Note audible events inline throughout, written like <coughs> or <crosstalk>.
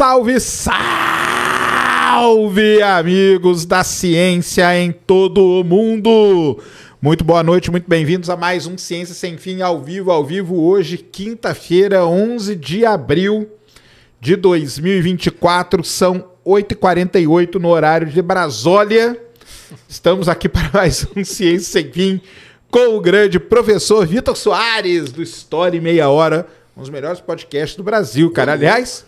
Salve, salve, amigos da ciência em todo o mundo! Muito boa noite, muito bem-vindos a mais um Ciência Sem Fim ao vivo, ao vivo, hoje, quinta-feira, 11 de abril de 2024, são 8h48 no horário de Brasólia. Estamos aqui para <laughs> mais um Ciência Sem Fim com o grande professor Vitor Soares, do Story Meia Hora, um dos melhores podcasts do Brasil, cara. Uhum. Aliás,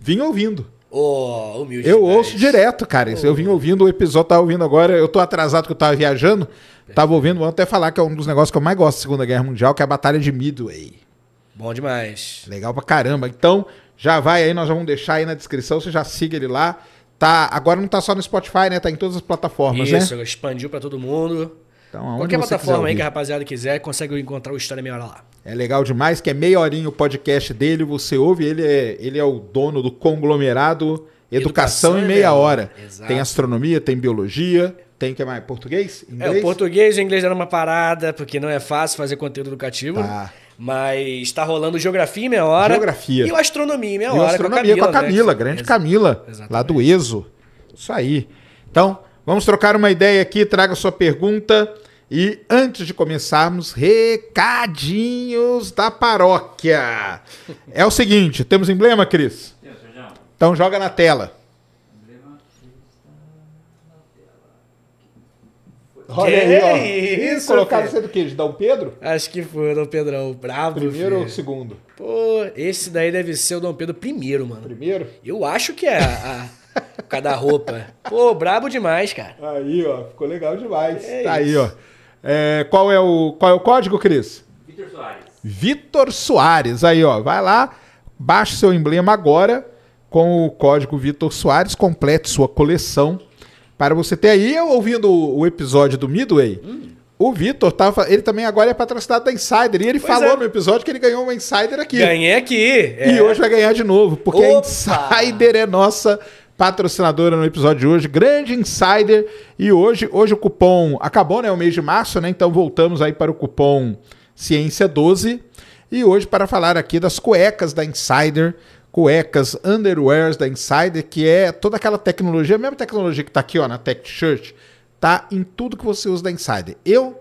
vim ouvindo. Oh, humilde eu demais. ouço direto, cara. Oh. Eu vim ouvindo o episódio, tava ouvindo agora. Eu tô atrasado que eu tava viajando. Tava ouvindo, vou até falar que é um dos negócios que eu mais gosto da Segunda Guerra Mundial, que é a Batalha de Midway. Bom demais. Legal pra caramba. Então, já vai aí, nós já vamos deixar aí na descrição, você já siga ele lá. Tá, agora não tá só no Spotify, né? Tá em todas as plataformas, Isso, né? Isso, expandiu para todo mundo. Então, Qualquer plataforma aí que a rapaziada quiser, consegue encontrar o História Meia Hora lá. É legal demais, que é meia horinha o podcast dele, você ouve, ele é, ele é o dono do conglomerado Educação, Educação é em Meia Hora. Tem astronomia, tem biologia, tem que mais? Português? Inglês? É, o português e o inglês era uma parada, porque não é fácil fazer conteúdo educativo. Tá. Mas está rolando geografia em meia hora. Geografia. E o astronomia em meia e hora. Astronomia com a Camila, com né? a Camila né? grande Ex Camila, Exatamente. lá do ESO. Isso aí. Então, Vamos trocar uma ideia aqui, traga sua pergunta. E antes de começarmos, recadinhos da paróquia. É o seguinte, temos emblema, Cris? Então joga na tela. Olha que aí, ó. Isso, Colocaram você do quê? De Dom Pedro? Acho que foi o Dom Pedrão. Bravo, Primeiro filho. ou segundo? Pô, esse daí deve ser o Dom Pedro primeiro, mano. Primeiro? Eu acho que é a... a... Por causa da roupa. Pô, brabo demais, cara. Aí, ó, ficou legal demais. É tá isso. aí, ó. É, qual, é o, qual é o código, Cris? Vitor Soares. Vitor Soares. Aí, ó, vai lá, baixe seu emblema agora com o código Vitor Soares, complete sua coleção para você ter aí. Eu ouvindo o episódio do Midway, hum. o Vitor tava, tá ele também agora é patrocinado da Insider e ele pois falou é. no episódio que ele ganhou uma Insider aqui. Ganhei aqui. É. E hoje vai ganhar de novo, porque Opa. a Insider é nossa patrocinadora no episódio de hoje, Grande Insider. E hoje, hoje o cupom acabou, né? O mês de março, né? Então voltamos aí para o cupom Ciência 12. E hoje para falar aqui das cuecas da Insider, cuecas, underwears da Insider, que é toda aquela tecnologia, a mesma tecnologia que está aqui, ó, na Tech Shirt, tá em tudo que você usa da Insider. Eu,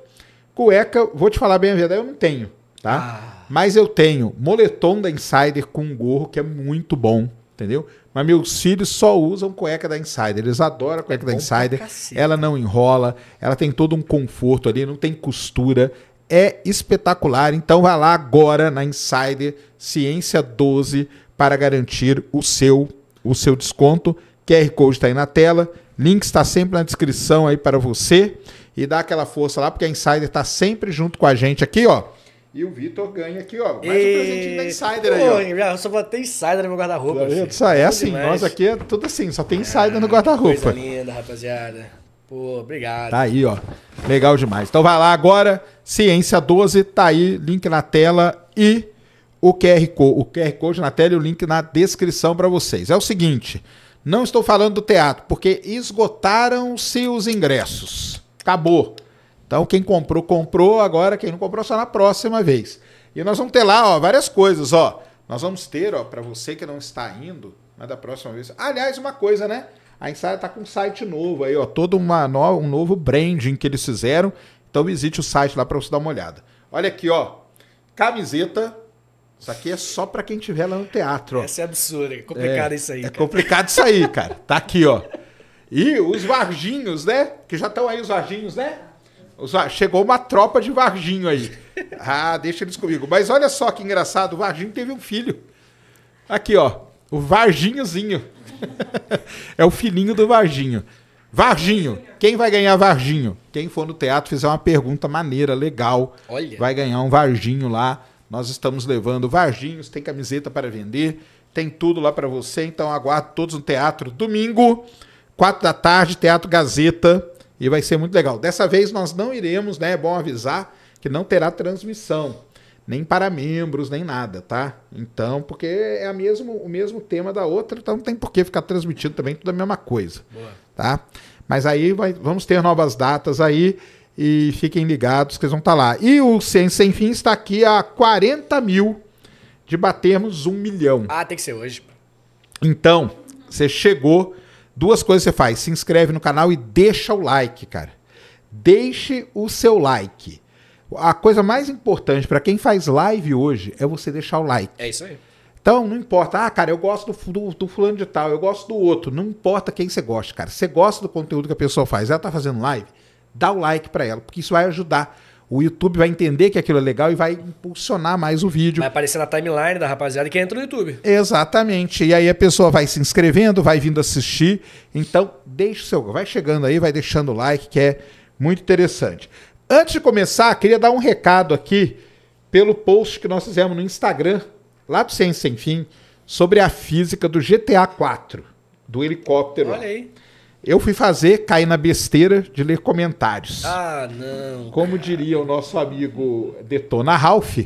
cueca, vou te falar bem a verdade, eu não tenho, tá? Ah. Mas eu tenho moletom da Insider com gorro, que é muito bom, entendeu? Mas meus filhos só usam cueca da Insider. Eles adoram cueca é da Insider. Ela não enrola, ela tem todo um conforto ali, não tem costura. É espetacular. Então vá lá agora na Insider Ciência 12 para garantir o seu o seu desconto. QR Code está aí na tela. Link está sempre na descrição aí para você. E dá aquela força lá, porque a Insider está sempre junto com a gente aqui, ó. E o Vitor ganha aqui, ó. Mais e... um presentinho da Insider Pô, aí, ó. eu só botei Insider no meu guarda-roupa. É assim, demais. nós aqui é tudo assim, só tem Insider ah, no guarda-roupa. Coisa linda, rapaziada. Pô, obrigado. Tá aí, ó. Legal demais. Então vai lá agora, Ciência 12, tá aí, link na tela e o QR Code, o QR Code na tela e o link na descrição para vocês. É o seguinte, não estou falando do teatro, porque esgotaram-se os ingressos. Acabou. Então, quem comprou, comprou. Agora, quem não comprou, só na próxima vez. E nós vamos ter lá ó, várias coisas. ó. Nós vamos ter, ó, para você que não está indo, mas né, da próxima vez. Aliás, uma coisa, né? A Insider está com um site novo aí, ó, todo uma no, um novo branding que eles fizeram. Então visite o site lá para você dar uma olhada. Olha aqui, ó, camiseta. Isso aqui é só para quem estiver lá no teatro. Essa é absurdo, é complicado é, isso aí. É cara. complicado isso aí, cara. Tá aqui, ó. E os varginhos, né? Que já estão aí os varginhos, né? Chegou uma tropa de Varginho aí. <laughs> Ah, deixa eles comigo. Mas olha só que engraçado, o Varginho teve um filho. Aqui, ó. O Varginhozinho. <laughs> é o filhinho do Varginho. Varginho. Quem vai ganhar Varginho? Quem for no teatro fizer uma pergunta maneira, legal, Olha. vai ganhar um Varginho lá. Nós estamos levando Varginhos, tem camiseta para vender, tem tudo lá para você. Então aguardo todos no teatro domingo, quatro da tarde, Teatro Gazeta. E vai ser muito legal. Dessa vez nós não iremos, né? É bom avisar que não terá transmissão, nem para membros, nem nada, tá? Então, porque é a mesmo, o mesmo tema da outra, então não tem por que ficar transmitindo também tudo a mesma coisa, Boa. tá? Mas aí vai, vamos ter novas datas aí e fiquem ligados que eles vão estar tá lá. E o Ciência Sem Fim está aqui a 40 mil de batermos um milhão. Ah, tem que ser hoje. Então, você chegou Duas coisas você faz: se inscreve no canal e deixa o like, cara. Deixe o seu like. A coisa mais importante para quem faz live hoje é você deixar o like. É isso aí. Então, não importa, ah, cara, eu gosto do, do, do, fulano de tal, eu gosto do outro. Não importa quem você gosta, cara. Você gosta do conteúdo que a pessoa faz, ela tá fazendo live, dá o like para ela, porque isso vai ajudar o YouTube vai entender que aquilo é legal e vai impulsionar mais o vídeo. Vai aparecer na timeline da rapaziada que entra no YouTube. Exatamente. E aí a pessoa vai se inscrevendo, vai vindo assistir. Então, deixa o seu. Vai chegando aí, vai deixando o like, que é muito interessante. Antes de começar, queria dar um recado aqui pelo post que nós fizemos no Instagram, lá do Ciência Sem Fim, sobre a física do GTA 4, do helicóptero. Olha aí. Eu fui fazer, caí na besteira de ler comentários. Ah, não. Como cara. diria o nosso amigo Detona Ralph,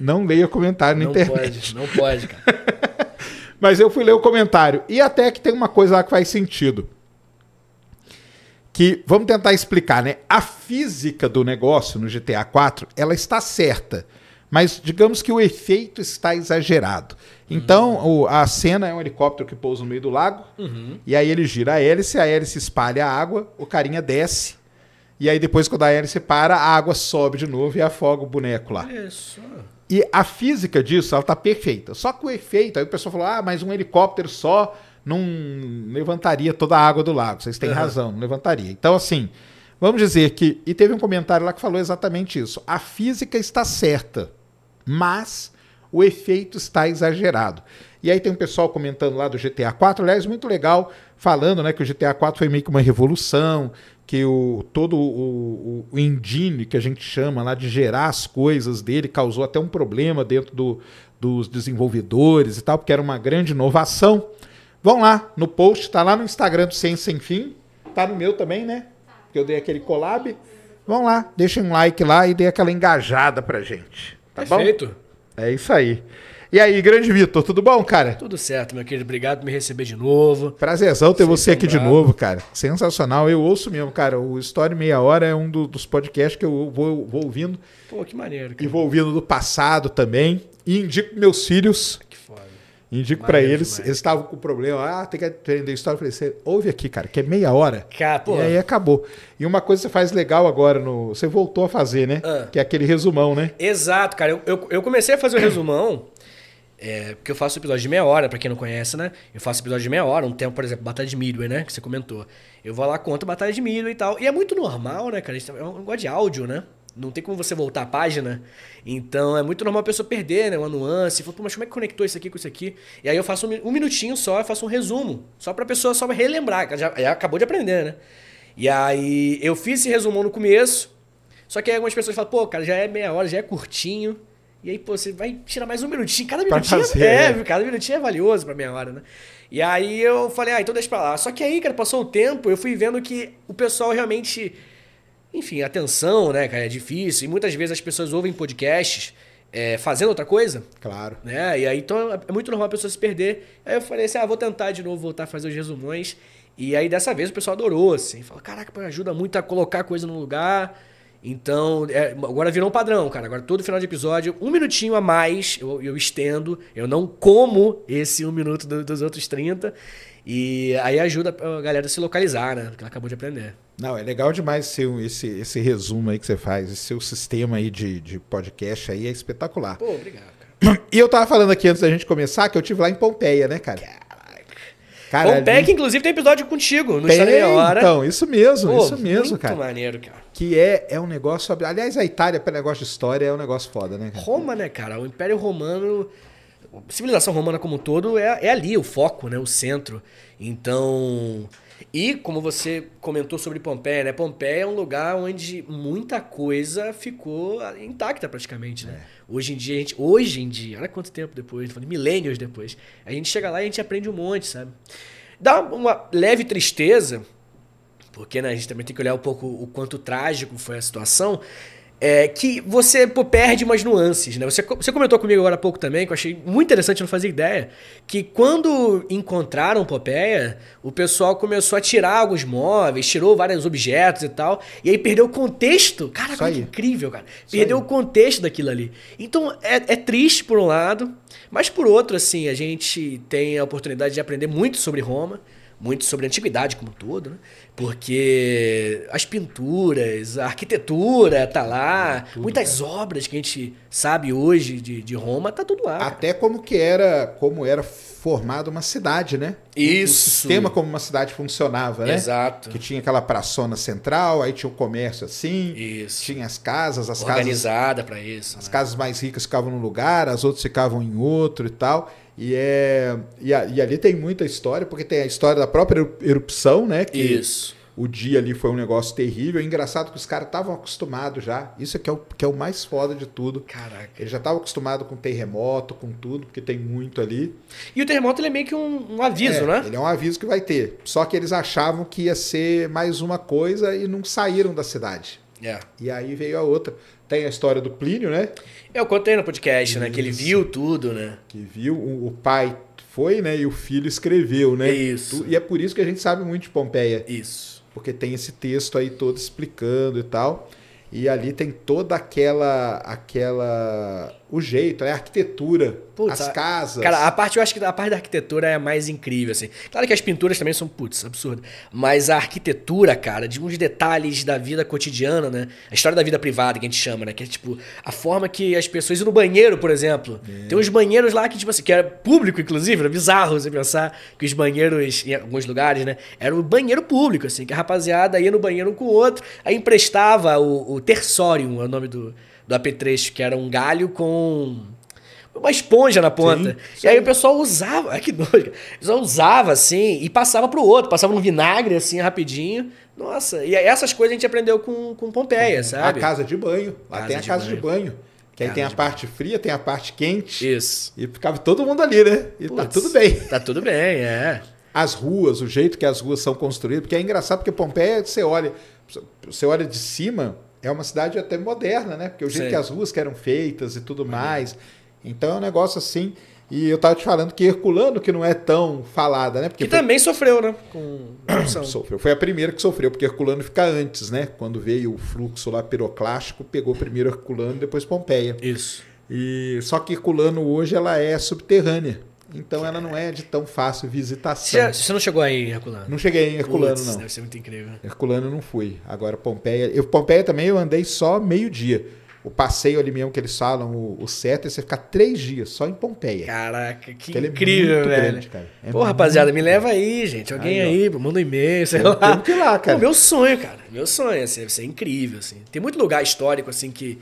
não leia comentário na não internet. Não pode, não pode, cara. <laughs> Mas eu fui ler o comentário. E até que tem uma coisa lá que faz sentido. Que vamos tentar explicar, né? A física do negócio no GTA 4, ela está certa mas digamos que o efeito está exagerado. Então, uhum. o, a cena é um helicóptero que pousa no meio do lago, uhum. e aí ele gira a hélice, a hélice espalha a água, o carinha desce, e aí depois quando a hélice para, a água sobe de novo e afoga o boneco lá. Isso. E a física disso, ela tá perfeita. Só que o efeito, aí o pessoal falou, ah, mas um helicóptero só não levantaria toda a água do lago. Vocês têm uhum. razão, não levantaria. Então, assim, vamos dizer que... E teve um comentário lá que falou exatamente isso. A física está certa mas o efeito está exagerado. E aí tem um pessoal comentando lá do GTA 4, aliás, muito legal, falando né, que o GTA 4 foi meio que uma revolução, que o, todo o, o, engine que a gente chama lá de gerar as coisas dele causou até um problema dentro do, dos desenvolvedores e tal, porque era uma grande inovação. Vão lá no post, está lá no Instagram do Ciência Sem Fim, tá no meu também, né? Que eu dei aquele collab. Vão lá, deixem um like lá e dê aquela engajada pra gente. Tá Perfeito. Bom? É isso aí. E aí, grande Vitor, tudo bom, cara? Tudo certo, meu querido. Obrigado por me receber de novo. Prazerzão ter Sem você aqui bravo. de novo, cara. Sensacional. Eu ouço mesmo, cara. O Story Meia Hora é um do, dos podcasts que eu vou, vou ouvindo. Pô, que maneiro. Cara. E vou ouvindo do passado também. E indico meus filhos Indico para eles, demais. eles estavam com problema, ah, tem que aprender história. Eu falei, você ouve aqui, cara, que é meia hora. Cara, e aí acabou. E uma coisa que você faz legal agora, no, você voltou a fazer, né? Ah. Que é aquele resumão, né? Exato, cara. Eu, eu, eu comecei a fazer o resumão, <clears throat> é, porque eu faço episódio de meia hora, para quem não conhece, né? Eu faço episódio de meia hora, um tempo, por exemplo, Batalha de Midway, né? Que você comentou. Eu vou lá, conto Batalha de Midway e tal. E é muito normal, né, cara? É um negócio de áudio, né? não tem como você voltar a página. Então é muito normal a pessoa perder, né? Uma nuance. Fala, Pô, mas como é que conectou isso aqui com isso aqui? E aí eu faço um, um minutinho só, eu faço um resumo. Só pra pessoa só relembrar. Já, já acabou de aprender, né? E aí eu fiz esse resumão no começo. Só que aí algumas pessoas falam, pô, cara, já é meia hora, já é curtinho. E aí, pô, você vai tirar mais um minutinho. Cada minutinho é fazer, é, né? cada minutinho é valioso pra meia hora, né? E aí eu falei, ah, então deixa pra lá. Só que aí, cara, passou o tempo, eu fui vendo que o pessoal realmente enfim, atenção, né, cara? É difícil. E muitas vezes as pessoas ouvem podcasts é, fazendo outra coisa. Claro. Né? E aí, então, é, é muito normal a pessoa se perder. Aí eu falei assim, ah, vou tentar de novo voltar a fazer os resumões. E aí, dessa vez, o pessoal adorou, assim. Falou, caraca, ajuda muito a colocar a coisa no lugar. Então, é, agora virou um padrão, cara. Agora, todo final de episódio, um minutinho a mais, eu, eu estendo. Eu não como esse um minuto do, dos outros 30. E aí ajuda a galera a se localizar, né? Que ela acabou de aprender. Não, é legal demais seu, esse, esse resumo aí que você faz, esse seu sistema aí de, de podcast aí é espetacular. Pô, obrigado. Cara. <clears throat> E eu tava falando aqui antes da gente começar que eu tive lá em Pompeia, né, cara? Caraca. Cara, Pompeia, ali... que inclusive tem episódio contigo, não tem, meia hora. Então, isso mesmo, Pô, isso mesmo, muito cara. Muito maneiro, cara. Que é, é um negócio. Aliás, a Itália, para negócio de história, é um negócio foda, né, cara? Roma, né, cara? O Império Romano civilização romana como um todo é, é ali o foco, né? O centro. Então... E como você comentou sobre Pompeia, né? Pompeia é um lugar onde muita coisa ficou intacta praticamente, né? É. Hoje em dia, a gente, hoje em dia, olha quanto tempo depois, falando milênios depois, a gente chega lá e a gente aprende um monte, sabe? Dá uma leve tristeza, porque né, a gente também tem que olhar um pouco o quanto trágico foi a situação, é, que você pô, perde umas nuances, né? Você, você comentou comigo agora há pouco também, que eu achei muito interessante, não fazia ideia, que quando encontraram Popeia, o pessoal começou a tirar alguns móveis, tirou vários objetos e tal, e aí perdeu o contexto. Cara, que incrível, cara. Isso perdeu aí. o contexto daquilo ali. Então, é, é triste por um lado, mas por outro, assim, a gente tem a oportunidade de aprender muito sobre Roma muito sobre a antiguidade como todo, né? porque as pinturas, a arquitetura tá lá, é, tudo, muitas cara. obras que a gente sabe hoje de, de Roma tá tudo lá. Até cara. como que era, como era formada uma cidade, né? Isso. O sistema como uma cidade funcionava, né? Exato. Que tinha aquela praçona central, aí tinha o comércio assim, isso. tinha as casas, as organizada casas para isso. As né? casas mais ricas ficavam num lugar, as outras ficavam em outro e tal. E, é, e, a, e, ali tem muita história, porque tem a história da própria erupção, né? Que Isso. O dia ali foi um negócio terrível. É engraçado que os caras estavam acostumados já. Isso é que é, o, que é o mais foda de tudo. Caraca. Eles já estavam acostumados com terremoto, com tudo, porque tem muito ali. E o terremoto ele é meio que um, um aviso, é, né? Ele é um aviso que vai ter. Só que eles achavam que ia ser mais uma coisa e não saíram da cidade. É. E aí veio a outra. Tem a história do Plínio, né? É, eu contei no podcast, Isso. né? Que ele viu tudo, né? Que viu, o pai foi, né? E o filho escreveu, né? Isso. E é por isso que a gente sabe muito de Pompeia. Isso. Porque tem esse texto aí todo explicando e tal. E ali tem toda aquela aquela o jeito, é a arquitetura, putz, as casas. Cara, a parte, eu acho que a parte da arquitetura é a mais incrível, assim. Claro que as pinturas também são, putz, absurdo. Mas a arquitetura, cara, de uns detalhes da vida cotidiana, né? A história da vida privada que a gente chama, né? Que é tipo, a forma que as pessoas. E no banheiro, por exemplo. É. Tem uns banheiros lá que, tipo assim, que era público, inclusive, era bizarro você pensar que os banheiros, em alguns lugares, né? Era o banheiro público, assim, que a rapaziada ia no banheiro um com o outro, aí emprestava o, o Tersorium, é o nome do do apetrecho, que era um galho com uma esponja na ponta. Sim, sim. E aí o pessoal usava, <laughs> ai que doido. o pessoal usava assim e passava pro outro, passava no vinagre assim rapidinho. Nossa, e essas coisas a gente aprendeu com, com Pompeia, uhum. sabe? A casa de banho, lá casa tem a de casa banho. de banho. Que aí tem a parte fria, tem a parte quente. Isso. E ficava todo mundo ali, né? E Puts, tá tudo bem. Tá tudo bem, é. As ruas, o jeito que as ruas são construídas, porque é engraçado porque Pompeia, você olha, você olha de cima, é uma cidade até moderna, né? Porque o jeito Sim. que as ruas que eram feitas e tudo mais. Então é um negócio assim. E eu tava te falando que Herculano, que não é tão falada, né? Porque que foi... também sofreu, né? Com <coughs> sofreu. Foi a primeira que sofreu, porque Herculano fica antes, né? Quando veio o fluxo lá piroclástico, pegou primeiro Herculano, depois Pompeia. Isso. E só que Herculano hoje ela é subterrânea. Então ela não é de tão fácil visitação. Você não chegou aí em Herculano? Não cheguei em Herculano, Puts, não. Deve ser muito incrível. Herculano não fui. Agora Pompeia. Eu, Pompeia também eu andei só meio-dia. O passeio ali mesmo que eles falam, o, o é você ficar três dias só em Pompeia. Caraca, que então, incrível, é velho. Grande, cara. É Pô, rapaziada, me leva aí, gente. Alguém aí, aí manda um e-mail, sei eu lá. ir lá, cara. Pô, meu sonho, cara. Meu sonho, assim, deve é ser incrível, assim. Tem muito lugar histórico, assim, que.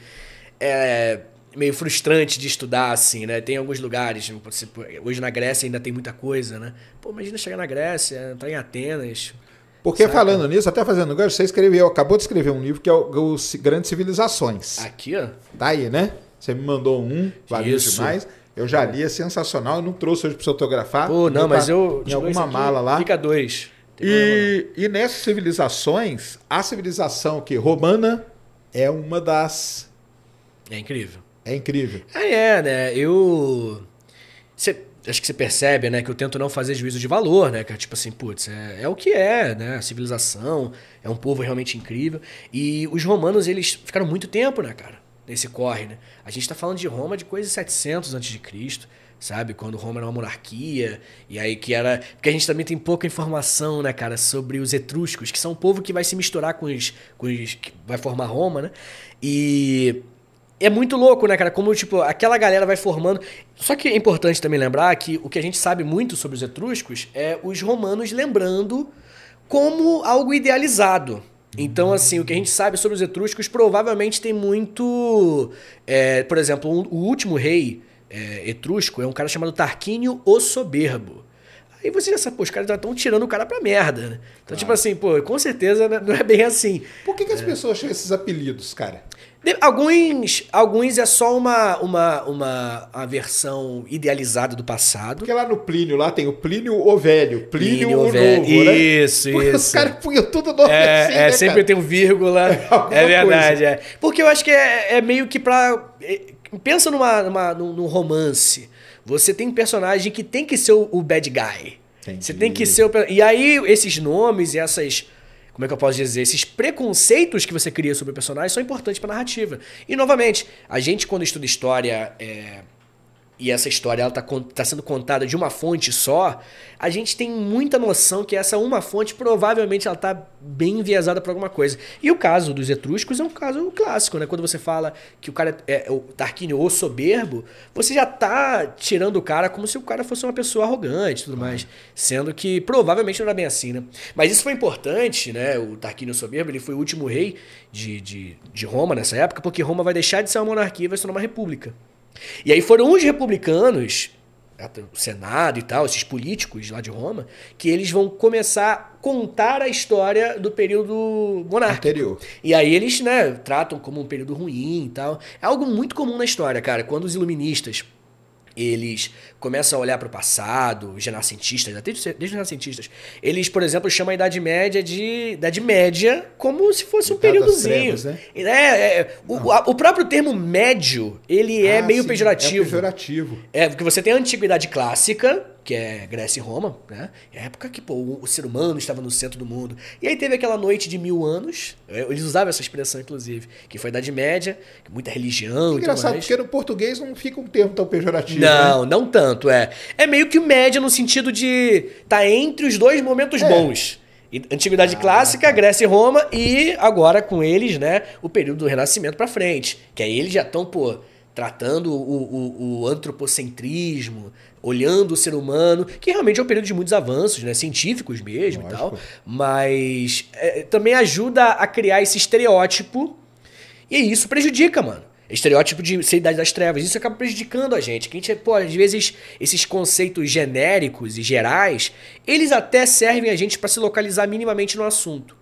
É meio frustrante de estudar, assim, né? Tem alguns lugares, tipo, hoje na Grécia ainda tem muita coisa, né? Pô, imagina chegar na Grécia, entrar em Atenas. Porque saca? falando nisso, até fazendo gancho, você escreveu, acabou de escrever um livro que é o, o Grandes Civilizações. Aqui, ó. Tá aí, né? Você me mandou um, valeu Isso. demais. Eu já tá li, é sensacional. Eu não trouxe hoje para você autografar. Pô, não, mas eu. Em alguma mala lá. Fica dois. E, e nessas civilizações, a civilização que romana é uma das. É incrível. É incrível. É, é né? Eu. Cê, acho que você percebe, né? Que eu tento não fazer juízo de valor, né? Que tipo assim, putz, é, é o que é, né? A civilização, é um povo realmente incrível. E os romanos, eles ficaram muito tempo, né, cara? Nesse corre, né? A gente tá falando de Roma de coisa de 700 antes de Cristo sabe? Quando Roma era uma monarquia, e aí que era. Porque a gente também tem pouca informação, né, cara, sobre os etruscos, que são um povo que vai se misturar com os. Com os que vai formar Roma, né? E é muito louco, né, cara? Como, tipo, aquela galera vai formando. Só que é importante também lembrar que o que a gente sabe muito sobre os etruscos é os romanos lembrando como algo idealizado. Então, assim, o que a gente sabe sobre os etruscos provavelmente tem muito. É, por exemplo, um, o último rei é, etrusco é um cara chamado Tarquínio o Soberbo. Aí você já sabe, pô, os caras estão tirando o cara pra merda, né? Então, tipo claro. tipo assim, pô, com certeza né, não é bem assim. Por que, que as é. pessoas acham esses apelidos, cara? Alguns, alguns é só uma, uma, uma, a versão idealizada do passado. Porque lá no Plínio, lá tem o Plínio o Velho, Plínio, Plínio o, velho. Novo, Isso, né? isso. Os caras punham tudo é, nome é, assim, É, né, sempre cara? tem um vírgula. <laughs> É, é verdade, coisa. é. Porque eu acho que é, é meio que pra... É, pensa numa, numa, num romance. Você tem um personagem que tem que ser o, o bad guy. Entendi. Você tem que ser o... E aí, esses nomes e essas como é que eu posso dizer, esses preconceitos que você cria sobre o personagem são importantes para a narrativa. E, novamente, a gente, quando estuda história é, e essa história ela está tá sendo contada de uma fonte só, a gente tem muita noção que essa uma fonte provavelmente ela está bem enviesada para alguma coisa. E o caso dos etruscos é um caso clássico, né? Quando você fala que o cara é, é o Tarquínio ou soberbo, você já está tirando o cara como se o cara fosse uma pessoa arrogante e tudo mais, sendo que provavelmente não era bem assim, né? Mas isso foi importante, né? O Tarquínio soberbo ele foi o último rei de, de, de Roma nessa época, porque Roma vai deixar de ser uma monarquia e vai se tornar uma república. E aí foram os republicanos, é, o Senado e tal, esses políticos lá de Roma, que eles vão começar a contar a história do período monárquico. Anterior. E aí eles, né, tratam como um período ruim e tal. É algo muito comum na história, cara, quando os iluministas eles começam a olhar para o passado, os renascentistas, até desde os renascentistas, eles, por exemplo, chamam a Idade Média de Idade Média como se fosse um períodozinho. Né? né? É, é o, o, próprio termo médio, ele é ah, é meio sim, é pejorativo. É pejorativo. É, porque você tem a Antiguidade Clássica, que é Grécia e Roma, né? É época que pô, o, o ser humano estava no centro do mundo. E aí teve aquela noite de mil anos, é, eles usavam essa expressão, inclusive, que foi a Idade Média, muita religião. Que engraçado, porque no português não fica um termo tão pejorativo. Não, né? não tanto tanto. É, é meio que média no sentido de tá entre os dois momentos é. bons. Antiguidade ah, clássica, tá. Grécia e Roma, e agora com eles, né, o período do Renascimento para frente. Que aí eles já estão, pô, tratando o, o, o, antropocentrismo, olhando o ser humano, que realmente é um período de muitos avanços, né? Científicos mesmo Lógico. e tal. Mas é, também ajuda a criar esse estereótipo. E isso prejudica, mano. Estereótipo de ser idade das trevas. Isso acaba prejudicando a gente. Que a gente, pô, às vezes, esses conceitos genéricos e gerais, eles até servem a gente para se localizar minimamente no assunto.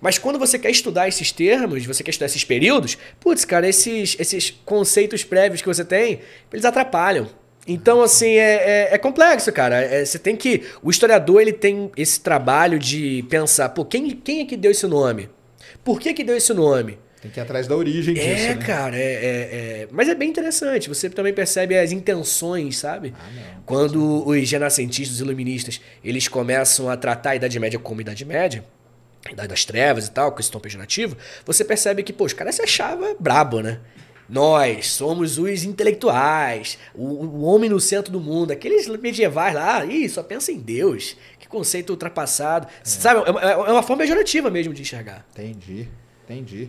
Mas quando você quer estudar esses termos, você quer estudar esses períodos, putz, cara, esses, esses conceitos prévios que você tem, eles atrapalham. Então, assim, é, é, é complexo, cara. É, você tem que. O historiador ele tem esse trabalho de pensar, pô, quem, quem é que deu esse nome? Por que, que deu esse nome? Tem que ir atrás da origem é, disso. É, né? cara, é, é, é, Mas é bem interessante. Você também percebe as intenções, sabe? Ah, não, Quando os renascentistas, os iluministas, eles começam a tratar a Idade Média como Idade Média, Idade das Trevas e tal, com esse tom pejorativo, você percebe que, pô, os caras se achavam brabo, né? Nós somos os intelectuais, o, o, homem no centro do mundo, aqueles medievais lá, ah, ih, só pensa em Deus. Que conceito ultrapassado. É. Sabe, é, é uma forma pejorativa mesmo de enxergar. Entendi, entendi.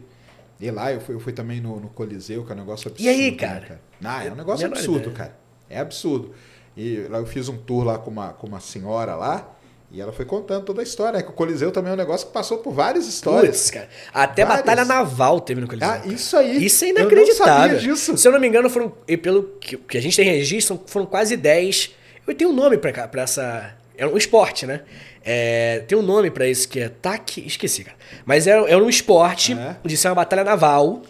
E lá eu fui, eu fui também no, no Coliseu, que é um negócio absurdo. E aí, né, cara? Né, cara? Não, é um negócio Menor absurdo, ideia. cara. É absurdo. E lá eu fiz um tour lá com uma, com uma senhora lá. E ela foi contando toda a história, É Que o Coliseu também é um negócio que passou por várias histórias. Putz, cara. Até várias. batalha naval teve no ah, Coliseu. Ah, isso aí. Isso é inacreditável. Se eu não me engano, foram. E pelo que a gente tem registro, foram quase 10. Eu tenho um nome pra, pra essa era um esporte, né? É, tem um nome para isso que é taque. Esqueci, cara. Mas era, era um esporte é. de ser uma batalha naval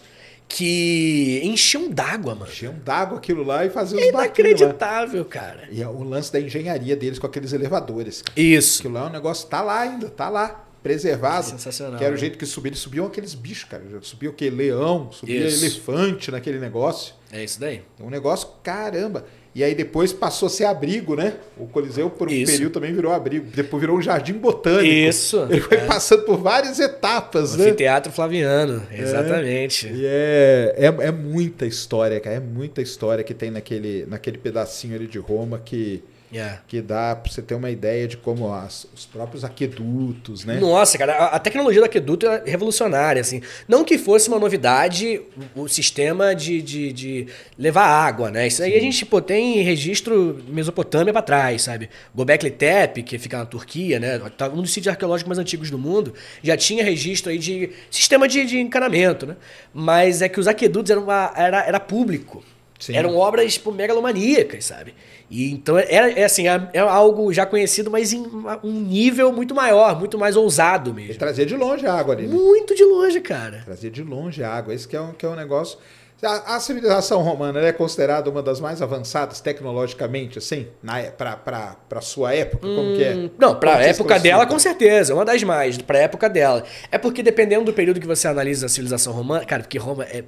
que enchiam d'água, mano. Enchiam d'água aquilo lá e faziam é Inacreditável, cara. E é o lance da engenharia deles com aqueles elevadores. Isso. Aquilo lá é um negócio. Tá lá ainda, tá lá preservado. sensacional. Que era né? o jeito que subiam. Eles subiam aqueles bichos, cara. Subia o que? Leão, subia isso. elefante naquele negócio. É isso daí. É um negócio, caramba. E aí depois passou a ser abrigo, né? O Coliseu, por um Isso. período, também virou abrigo. Depois virou um jardim botânico. Isso. Ele foi é. passando por várias etapas, né? Teatro Flaviano, é. exatamente. E é, é, é muita história, cara. É muita história que tem naquele, naquele pedacinho ali de Roma que Yeah. É. Que dá para você ter uma ideia de como as, os próprios aquedutos, né? Nossa, cara, a, a, tecnologia do aqueduto é revolucionária, assim. Não que fosse uma novidade o, o sistema de, de, de, levar água, né? Isso Sim. aí a gente pô, tem registro Mesopotâmia para trás, sabe? Gobekli Tepe, que fica na Turquia, né? Tá um dos sítios arqueológicos mais antigos do mundo, já tinha registro aí de sistema de, de encanamento, né? Mas é que os aquedutos eram, era, era público. Sim. Eram obras tipo, megalomaníacas, sabe? E então era é, é, é, assim, é, é algo já conhecido, mas em um nível muito maior, muito mais ousado mesmo. E trazer de longe a água ali. Né? Muito de longe, cara. trazer de longe a água. Esse que é um, que é um negócio. A, a civilização romana é considerada uma das mais avançadas tecnologicamente, assim, é, para sua época? Hum, que é? Hum, não, para a época dela, com certeza, uma das mais, para a época dela. É porque dependendo do período que você analisa a civilização romana, cara, porque Roma é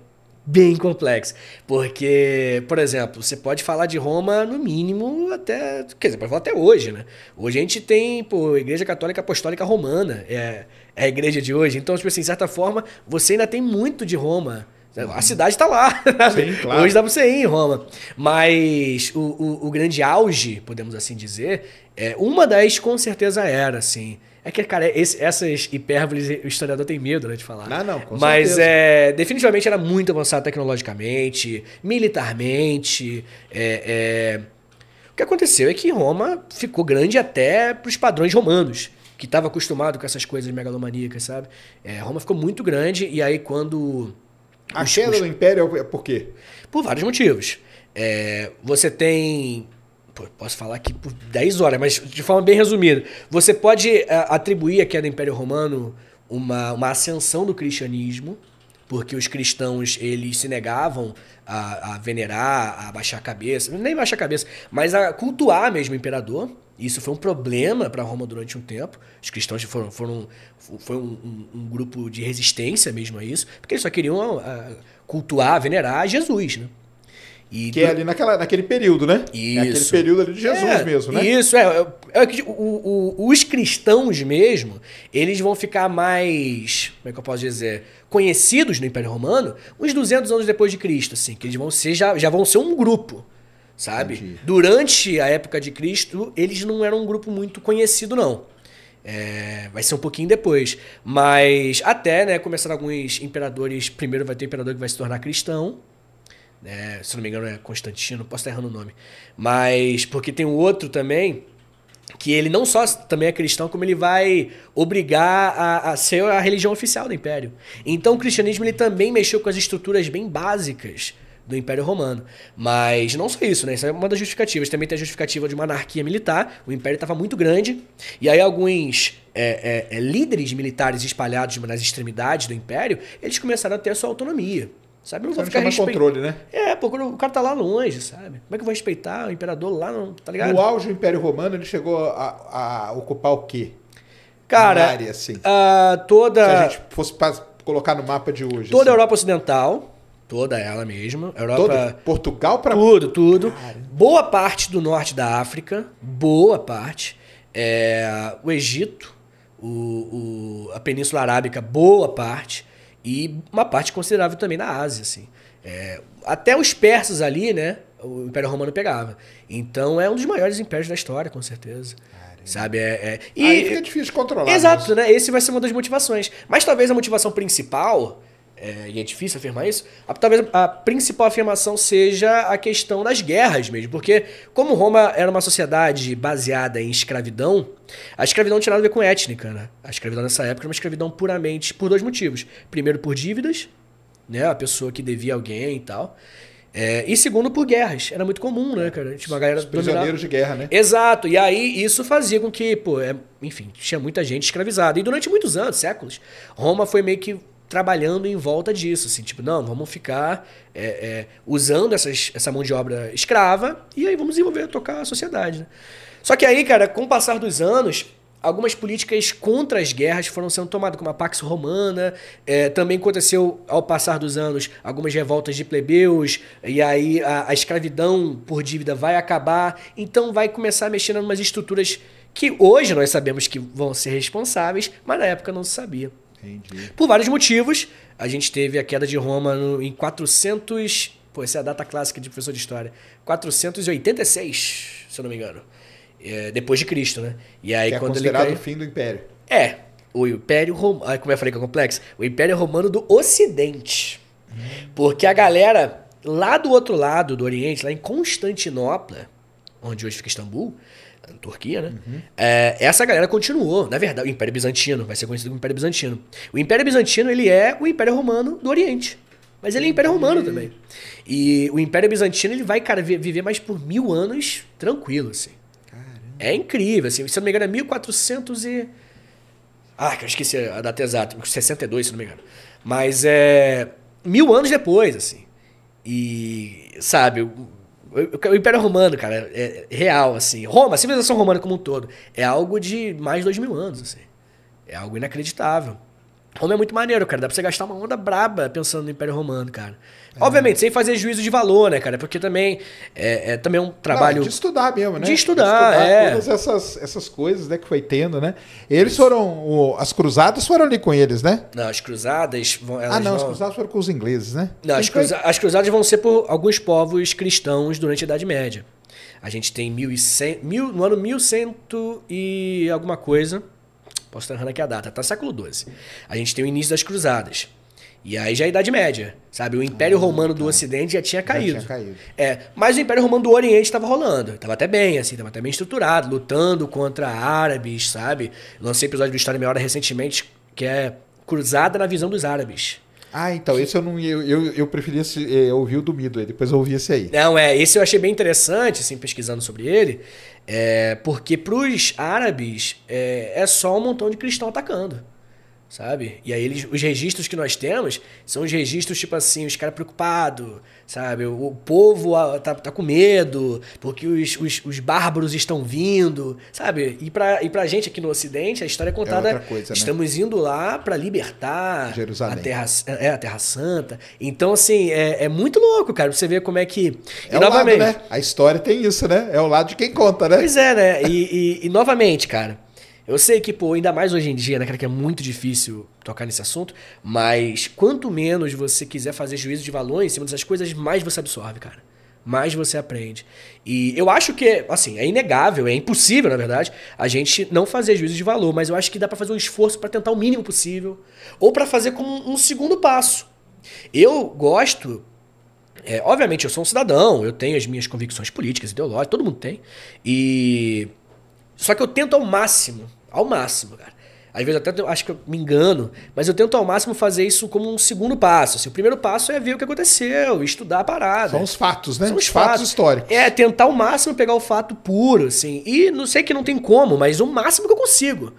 bem complexo. Porque, por exemplo, você pode falar de Roma no mínimo até. Quer dizer, pode falar até hoje, né? Hoje a gente tem, pô, Igreja Católica Apostólica Romana, é, é a igreja de hoje. Então, tipo assim, de certa forma, você ainda tem muito de Roma. A cidade está lá. <laughs> Sim, claro. Hoje dá para você ir em Roma. Mas o, o, o grande auge, podemos assim dizer, é, uma das com certeza era, assim. É que, cara, é esse, essas hipérboles o historiador tem medo né, de falar. Ah, não, com Mas certeza. é, definitivamente era muito avançado tecnologicamente, militarmente. É, é... O que aconteceu é que Roma ficou grande até para os padrões romanos, que estava acostumado com essas coisas megalomaníacas, sabe? É, Roma ficou muito grande e aí quando. A queda os... do Império é, é por quê? Por vários motivos. É, você tem Pô, posso falar aqui por 10 horas, mas de forma bem resumida. Você pode eh, atribuir à queda do Império Romano uma, uma ascensão do cristianismo, porque os cristãos eles se negavam a, a, venerar, a baixar a cabeça, nem baixar a cabeça, mas a cultuar mesmo o imperador. Isso foi um problema para Roma durante um tempo. Os cristãos foram, foram foi um, um, um, grupo de resistência mesmo a isso, porque eles só queriam ah, cultuar, venerar Jesus, né? E que é do... é ali naquela, naquele período, né? É isso. Naquele aquele período ali de é, Jesus é, mesmo, né? Isso, é. é o, o, os cristãos mesmo, eles vão ficar mais, como é que eu posso dizer, conhecidos no Império Romano uns 200 anos depois de Cristo, assim, que eles vão ser, já, já vão ser um grupo, sabe? Entendi. Durante a época de Cristo, eles não eram um grupo muito conhecido, não. É, vai ser um pouquinho depois. Mas até, né, começaram alguns imperadores. Primeiro vai ter um imperador que vai se tornar cristão, né? Se não me engano é Constantino, posso estar errando o nome. Mas porque tem um outro também que ele não só também é cristão, como ele vai obrigar a, a, ser a religião oficial do Império. Então o cristianismo ele também mexeu com as estruturas bem básicas do Império Romano. Mas não só isso, né? Isso é uma das justificativas. Também tem a justificativa de uma anarquia militar. O Império estava muito grande. E aí alguns é, é, é, líderes militares espalhados nas extremidades do Império, eles começaram a ter a sua autonomia. Sabe? Eu não Você vou ficar respe... controle, né? É, porque o cara tá lá longe, sabe? Como é que eu vou respeitar o imperador lá, tá ligado? No auge do Império Romano, ele chegou a, a ocupar o quê? Cara, área, assim. Ah, toda... Se a gente fosse colocar no mapa de hoje. Toda assim. a Europa Ocidental, toda ela mesma. Europa, Portugal para... Tudo, tudo. Cara. Boa parte do norte da África, boa parte. É, o Egito, o, o, a Península Arábica, boa parte e uma parte considerável também na Ásia, assim. É, até os persas ali, né? O Império Romano pegava. Então é um dos maiores impérios da história, com certeza. Caramba. Sabe? É, é, E, Aí fica difícil controlar. Exato, mas... né? Esse vai ser uma das motivações. Mas talvez a motivação principal é, e é difícil afirmar isso, a, talvez a principal afirmação seja a questão das guerras mesmo, porque como Roma era uma sociedade baseada em escravidão, a escravidão não tinha nada a ver com étnica, né? A escravidão nessa época era uma escravidão puramente por dois motivos. Primeiro, por dívidas, né? A pessoa que devia alguém e tal. É, e segundo, por guerras. Era muito comum, né, cara? Tinha tipo, uma galera prisioneiros de guerra, né? Exato. E aí isso fazia com que, pô, é, enfim, tinha muita gente escravizada. E durante muitos anos, séculos, Roma foi meio que trabalhando em volta disso. Assim, tipo, não, vamos ficar é, é, usando essas, essa mão de obra escrava e aí vamos desenvolver, tocar a sociedade. Né? Só que aí, cara, com o passar dos anos, algumas políticas contra as guerras foram sendo tomadas, como a Pax Romana. É, também aconteceu, ao passar dos anos, algumas revoltas de plebeus, e aí a, a, escravidão por dívida vai acabar. Então vai começar a mexer em umas estruturas que hoje nós sabemos que vão ser responsáveis, mas na época não se sabia. Entendi. Por vários motivos. A gente teve a queda de Roma no, em 400. Pô, essa é a data clássica de professor de história. 486, se eu não me engano. É, depois de Cristo, né? E aí, que é quando considerado ele cai... o fim do Império. É. O Império Romano. Ah, como eu falei que é complexo? O Império Romano do Ocidente. Hum. Porque a galera lá do outro lado do Oriente, lá em Constantinopla, onde hoje fica Istambul, Turquia, né? Uhum. É, essa galera continuou, na verdade, o Império Bizantino, vai ser conhecido como Império Bizantino. O Império Bizantino, ele é o Império Romano do Oriente. Mas ele é Império Romano também. E o Império Bizantino, ele vai, cara, viver mais por mil anos tranquilo, assim. Caramba. É incrível, assim. Se eu não me engano, é 1400 e... Ah, que eu esqueci a data exata. 62, se não me engano. Mas é... Mil anos depois, assim. E, sabe, o Império Romano, cara, é real, assim. Roma, a civilização romana como um todo, é algo de mais de dois mil anos, assim. É algo inacreditável. Roma é muito maneiro, cara. Dá pra você gastar uma onda braba pensando no Império Romano, cara. É. Obviamente, sem fazer juízo de valor, né, cara? Porque também é, é também um trabalho. Não, de estudar mesmo, né? De estudar, de estudar é. todas essas, essas coisas né, que foi tendo, né? Eles Isso. foram. O, as cruzadas foram ali com eles, né? Não, as cruzadas. Vão, ah, não, vão... as cruzadas foram com os ingleses, né? Não, as, cruza... as cruzadas vão ser por alguns povos cristãos durante a Idade Média. A gente tem 1100, mil, no ano 1100 e alguma coisa. Posso estar errando aqui a data, tá? Século XII. A gente tem o início das cruzadas. E aí já é a Idade Média, sabe? O Império ah, Romano tá. do Ocidente já tinha caído. Já tinha caído. É, mas o Império Romano do Oriente estava rolando. Tava até bem, assim, tava até bem estruturado, lutando contra árabes, sabe? Lancei episódio do História Meia Hora recentemente, que é Cruzada na Visão dos Árabes. Ah, então, esse eu não. Eu, eu, eu preferi é, o do Mido, depois eu ouvi esse aí. Não, é, esse eu achei bem interessante, assim, pesquisando sobre ele, é, porque pros árabes é, é só um montão de cristão atacando sabe? E aí eles, os registros que nós temos são os registros, tipo assim, os caras preocupados, sabe? O, povo ah, tá, tá com medo, porque os, os, os, bárbaros estão vindo, sabe? E pra, e pra gente aqui no Ocidente, a história é, é contada... É coisa, né? estamos indo lá para libertar... Jerusalém. A terra, é, a Terra Santa. Então, assim, é, é muito louco, cara, pra você ver como é que... E é novamente... Lado, né? A história tem isso, né? É o lado de quem conta, né? Pois é, né? e, e, e novamente, cara eu sei que, pô, ainda mais hoje em dia, né, cara, que é muito difícil tocar nesse assunto, mas quanto menos você quiser fazer juízo de valor em cima dessas coisas, mais você absorve, cara. Mais você aprende. E eu acho que, assim, é inegável, é impossível, na verdade, a gente não fazer juízo de valor, mas eu acho que dá para fazer um esforço para tentar o mínimo possível, ou para fazer como um segundo passo. Eu gosto, é, obviamente, eu sou um cidadão, eu tenho as minhas convicções políticas, ideológicas, todo mundo tem, e só que eu tento ao máximo, ao máximo, cara. Às vezes até acho que eu me engano, mas eu tento ao máximo fazer isso como um segundo passo. Assim, o primeiro passo é ver o que aconteceu, estudar a parada. São os fatos, né? São os fatos, fatos históricos. É, tentar ao máximo pegar o fato puro, assim. E não sei que não tem como, mas o máximo que eu consigo.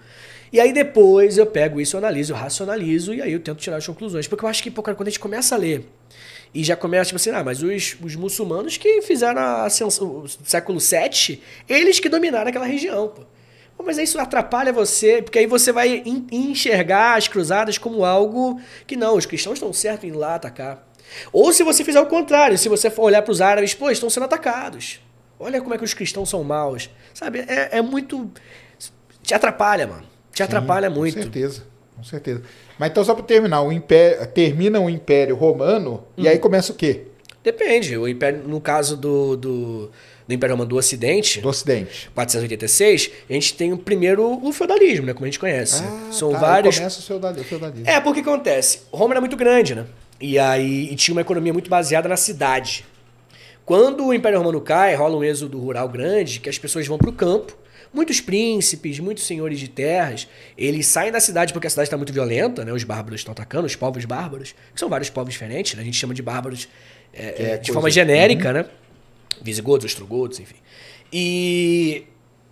E aí depois eu pego isso, eu analiso, eu racionalizo e aí eu tento tirar as conclusões. Porque eu acho que, pô, cara, quando a gente começa a ler e já começa, tipo assim, ah, mas os, os muçulmanos que fizeram a ascensão, o século VII, eles que dominaram aquela região, pô. pô mas isso atrapalha você, porque aí você vai in, enxergar as cruzadas como algo que não, os cristãos estão certos em ir lá atacar. Ou se você fizer o contrário, se você for olhar para os árabes, pô, estão sendo atacados. Olha como é que os cristãos são maus. Sabe, é, é muito. Te atrapalha, mano. Te Sim, atrapalha muito. Com certeza com certeza. Mas então, só para terminar, o império, termina o Império Romano hum. e uhum. aí começa o quê? Depende. O império, no caso do, do, do Império Romano do Ocidente, do Ocidente, 486, a gente tem o primeiro o feudalismo, né, como a gente conhece. Ah, São tá, vários. Começa o feudalismo, É porque acontece. Roma era muito grande, né? E aí e tinha uma economia muito baseada na cidade. Quando o Império Romano cai, rola um êxodo rural grande, que as pessoas vão para o campo Muitos príncipes, muitos senhores de terras, eles saem da cidade porque a cidade está muito violenta, né? Os bárbaros estão atacando, os povos bárbaros, que são vários povos diferentes, né? A gente chama de bárbaros é, é, é, de forma genérica, uhum. né? Visigodos, ostrogodos, enfim. E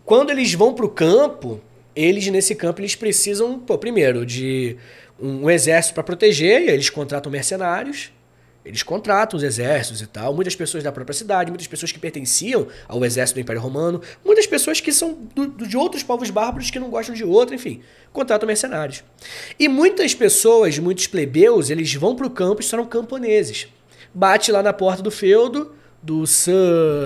quando eles vão para o campo, eles nesse campo eles precisam, pô, primeiro de um, um exército para proteger, e eles contratam mercenários eles contratam os exércitos e tal, muitas pessoas da própria cidade, muitas pessoas que pertenciam ao exército do Império Romano, muitas pessoas que são do, de outros povos bárbaros que não gostam de outro, enfim, contratam mercenários. E muitas pessoas, muitos plebeus, eles vão para o campo e são camponeses. Bate lá na porta do feudo do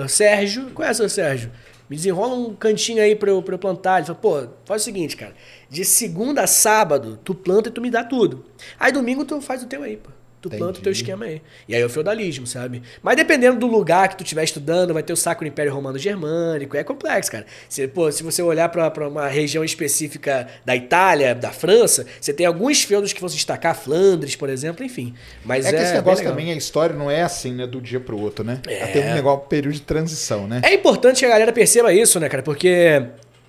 Sérgio. Qual é Sir Sérgio? Me desenrola um cantinho aí pra eu, eu plantar. Ele fala: pô, faz o seguinte, cara. De segunda a sábado, tu planta e tu me dá tudo. Aí domingo tu faz o teu aí, pô. Tu Entendi. planta o teu esquema aí. E aí é o feudalismo, sabe? Mas dependendo do lugar que tu estiver estudando, vai ter o Sacro Império Romano Germânico. É complexo, cara. Se, pô, se você olhar para uma região específica da Itália, da França, você tem alguns feudos que vão se destacar, Flandres, por exemplo, enfim. Mas é, é que esse negócio também, a história não é assim, né? Do dia pro outro, né? É. Tem um negócio, um período de transição, né? É importante que a galera perceba isso, né, cara? Porque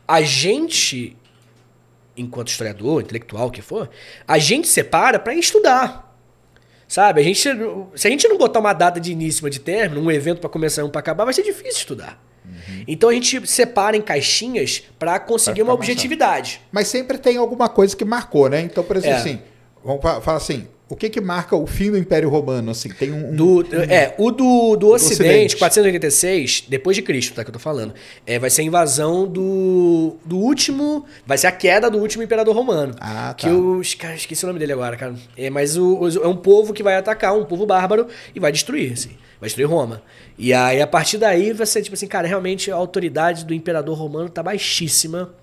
a gente, enquanto historiador, intelectual, que for, a gente separa para estudar. Sabe? A gente, se a gente não botar uma data de início, uma de término, um evento para começar e um para acabar, vai ser difícil estudar. Uhum. Então a gente separa em caixinhas para conseguir uma objetividade. Mas sempre tem alguma coisa que marcou, né? Então, por exemplo, é. assim, vamos falar assim, o que que marca o fim do Império Romano? Assim, tem um, do, um... é o do, do, do Ocidente, Ocidente, 486 depois de Cristo, tá que eu tô falando. É, vai ser a invasão do, do último, vai ser a queda do último imperador romano. Ah, tá. Que os cara, esqueci o nome dele agora, cara. É, mas o, é um povo que vai atacar, um povo bárbaro e vai destruir, assim vai destruir Roma. E aí, a partir daí, vai ser tipo assim, cara, realmente a autoridade do imperador romano tá baixíssima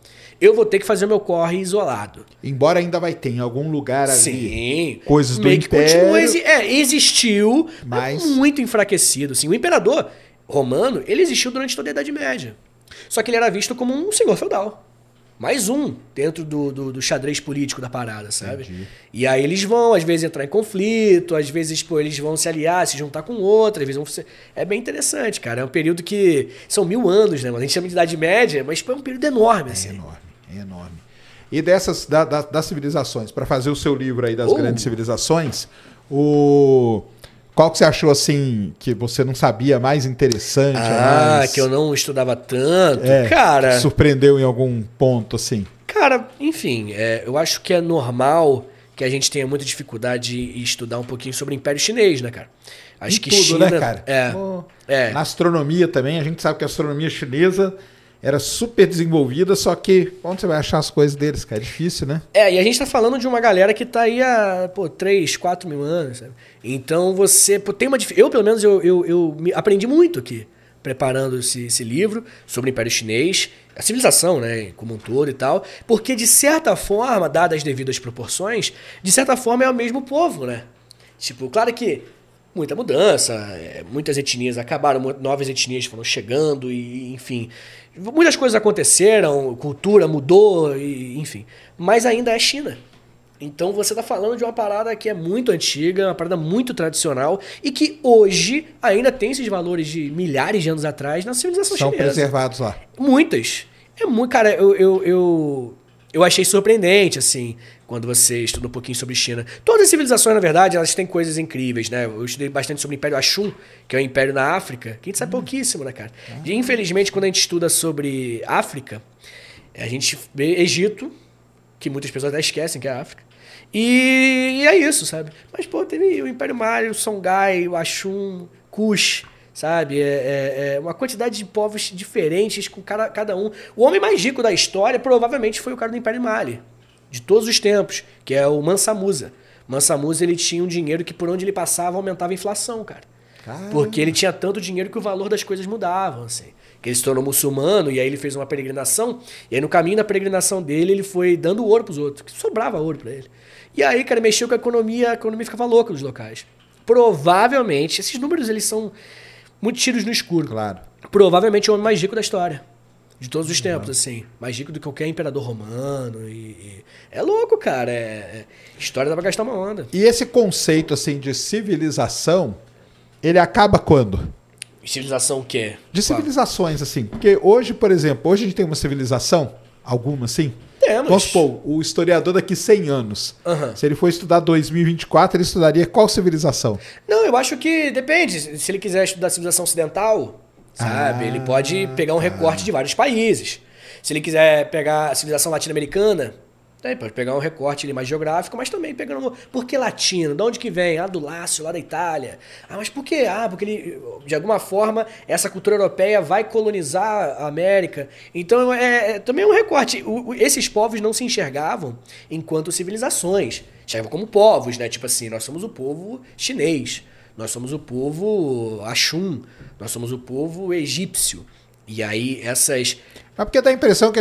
eu vou ter que fazer meu corre isolado. Embora ainda vai ter em algum lugar ali Sim, coisas do império. Continua, é, existiu, mas muito enfraquecido. Assim. O imperador romano, ele existiu durante toda a Idade Média. Só que ele era visto como um senhor feudal. Mais um dentro do, do, do xadrez político da parada, sabe? Entendi. E aí eles vão, às vezes, entrar em conflito, às vezes, pô, eles vão se aliar, se juntar com outro, às vezes vão. É bem interessante, cara. É um período que. São mil anos, né, A gente chama de Idade Média, mas pô, é um período enorme, é assim. Enorme enorme. E dessas da, da, das civilizações, para fazer o seu livro aí das uh. grandes civilizações, o qual que você achou assim que você não sabia mais interessante? Ah, mais... que eu não estudava tanto, é, cara. Surpreendeu em algum ponto assim? Cara, enfim, é, eu acho que é normal que a gente tenha muita dificuldade em estudar um pouquinho sobre o Império Chinês, né, cara? Acho que tudo, né, China, né, cara? É, oh, é. Na astronomia também, a gente sabe que a astronomia chinesa era super desenvolvida, só que onde você vai achar as coisas deles, cara? É difícil, né? É, e a gente tá falando de uma galera que tá aí há, pô, 3, 4 mil anos, sabe? Então você, pô, tem uma Eu, pelo menos, eu, eu, eu aprendi muito aqui, preparando esse, esse livro sobre o Império Chinês, a civilização, né, como um todo e tal, porque de certa forma, dadas as devidas proporções, de certa forma é o mesmo povo, né? Tipo, claro que muita mudança, é, muitas etnias acabaram, novas etnias foram chegando, e enfim. Muitas coisas aconteceram, cultura mudou, e, enfim. Mas ainda é China. Então você está falando de uma parada que é muito antiga, uma parada muito tradicional e que hoje ainda tem esses valores de milhares de anos atrás na civilização São chinesa. São preservados lá. Muitas. É muito, cara, eu, eu, eu eu achei surpreendente, assim, quando você estuda um pouquinho sobre China. Todas as civilizações, na verdade, elas têm coisas incríveis, né? Eu estudei bastante sobre o Império Achum, que é o um império na África, que a gente sabe hum. pouquíssimo, né, cara? Ah. E, infelizmente, quando a gente estuda sobre África, a gente vê Egito, que muitas pessoas até esquecem que é África. E, e é isso, sabe? Mas, pô, teve o Império Mário, o Songhai, o Ashum, Kush sabe? É, é, é, uma quantidade de povos diferentes, com cada, cada um. O homem mais rico da história provavelmente foi o cara do Império Mali, de todos os tempos, que é o Mansa Musa. Mansa Musa, ele tinha um dinheiro que por onde ele passava aumentava a inflação, cara. Caramba. Porque ele tinha tanto dinheiro que o valor das coisas mudava, assim que ele se tornou muçulmano e aí ele fez uma peregrinação. E aí no caminho da peregrinação dele, ele foi dando ouro pros outros, que sobrava ouro para ele. E aí, cara, mexeu com a economia, a economia ficava louca nos locais. Provavelmente, esses números eles são Muitos tiros no escuro. Claro. Provavelmente o homem mais rico da história. De todos os uhum. tempos, assim. Mais rico do que qualquer imperador romano. E, e... É louco, cara. É, é... História dá pra gastar uma onda. E esse conceito, assim, de civilização, ele acaba quando? Civilização o quê? De civilizações, assim. Porque hoje, por exemplo, hoje a gente tem uma civilização, alguma, assim, menos. Vamos supor, o historiador daqui 100 anos. Uhum. Se ele for estudar 2024, ele estudaria qual civilização? Não, eu acho que depende. Se ele quiser estudar civilização ocidental, ah. sabe? Ah, ele pode pegar um recorte ah. de vários países. Se ele quiser pegar a civilização latino-americana, tem, né, pode pegar um recorte ali mais geográfico, mas também pegando. Por que latino? De onde que vem? Ah, do Lácio, lá da Itália. Ah, mas por que? Ah, porque ele, de alguma forma, essa cultura europeia vai colonizar a América. Então, é, é, é também é um recorte. O, esses povos não se enxergavam enquanto civilizações. Enxergavam como povos, né? Tipo assim, nós somos o povo chinês, nós somos o povo Axum, nós somos o povo egípcio. E aí, essas mas porque dá a impressão que,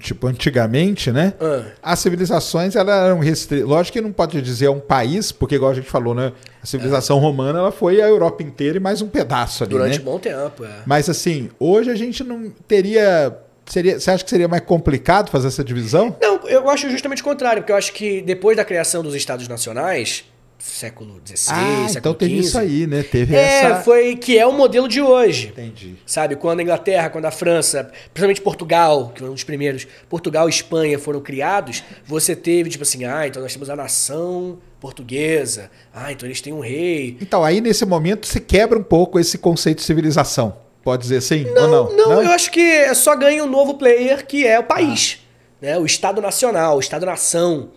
tipo, antigamente, né? É. As civilizações elas eram restritas. Lógico que não pode dizer um país, porque, igual a gente falou, né? A civilização é. romana ela foi a Europa inteira e mais um pedaço ali. Durante né? bom tempo, é. Mas, assim, hoje a gente não teria. Seria, você acha que seria mais complicado fazer essa divisão? Não, eu acho justamente o contrário, porque eu acho que depois da criação dos estados nacionais, século XVI, ah, século então teve 15. isso aí, né? Teve é, essa... foi que é o modelo de hoje. Entendi. Sabe, quando a Inglaterra, quando a França, principalmente Portugal, que foi um dos primeiros, Portugal e Espanha foram criados, você teve tipo assim, ah, então nós temos a nação portuguesa. Ah, então eles têm um rei. Então aí nesse momento se quebra um pouco esse conceito de civilização. Pode dizer assim não, ou não? Não, não, eu acho que é só ganha um novo player que é o país, ah. né? O Estado Nacional, o Estado Nação.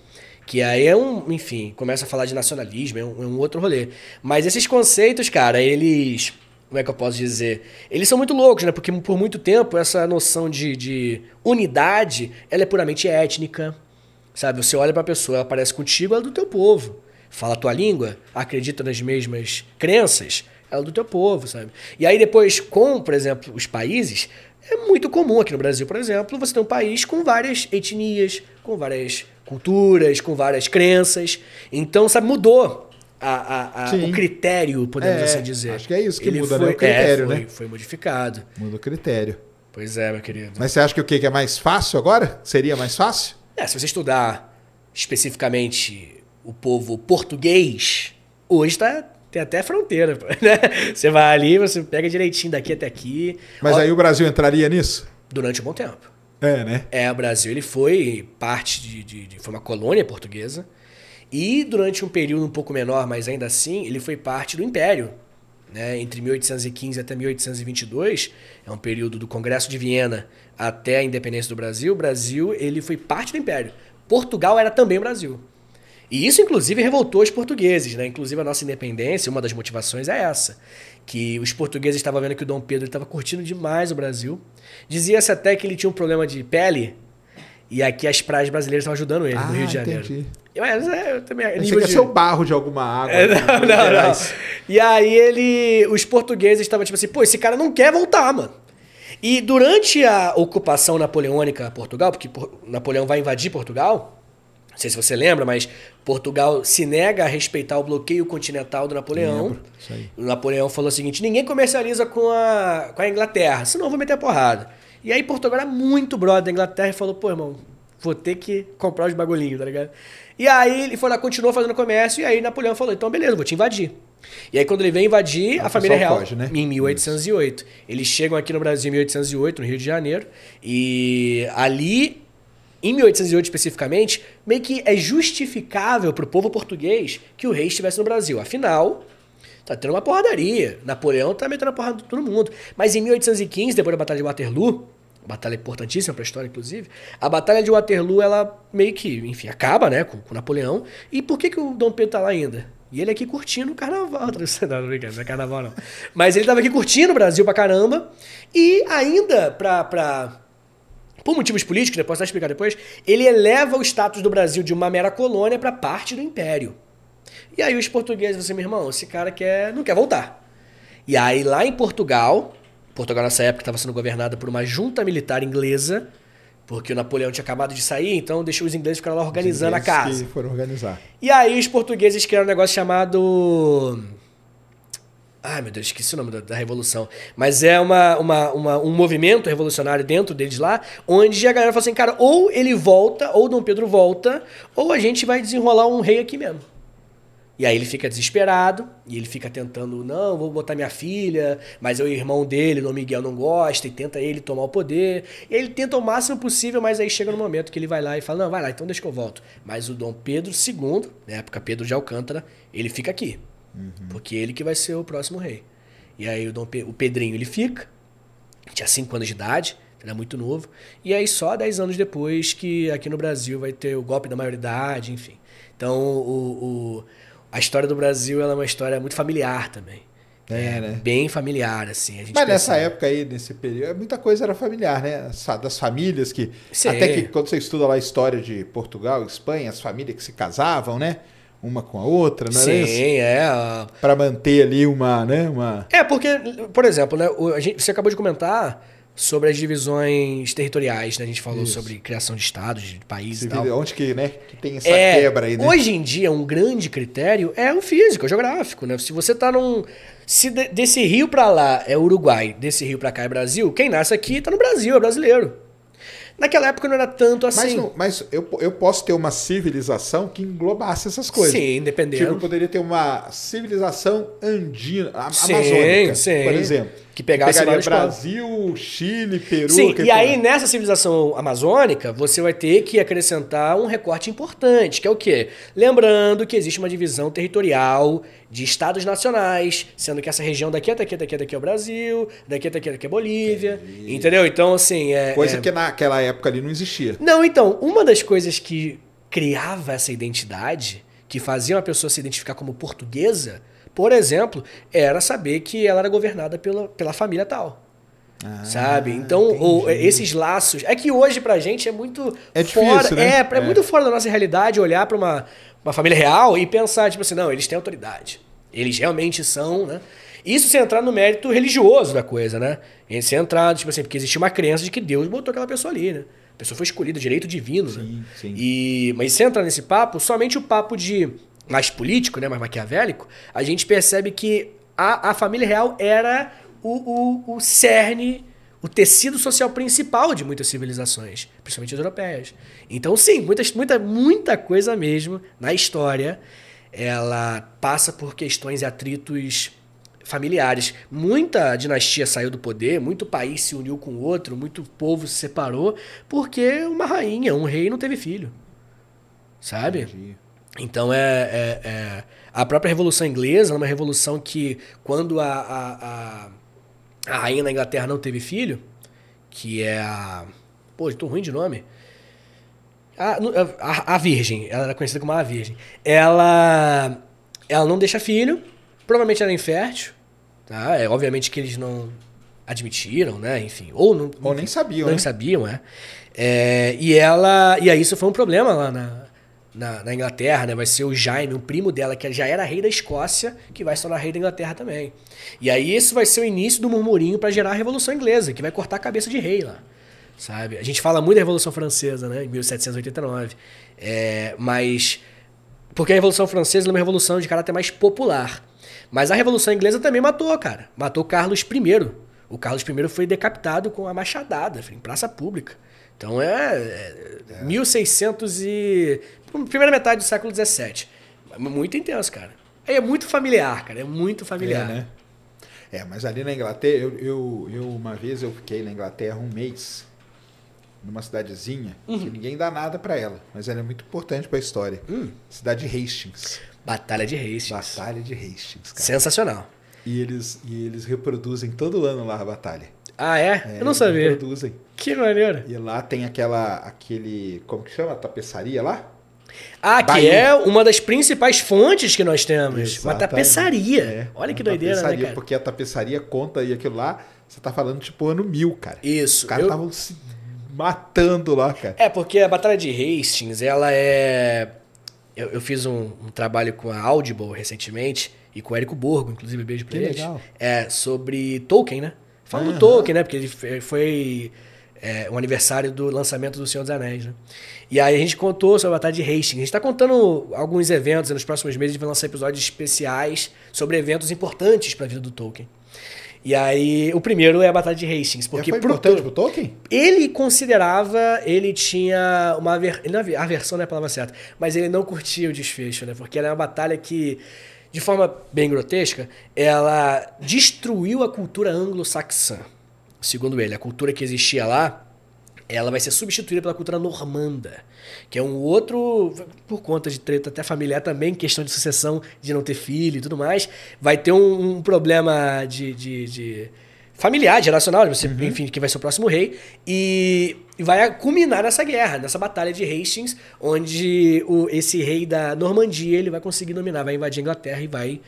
Que aí é um, enfim, começa a falar de nacionalismo, é um, é um, outro rolê. Mas esses conceitos, cara, eles. Como é que eu posso dizer? Eles são muito loucos, né? Porque por muito tempo essa noção de, de unidade, ela é puramente étnica. Sabe? Você olha pra pessoa, ela parece contigo, ela é do teu povo. Fala a tua língua, acredita nas mesmas crenças, ela é do teu povo, sabe? E aí depois, com, por exemplo, os países, é muito comum aqui no Brasil, por exemplo, você ter um país com várias etnias, com várias culturas, com várias crenças. Então, sabe, mudou a, a, a, o critério, podemos é, assim dizer. Acho que é isso que Ele muda, né? foi, né? O critério, é, né? foi, né? Foi modificado. Muda o critério. Pois é, meu querido. Mas você acha que o que é mais fácil agora? Seria mais fácil? É, se você estudar especificamente o povo português, hoje está tem até fronteira. <laughs> Né? Você vai ali, você pega direitinho daqui até aqui. Mas Ó, aí o Brasil entraria nisso? Durante um bom tempo. É, né? É, o Brasil ele foi parte de, de, de, Foi uma colônia portuguesa. E durante um período um pouco menor, mas ainda assim, ele foi parte do Império. Né? Entre 1815 até 1822, é um período do Congresso de Viena até a independência do Brasil. O Brasil ele foi parte do Império. Portugal era também o Brasil. E isso, inclusive, revoltou os portugueses, né? Inclusive, a nossa independência, uma das motivações é essa. Que os portugueses estavam vendo que o Dom Pedro estava curtindo demais o Brasil. Dizia-se até que ele tinha um problema de pele. E aqui as praias brasileiras estavam ajudando ele, ah, no Rio de ah, Janeiro. Entendi. Mas é, também... É Achei de... ser o barro de alguma água. É, né? não, não, não, E aí ele... Os portugueses estavam tipo assim, pô, esse cara não quer voltar, mano. E durante a ocupação napoleônica a Portugal, porque Napoleão vai invadir Portugal... Não sei se você lembra, mas Portugal se nega a respeitar o bloqueio continental do Napoleão. O Napoleão falou o seguinte: ninguém comercializa com a, com a Inglaterra, senão eu vou meter a porrada. E aí Portugal era muito brother da Inglaterra e falou: pô, irmão, vou ter que comprar os bagulhinhos, tá ligado? E aí ele foi lá, continuou fazendo comércio, e aí Napoleão falou: então beleza, vou te invadir. E aí quando ele vem invadir a, a família real pode, né? em 1808. Isso. Eles chegam aqui no Brasil em 1808, no Rio de Janeiro, e ali em 1808 especificamente, meio que é justificável para o povo português que o rei estivesse no Brasil. Afinal, tá tendo uma porradaria. Napoleão tá metendo a porrada de todo mundo. Mas em 1815, depois da Batalha de Waterloo, batalha importantíssima para a história, inclusive, a Batalha de Waterloo, ela meio que, enfim, acaba, né, com, com Napoleão. E por que, que o Dom Pedro tá lá ainda? E ele aqui curtindo o carnaval. <laughs> Não, não, não é carnaval, não. Mas ele tava aqui curtindo o Brasil pra caramba. E ainda, pra, pra por motivos políticos, né, posso explicar depois, ele eleva o status do Brasil de uma mera colônia para parte do império. E aí os portugueses, você, assim, meu irmão, esse cara quer, não quer voltar. E aí lá em Portugal, Portugal nessa época estava sendo governada por uma junta militar inglesa, porque o Napoleão tinha acabado de sair, então deixou os ingleses ficar lá organizando a casa. Que foram organizar. E aí os portugueses criaram um negócio chamado Ai, meu Deus, esqueci o nome da, da revolução. Mas é uma, uma, uma, um movimento revolucionário dentro deles lá, onde a galera fala assim, cara, ou ele volta, ou Dom Pedro volta, ou a gente vai desenrolar um rei aqui mesmo. E aí ele fica desesperado, e ele fica tentando, não, vou botar minha filha, mas é o irmão dele, Dom Miguel, não gosta, e tenta ele tomar o poder. E ele tenta o máximo possível, mas aí chega no momento que ele vai lá e fala, não, vai lá, então deixa que eu volto. Mas o Dom Pedro II, na época Pedro de Alcântara, ele fica aqui. Uhum. Porque ele que vai ser o próximo rei. E aí o, Dom Pe o Pedrinho ele fica, tinha 5 anos de idade, era é muito novo. E aí só 10 anos depois que aqui no Brasil vai ter o golpe da maioridade, enfim. Então o, o a história do Brasil é uma história muito familiar também. É, é né? Bem familiar, assim. Mas pensa... nessa época aí, nesse período, muita coisa era familiar, né? Das famílias que. Sim. Até que quando você estuda lá a história de Portugal, Espanha, as famílias que se casavam, né? uma com a outra, não é Sim, isso? é. Para manter ali uma, né, uma... É, porque, por exemplo, né, a gente, você acabou de comentar sobre as divisões territoriais, né? A gente falou isso. sobre criação de estados, de países e tal. Onde que, né, que tem essa é, quebra aí, né? Hoje em dia, um grande critério é o físico, é o geográfico, né? Se você tá num... Se de, desse rio para lá é Uruguai, desse rio para cá é Brasil, quem nasce aqui tá no Brasil, é brasileiro. Naquela época não era tanto assim. Mas, não, mas eu, eu posso ter uma civilização que englobasse essas coisas. Sim, independente. Tipo, eu poderia ter uma civilização andina, sim, amazônica, sim. por exemplo que pegava Pegaria Brasil, Chile, Peru. Sim, e aí é. nessa civilização amazônica, você vai ter que acrescentar um recorte importante, que é o quê? Lembrando que existe uma divisão territorial de estados nacionais, sendo que essa região daqui até aqui, até aqui, até aqui é o Brasil, daqui até aqui, até aqui é Bolívia, Entendi. entendeu? Então, assim... É, Coisa é... que naquela época ali não existia. Não, então, uma das coisas que criava essa identidade, que fazia uma pessoa se identificar como portuguesa por exemplo, era saber que ela era governada pela, pela família tal. Ah, sabe? Então, ou, esses laços. É que hoje pra gente é muito é fora. Difícil, né? é, é, é, muito fora da nossa realidade olhar para uma, uma família real e pensar, tipo assim, não, eles têm autoridade. Eles realmente são, né? Isso se entrar no mérito religioso da coisa, né? E se entrar, tipo assim, porque existe uma crença de que Deus botou aquela pessoa ali, né? A pessoa foi escolhida, direito divino. Né? Sim, né? sim. E, mas se entrar nesse papo, somente o papo de mais político, né, mais maquiavélico, a gente percebe que a, a família real era o, o, o cerne, o tecido social principal de muitas civilizações, principalmente as europeias. Então, sim, muitas, muita, muita coisa mesmo na história ela passa por questões e atritos familiares. Muita dinastia saiu do poder, muito país se uniu com outro, muito povo se separou, porque uma rainha, um rei não teve filho. Sabe? Entendi. Então é, é, é, a própria Revolução Inglesa é uma revolução que quando a, a, a, a rainha da Inglaterra não teve filho, que é a... Pô, estou ruim de nome. A, a, a, Virgem, ela era conhecida como a Virgem. Ela, ela não deixa filho, provavelmente era é infértil, tá? É, obviamente que eles não admitiram, né? Enfim, ou, não, ou nem sabiam, Nem né? sabiam, é. é. E ela, e aí isso foi um problema lá na, na, na, Inglaterra, né? Vai ser o Jaime, o primo dela, que já era rei da Escócia, que vai se tornar rei da Inglaterra também. E aí isso vai ser o início do murmurinho para gerar a Revolução Inglesa, que vai cortar a cabeça de rei lá. Sabe? A gente fala muito da Revolução Francesa, né? Em 1789. É, mas. Porque a Revolução Francesa é uma revolução de caráter mais popular. Mas a Revolução Inglesa também matou, cara. Matou Carlos I. O Carlos I foi decapitado com a machadada, em praça pública. Então é, é, é. 1600 e primeira metade do século XVII. Muito intenso, cara. É muito familiar, cara. É muito familiar. É, né? É, mas ali na Inglaterra, eu, eu, eu, uma vez eu fiquei na Inglaterra um mês, numa cidadezinha, uhum. que ninguém dá nada para ela, mas ela é muito importante para a história. Uhum. Cidade de Hastings. Batalha de Hastings. Batalha de Hastings, cara. Sensacional. E eles, e eles reproduzem todo ano lá a batalha. Ah, é? é eu não sabia. Reproduzem. Que maneiro. E lá tem aquela, aquele, como que chama? Tapeçaria lá? Ah, que Bahia. é uma das principais fontes que nós temos. Exatamente. Uma tapeçaria. É, Olha que doideira, né, tapeçaria, né, cara? Porque a tapeçaria conta e aquilo lá, você tá falando tipo ano mil, cara. Isso. Os caras estavam se matando lá, cara. É, porque a Batalha de Hastings, ela é... Eu, eu fiz um, um, trabalho com a Audible recentemente e com o Érico Borgo, inclusive, beijo pra que Legal. É, sobre Tolkien, né? Falando do Tolkien, né? Porque ele foi é, o aniversário do lançamento do Senhor dos Anéis. Né? E aí a gente contou sobre a Batalha de Hastings. A gente está contando alguns eventos, e nos próximos meses a gente vai lançar episódios especiais sobre eventos importantes para a vida do Tolkien. E aí, o primeiro é a Batalha de Hastings. Porque foi pro, pro Tolkien? Ele considerava, ele tinha uma aver, é aversão, não é a palavra certa, mas ele não curtia o desfecho, né? Porque era é uma batalha que, de forma bem grotesca, ela destruiu a cultura anglo-saxã. Segundo ele, a cultura que existia lá ela vai ser substituída pela cultura normanda, que é um outro, por conta de treta até familiar também, questão de sucessão, de não ter filho e tudo mais, vai ter um, um problema de, de, de, familiar, geracional, você, uhum. enfim, que vai ser o próximo rei, e vai culminar nessa guerra, nessa batalha de Hastings, onde o, esse rei da Normandia ele vai conseguir dominar, vai invadir a Inglaterra e vai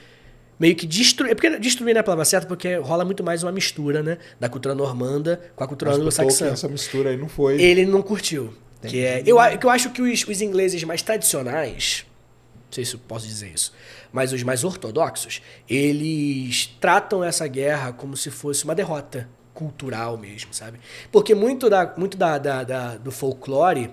meio que destruir. É porque destruir não é a palavra certa, porque rola muito mais uma mistura, né? Da cultura normanda com a cultura anglo-saxã. Essa mistura aí não foi. Ele não curtiu. Que é, eu, eu acho que os, os ingleses mais tradicionais, não sei se eu posso dizer isso, mas os mais ortodoxos, eles tratam essa guerra como se fosse uma derrota cultural mesmo, sabe? Porque muito, da, muito da, da, da do folclore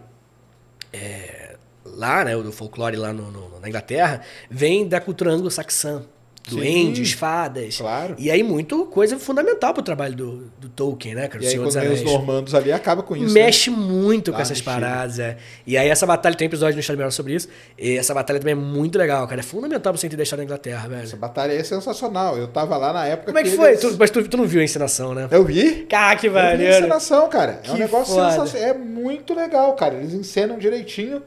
é, lá, né, do folclore lá no, no, na Inglaterra, vem da cultura anglo-saxã duendes, Sim, fadas. Claro. E aí, muito coisa fundamental pro trabalho do, do Tolkien, né, cara? E o aí, quando os normandos ali, acaba com isso. Né? Mexe né? muito com ah, essas paradas, é. E aí, essa batalha, tem episódio no Instagram sobre isso, e essa batalha também é muito legal, cara. É fundamental pra você entender a história da Inglaterra, velho. Essa batalha é sensacional. Eu tava lá na época Como é que, que foi? Eles... Tu, mas tu, tu, não viu a encenação, né? Eu vi. Cara, que maneiro. Eu vi a encenação, cara. Que é um negócio sensacional. É muito legal, cara. Eles encenam direitinho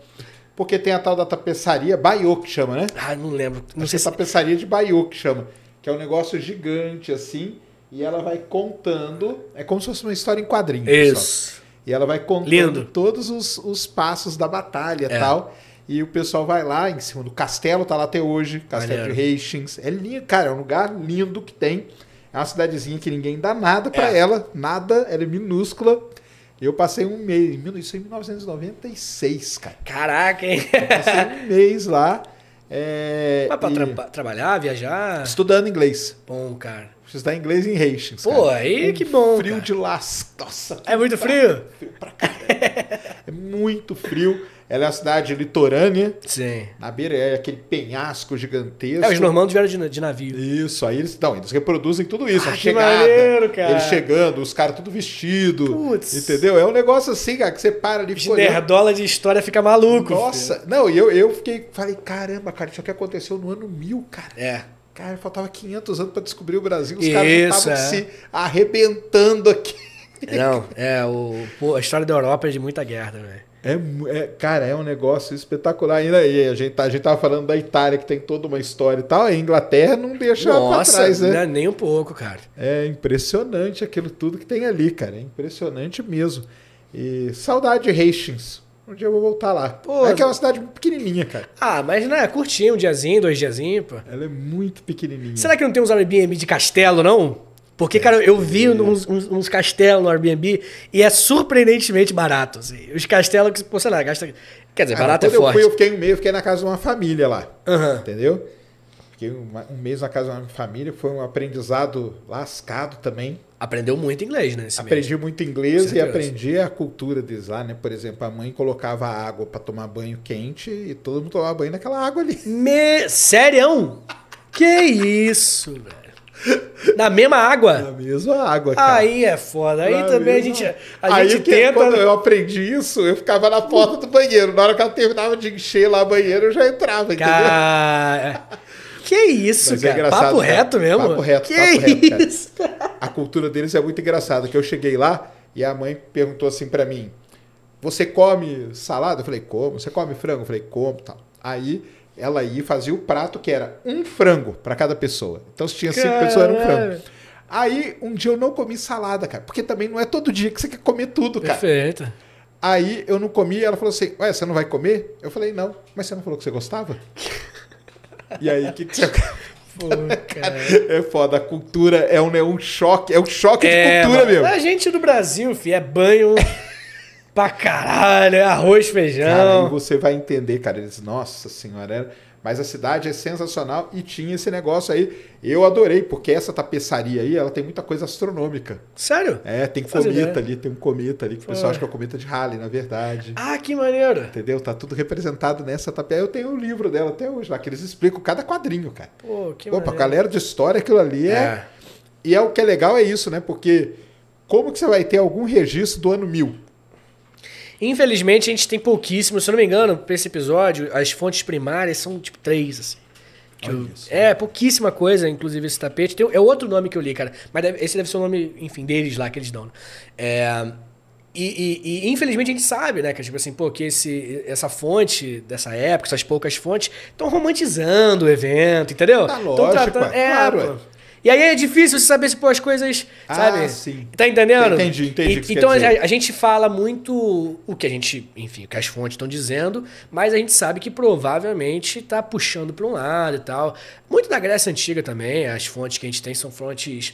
porque tem a tal da tapeçaria Baiô que chama, né? Ah, não lembro. Não é sei se... tapeçaria de Baiô que chama, que é um negócio gigante assim, e ela vai contando, é como se fosse uma história em quadrinhos. Isso. E ela vai contando Lindo. todos os, os passos da batalha e é. tal. E o pessoal vai lá em cima do castelo, tá lá até hoje, Castelo Valeu. de Hastings. É lindo, cara, é um lugar lindo que tem. É uma cidadezinha que ninguém dá nada para é. ela, nada, ela é minúscula. Eu passei um mês, isso em 1996, cara. Caraca, hein? Eu passei um mês lá. É, Mas pra e... tra trabalhar, viajar? Estudando inglês. Bom, cara. Estudar inglês em Hastings. Pô, cara. aí um que bom. Frio cara. de lasca. Nossa. É muito pra... Tá frio? Frio pra caramba. é muito frio. Ela é uma cidade litorânea. Sim. Na beira é aquele penhasco gigantesco. É, os normandos vieram de, de navio. Isso, aí eles, não, eles reproduzem tudo isso. Ah, a chegada, maneiro, cara. Eles chegando, os caras tudo vestido. Putz. Entendeu? É um negócio assim, cara, que você para ali. De nerdola de história fica maluco. Nossa. Filho. Não, e eu, eu fiquei, falei, caramba, cara, isso aqui aconteceu no ano mil, cara. É. Cara, faltava 500 anos para descobrir o Brasil. Os isso, caras estavam é. se arrebentando aqui. Não, é, o, pô, a história da Europa é de muita guerra também. É, é, cara, é um negócio espetacular. Ainda aí, a gente, tá, a gente tava falando da Itália, que tem toda uma história e tal. A Inglaterra não deixa Nossa, pra trás, né? né? nem um pouco, cara. É impressionante aquilo tudo que tem ali, cara. É impressionante mesmo. E saudade de Hastings. Um dia eu vou voltar lá. Pô, é que é uma cidade pequenininha, cara. Ah, mas né, curtinho, um diazinho, dois diazinhos, pô. Ela é muito pequenininha. Será que não tem uns Airbnb de castelo, não? Porque, é, cara, eu vi uns, uns, uns castelos no Airbnb e é surpreendentemente barato. Assim. Os castelos que, pô, sei lá, gasta. Quer dizer, barato é eu forte. Fui, eu fiquei um mês, eu fiquei na casa de uma família lá. Uhum. Entendeu? Fiquei um, um mês na casa de uma família, foi um aprendizado lascado também. Aprendeu muito inglês, né? aprendi mês. muito inglês é e aprendi a cultura deles lá, né? Por exemplo, a mãe colocava água para tomar banho quente e todo mundo tomava banho naquela água ali. Me... Sério? <laughs> Que isso, velho. Na mesma água? Na mesma água, cara. Aí é foda. Aí na também mesma... a gente, a aí gente que, tenta... Quando né? eu aprendi isso, eu ficava na porta do banheiro. Na hora que ela terminava de encher lá o banheiro, eu já entrava, entendeu? Que é isso, Mas é cara. É papo cara. reto mesmo? Papo reto, que papo reto, isso? Cara. A cultura deles é muito engraçada. Que eu cheguei lá e a mãe perguntou assim para mim, você come salada? Eu falei, como. Você come frango? Eu falei, como. Tal. Aí ela ia fazer fazia o prato que era um frango para cada pessoa. Então, se tinha cinco pessoas, era um frango. Aí, um dia eu não comi salada, cara. Porque também não é todo dia que você quer comer tudo, cara. Perfeito. Aí eu não comi, ela falou assim: Ué, você não vai comer? Eu falei: Não, mas você não falou que você gostava? e aí, o que, que você. <laughs> Pô, <laughs> cara. É foda, a cultura é um, é um choque, é um choque é, de cultura mesmo. A gente do Brasil, fi, é banho <laughs> pra caralho, é arroz, feijão. Cara, você vai entender, cara. Eles, nossa senhora, mas a cidade é sensacional e tinha esse negócio aí. Eu adorei, porque essa tapeçaria aí, ela tem muita coisa astronômica. Sério? É, tem Vou cometa ali, tem um cometa ali, que o pessoal acha que é o cometa de Halley, na verdade. Ah, que maneiro! Entendeu? Tá tudo representado nessa tapeçaria. Eu tenho o um livro dela até hoje lá, que eles explicam cada quadrinho, cara. Pô, que Pô, maneiro. pra galera de história, aquilo ali é... é... E é o que é legal é isso, né? Porque como que você vai ter algum registro do ano 1000? Infelizmente, a gente tem pouquíssimo. Se eu não me engano, para esse episódio, as fontes primárias são tipo três, assim. Eu, é, pouquíssima coisa, inclusive esse tapete. Tem, é outro nome que eu li, cara. Mas deve, esse deve ser o nome, enfim, deles lá que eles dão. Né? É, e, e, e, infelizmente a gente sabe, né? Que tipo assim, pô, que esse, essa fonte dessa época, essas poucas fontes, estão romantizando o evento, entendeu? Tá lógico, tratando, é, claro, pô, e aí é difícil você saber se pô, as coisas. Ah, sabe? sim. Tá entendendo? Entendi, entendi. E, então a, a, gente fala muito o que a gente, enfim, o que as fontes estão dizendo, mas a gente sabe que provavelmente tá puxando para um lado e tal. Muito da Grécia Antiga também, as fontes que a gente tem são fontes.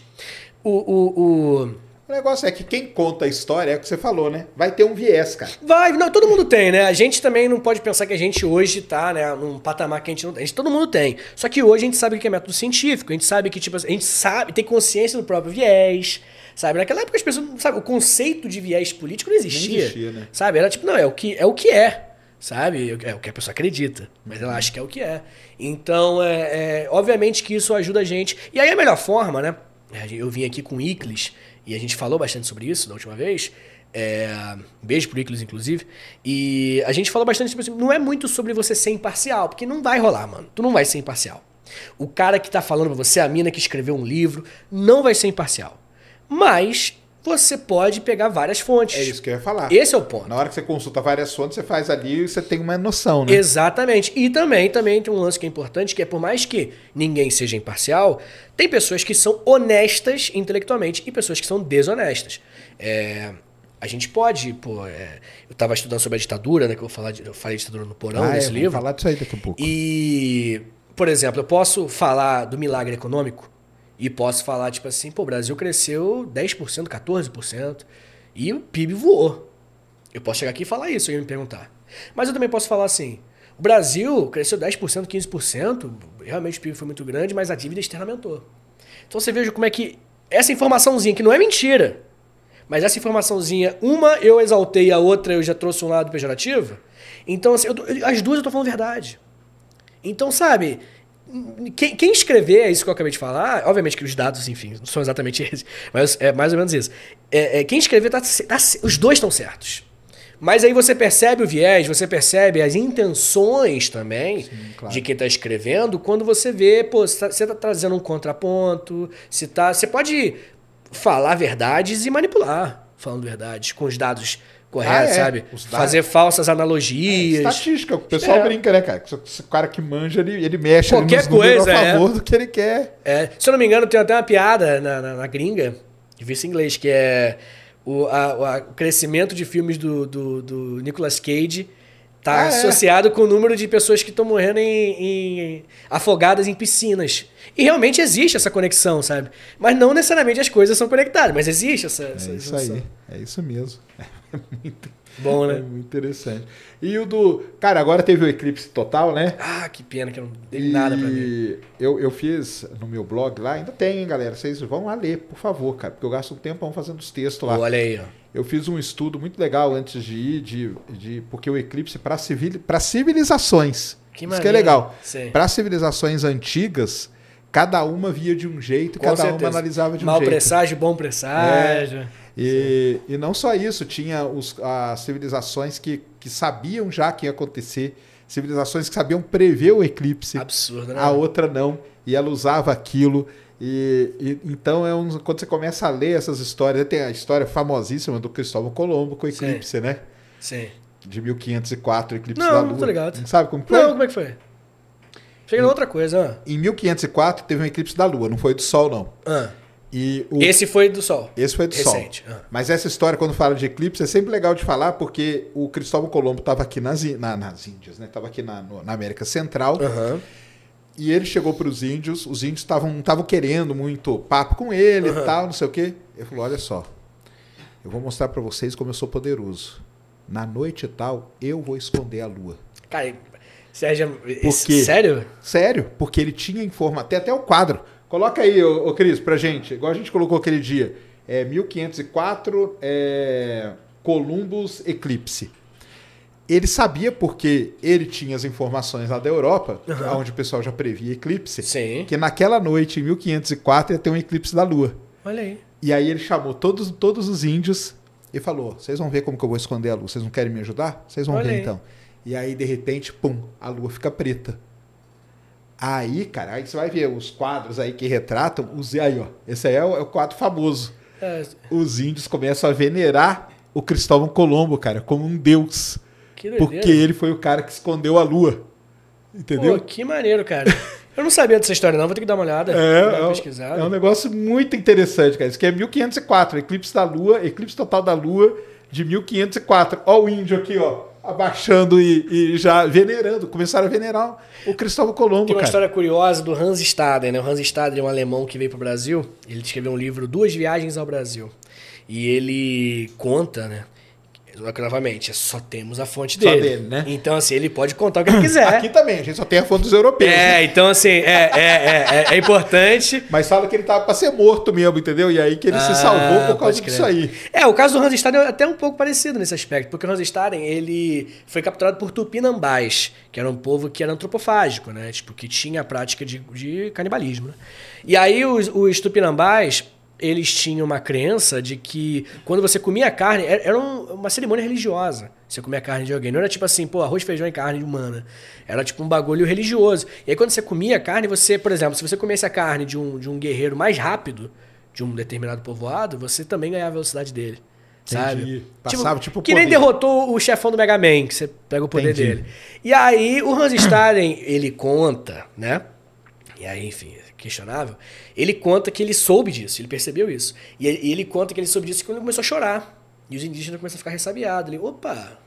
O, o, o, o negócio é que quem conta a história é o que você falou, né? Vai ter um viés, cara. Vai, não, todo mundo tem, né? A gente também não pode pensar que a gente hoje tá, né, num patamar que a gente não tem. A gente, todo mundo tem. Só que hoje a gente sabe o que é método científico, a gente sabe que, tipo, a gente sabe, tem consciência do próprio viés. Sabe, naquela época as pessoas, sabe, o conceito de viés político não existia. Não existia, né? Sabe? Era tipo, não, é o que é. O que é sabe? É, é o que a pessoa acredita, mas ela acha que é o que é. Então, é, é, obviamente que isso ajuda a gente. E aí a melhor forma, né? É, eu vim aqui com Iclis, e a gente falou bastante sobre isso da última vez. É, beijo pro Iclos, inclusive. E a gente falou bastante sobre isso. Não é muito sobre você ser imparcial, porque não vai rolar, mano. Tu não vai ser imparcial. O cara que tá falando pra você, a mina que escreveu um livro, não vai ser imparcial. Mas você pode pegar várias fontes. É isso que eu ia falar. Esse é o ponto. Na hora que você consulta várias fontes, você faz ali e você tem uma noção, né? Exatamente. E também, também tem um lance que é importante, que é por mais que ninguém seja imparcial, tem pessoas que são honestas intelectualmente e pessoas que são desonestas. É, a gente pode, pô, é, eu estava estudando sobre a ditadura, né, que eu, falar de, eu falei de ditadura no porão ah, nesse é, livro. falar disso aí daqui a pouco. E, por exemplo, eu posso falar do milagre econômico, e posso falar, tipo assim, pô, o Brasil cresceu 10%, 14%, e o PIB voou. Eu posso chegar aqui e falar isso e me perguntar. Mas eu também posso falar assim, o Brasil cresceu 10%, 15%, realmente o PIB foi muito grande, mas a dívida externa aumentou. Então você veja como é que essa informaçãozinha, que não é mentira, mas essa informaçãozinha, uma eu exaltei, a outra eu já trouxe um lado pejorativo. Então, assim, eu, as duas eu tô falando verdade. Então, sabe, quem, quem, escrever é isso que eu acabei de falar, obviamente que os dados, enfim, não são exatamente <laughs> esses, mas é mais ou menos isso. É, é quem escrever, tá, tá, os dois estão certos. Mas aí você percebe o viés, você percebe as intenções também Sim, claro. de quem está escrevendo, quando você vê, pô, você está tá trazendo um contraponto, você, tá, você pode falar verdades e manipular falando verdades, com os dados correto, ah, é. sabe? Fazer falsas analogias. É, estatística, o pessoal é. brinca, né, cara? O cara que manja, ele, ele mexe Qualquer coisa, a é. favor do que ele quer. É, se eu não me engano, tem até uma piada na, na, na gringa, de vice inglês, que é o, a, a, o crescimento de filmes do, do, do Nicolas Cage tá ah, é? associado com o número de pessoas que estão morrendo em, em afogadas em piscinas. E realmente existe essa conexão, sabe? Mas não necessariamente as coisas são conectadas, mas existe essa, essa é isso aí, é isso mesmo muito, <laughs> Bom, né? É muito interessante. E o do. Cara, agora teve o eclipse total, né? Ah, que pena que eu não dei e... nada pra mim. Eu, eu fiz no meu blog lá, ainda tem, hein, galera? Vocês vão lá ler, por favor, cara, porque eu gasto um tempão fazendo os textos lá. Olha aí, ó. Eu fiz um estudo muito legal antes de ir, de, de porque o eclipse para civil, pra civilizações. Que Isso que é legal. Para civilizações antigas, cada uma via de um jeito, Com cada certeza. uma analisava de um Mal jeito. Mal presságio, bom presságio. É. E, e não só isso, tinha os, as civilizações que, que sabiam já que ia acontecer, civilizações que sabiam prever o eclipse. Absurdo, né? A outra não, e ela usava aquilo. E, e, então é um, quando você começa a ler essas histórias, tem a história famosíssima do Cristóvão Colombo com o eclipse, Sim. né? Sim. De 1504, eclipse não, da Lua. Não, tô ligado. Não sabe como foi? Não, como é que foi? Chega em outra coisa. Em 1504 teve um eclipse da Lua, não foi do Sol, não. Ah. O... Esse foi do Sol. Esse foi do Recente. Sol. Ah. Mas essa história, quando fala de eclipse, é sempre legal de falar, porque o Cristóvão Colombo estava aqui nas, na, nas Índias, né? Estava aqui na, no, na, América Central. Uhum. E ele chegou para os índios, os índios estavam estavam querendo muito papo com ele uhum. e tal, não sei o quê. Ele falou: olha só, eu vou mostrar para vocês como eu sou poderoso. Na noite e tal, eu vou esconder a lua. Cara, Sérgio, porque, sério? Sério, porque ele tinha informação, até, até o quadro. Coloca aí, ô, ô Cris, pra gente, igual a gente colocou aquele dia, é 1504 é, Columbus Eclipse. Ele sabia porque ele tinha as informações lá da Europa, uhum. onde o pessoal já previa eclipse, Sim. que naquela noite, em 1504, ia ter um eclipse da Lua. Olha aí. E aí ele chamou todos, todos os índios e falou: vocês vão ver como que eu vou esconder a lua. Vocês não querem me ajudar? Vocês vão Olha ver aí. então. E aí, de repente, pum, a lua fica preta. Aí, cara, aí você vai ver os quadros aí que retratam. Os, aí, ó. Esse aí é o, é o quadro famoso. É. Os índios começam a venerar o Cristóvão Colombo, cara, como um deus. porque ele foi o cara que escondeu a lua. Entendeu? Pô, que maneiro, cara. Eu não sabia dessa história, não. Vou ter que dar uma olhada. É, dar é, é um negócio muito interessante, cara. Isso aqui é 1504, eclipse da lua, eclipse total da lua de 1504. Ó o índio aqui, ó abaixando e, e, já venerando, começaram a venerar o Cristóvão Colombo. Tem uma cara. história curiosa do Hans Staden, né? O Hans Staden é um alemão que veio para o Brasil. Ele escreveu um livro, Duas Viagens ao Brasil. E ele conta, né? novamente, só temos a fonte dele. dele né? Então, assim, ele pode contar o que ele quiser. Aqui também, a gente só tem a fonte dos europeus. É, né? então, assim, é, é, é, é, importante. Mas fala que ele tava para ser morto mesmo, entendeu? E aí que ele ah, se salvou por causa disso aí. É, o caso do Hans Staden é até um pouco parecido nesse aspecto, porque o Hans Staden, ele foi capturado por tupinambás, que era um povo que era antropofágico, né? Tipo, que tinha a prática de, de canibalismo, né? E aí os, os tupinambás eles tinham uma crença de que quando você comia carne, era uma cerimônia religiosa. Você comia carne de alguém. Não era tipo assim, pô, arroz, feijão e carne humana. Era tipo um bagulho religioso. E aí quando você comia carne, você, por exemplo, se você comesse a carne de um, de um guerreiro mais rápido, de um determinado povoado, você também ganhava a velocidade dele. Sabe? Entendi. Passava tipo, tipo Que nem derrotou o chefão do Mega Man, que você pega o poder Entendi. dele. E aí o Hans Stalin, ele conta, né? E aí, enfim, questionável, ele conta que ele soube disso, ele percebeu isso. E ele, conta que ele soube disso quando ele começou a chorar. E os indígenas começaram a ficar ressabiados. Ele, opa,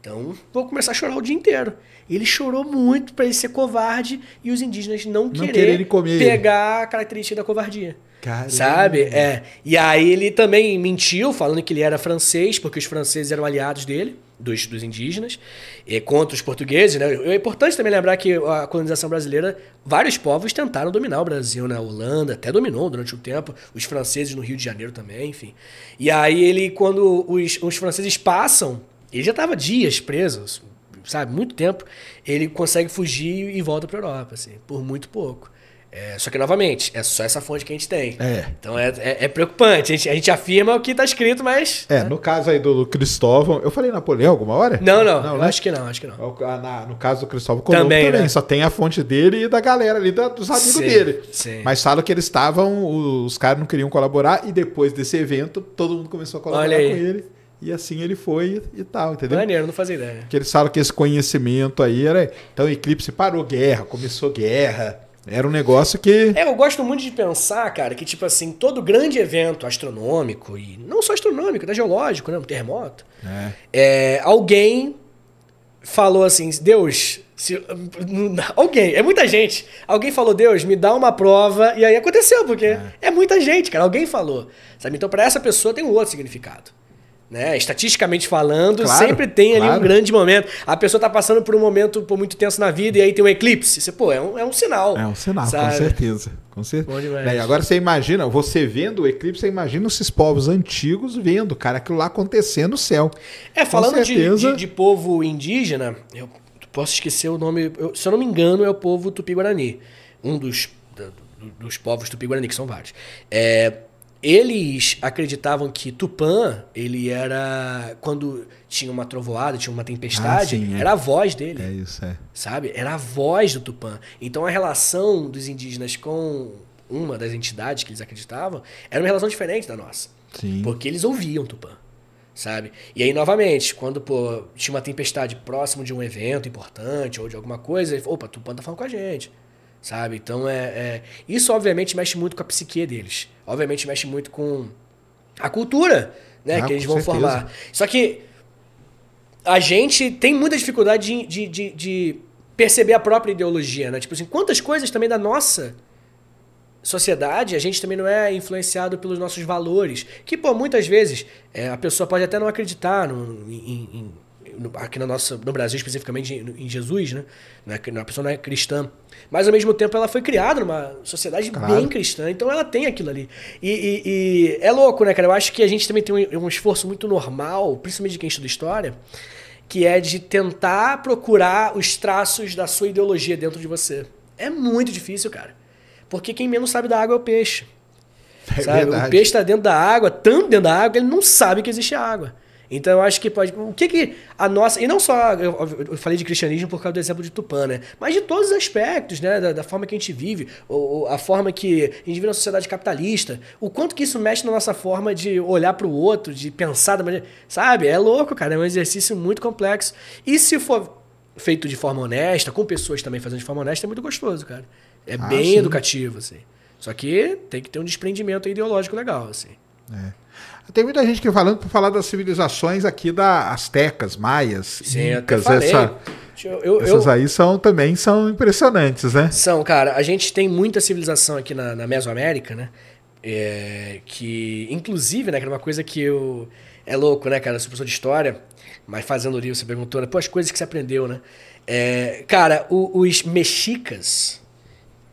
então vou começar a chorar o dia inteiro. Ele chorou muito para ele ser covarde e os indígenas não, não pegar a característica da covardia. Caramba. Sabe? É. E aí ele também mentiu, falando que ele era francês, porque os franceses eram aliados dele dos, dos indígenas e contra os portugueses. Né? É importante também lembrar que a colonização brasileira, vários povos tentaram dominar o Brasil. Né? A Holanda até dominou durante um tempo, os franceses no Rio de Janeiro também, enfim. E aí ele, quando os, os franceses passam, ele já estava dias preso, sabe, muito tempo, ele consegue fugir e volta para a Europa, assim, por muito pouco. É, só que, novamente, é só essa fonte que a gente tem. É. Então é, é, é preocupante. A gente, a gente, afirma o que está escrito, mas. É, né? no caso aí do Cristóvão. Eu falei Napoleão alguma hora? Não, não. não né? Acho que não, acho que não. É ah, na, no caso do Cristóvão Colombo também, também né? só tem a fonte dele e da galera ali, da, dos amigos sim, dele. Sim. Mas falam que eles estavam, os caras não queriam colaborar, e depois desse evento, todo mundo começou a colaborar com ele. E assim ele foi e tal, entendeu? Maneiro, não fazia ideia. Que eles falam que esse conhecimento aí era. Então, Eclipse parou guerra, começou guerra era um negócio que. É, eu gosto muito de pensar, cara, que, tipo assim, todo grande evento astronômico, e não só astronômico, até né, geológico, né? Um terremoto. É. é alguém falou assim: Deus, se, <laughs> alguém, é muita gente. Alguém falou, Deus, me dá uma prova. E aí aconteceu, porque é, é muita gente, cara. Alguém falou. Sabe? Então, para essa pessoa tem um outro significado. Né? Estatisticamente falando, claro, sempre tem ali claro. um grande momento. A pessoa está passando por um momento por muito tenso na vida e aí tem um eclipse. Você, pô, é um, é um sinal. É um sinal, sabe? com certeza. Com certeza. agora você imagina, você vendo o eclipse, você imagina esses povos antigos vendo, cara, aquilo lá acontecendo no céu. É, falando de, de, de, povo indígena, eu posso esquecer o nome, eu, se eu não me engano, é o povo tupi-guarani. Um dos, dos povos tupi-guarani, que são vários. É, eles acreditavam que Tupã, ele era. Quando tinha uma trovoada, tinha uma tempestade, ah, sim, é. era a voz dele. É isso, é. Sabe? Era a voz do Tupã. Então a relação dos indígenas com uma das entidades que eles acreditavam era uma relação diferente da nossa. Sim. Porque eles ouviam Tupã. Sabe? E aí, novamente, quando pô, tinha uma tempestade próximo de um evento importante ou de alguma coisa, ele falou, opa, Tupã tá falando com a gente sabe? Então é, é, isso obviamente mexe muito com a psique deles, obviamente mexe muito com a cultura, né? Ah, que eles vão certeza. formar. Só que a gente tem muita dificuldade de, de, de, perceber a própria ideologia, né? Tipo assim, quantas coisas também da nossa sociedade a gente também não é influenciado pelos nossos valores, que por muitas vezes é, a pessoa pode até não acreditar no, em, em aqui na nossa, no Brasil especificamente em Jesus, né? Na pessoa não é cristã, mas ao mesmo tempo ela foi criada numa sociedade claro. bem cristã, então ela tem aquilo ali. E, e, e, é louco, né, cara? Eu acho que a gente também tem um, um esforço muito normal, principalmente de quem estuda história, que é de tentar procurar os traços da sua ideologia dentro de você. É muito difícil, cara, porque quem menos sabe da água é o peixe. É o peixe está dentro da água, tanto dentro da água, que ele não sabe que existe água. Então eu acho que pode. O que que a nossa. E não só. Eu, eu falei de cristianismo por causa do exemplo de Tupã, né? Mas de todos os aspectos, né? Da, da forma que a gente vive, ou, ou, a forma que a gente vive na sociedade capitalista. O quanto que isso mexe na nossa forma de olhar para o outro, de pensar da maneira. Sabe? É louco, cara. É um exercício muito complexo. E se for feito de forma honesta, com pessoas também fazendo de forma honesta, é muito gostoso, cara. É ah, bem sim. educativo, assim. Só que tem que ter um desprendimento ideológico legal, assim. É. Tem muita gente que falando para falar das civilizações aqui da astecas, maias, Sim, incas, essa, eu, eu, essas eu, aí são também são impressionantes, né? São, cara. A gente tem muita civilização aqui na, na Mesoamérica, né? É, que inclusive, né, que era é uma coisa que eu é louco, né, cara? Eu sou professor de história, mas fazendo o livro, você perguntou, né? Pô, as coisas que você aprendeu, né? É, cara, o, os mexicas,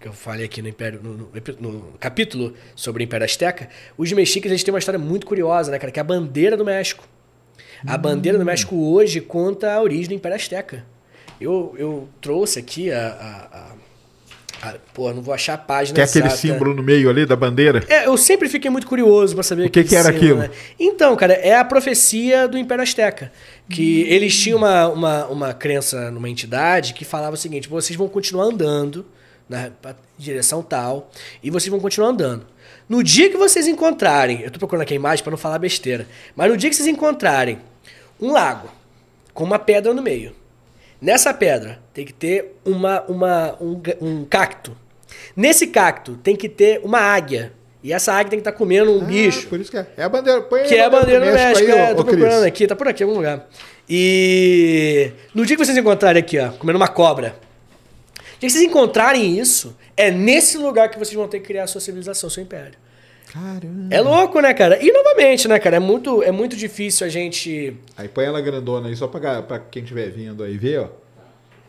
que eu falei aqui no, Império, no, no, no capítulo sobre o Império Azteca, os mexicas eles têm uma história muito curiosa, né, cara? Que é a bandeira do México. A bandeira do hum. México hoje conta a origem do Império Azteca. Eu, eu trouxe aqui a, a, a, Pô, não vou achar a página Tem é aquele exata. símbolo no meio ali da bandeira? É, eu sempre fiquei muito curioso para saber o que, que era aquilo. Né? Então, cara, é a profecia do Império Azteca. Que hum. eles tinham uma, uma, uma crença numa entidade que falava o seguinte: vocês vão continuar andando na né, direção tal, e vocês vão continuar andando. No dia que vocês encontrarem, eu estou procurando aqui a imagem para não falar besteira, mas no dia que vocês encontrarem um lago com uma pedra no meio, nessa pedra tem que ter uma, uma, um, um cacto. Nesse cacto tem que ter uma águia. E essa águia tem que estar tá comendo um ah, bicho. Por isso que é. É a bandeira. Põe que a bandeira é a bandeira do México. México aí, é, tô procurando Chris. aqui, tá por aqui em algum lugar. E no dia que vocês encontrarem aqui, ó, comendo uma cobra, que vocês encontrarem isso, é nesse lugar que vocês vão ter que criar a sua civilização, seu império. Caramba. É louco, né, cara? E novamente, né, cara? É muito, é muito difícil a gente. Aí põe ela grandona aí, só pra, pra quem estiver vindo aí ver, ó.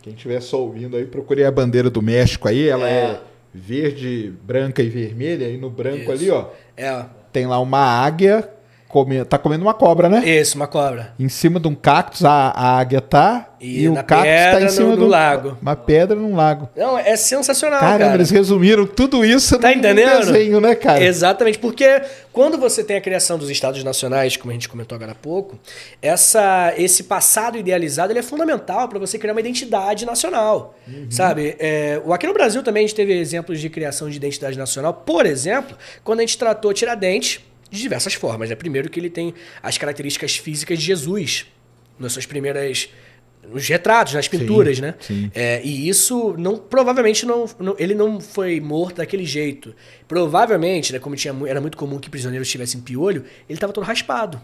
Quem estiver só ouvindo aí, procurei a bandeira do México aí. Ela é, é verde, branca e vermelha. E no branco isso. ali, ó. É. Tem lá uma águia come, tá comendo uma cobra, né? Isso, uma cobra. Em cima de um cactus, a, a águia tá. E, e o cactus tá em cima no, do um, lago. Uma pedra num lago. Não, é sensacional, Caramba, cara. eles resumiram tudo isso tá num desenho, né, cara? Exatamente, porque quando você tem a criação dos estados nacionais, como a gente comentou agora há pouco, essa, esse passado idealizado ele é fundamental para você criar uma identidade nacional, uhum. sabe? É, aqui no Brasil também a gente teve exemplos de criação de identidade nacional. Por exemplo, quando a gente tratou Tiradentes de diversas formas. Né? Primeiro que ele tem as características físicas de Jesus nas suas primeiras nos retratos, nas pinturas, sim, né? Sim. É, e isso não, provavelmente não, não, ele não foi morto daquele jeito. Provavelmente, né, como tinha, era muito comum que prisioneiros tivessem piolho, ele estava todo raspado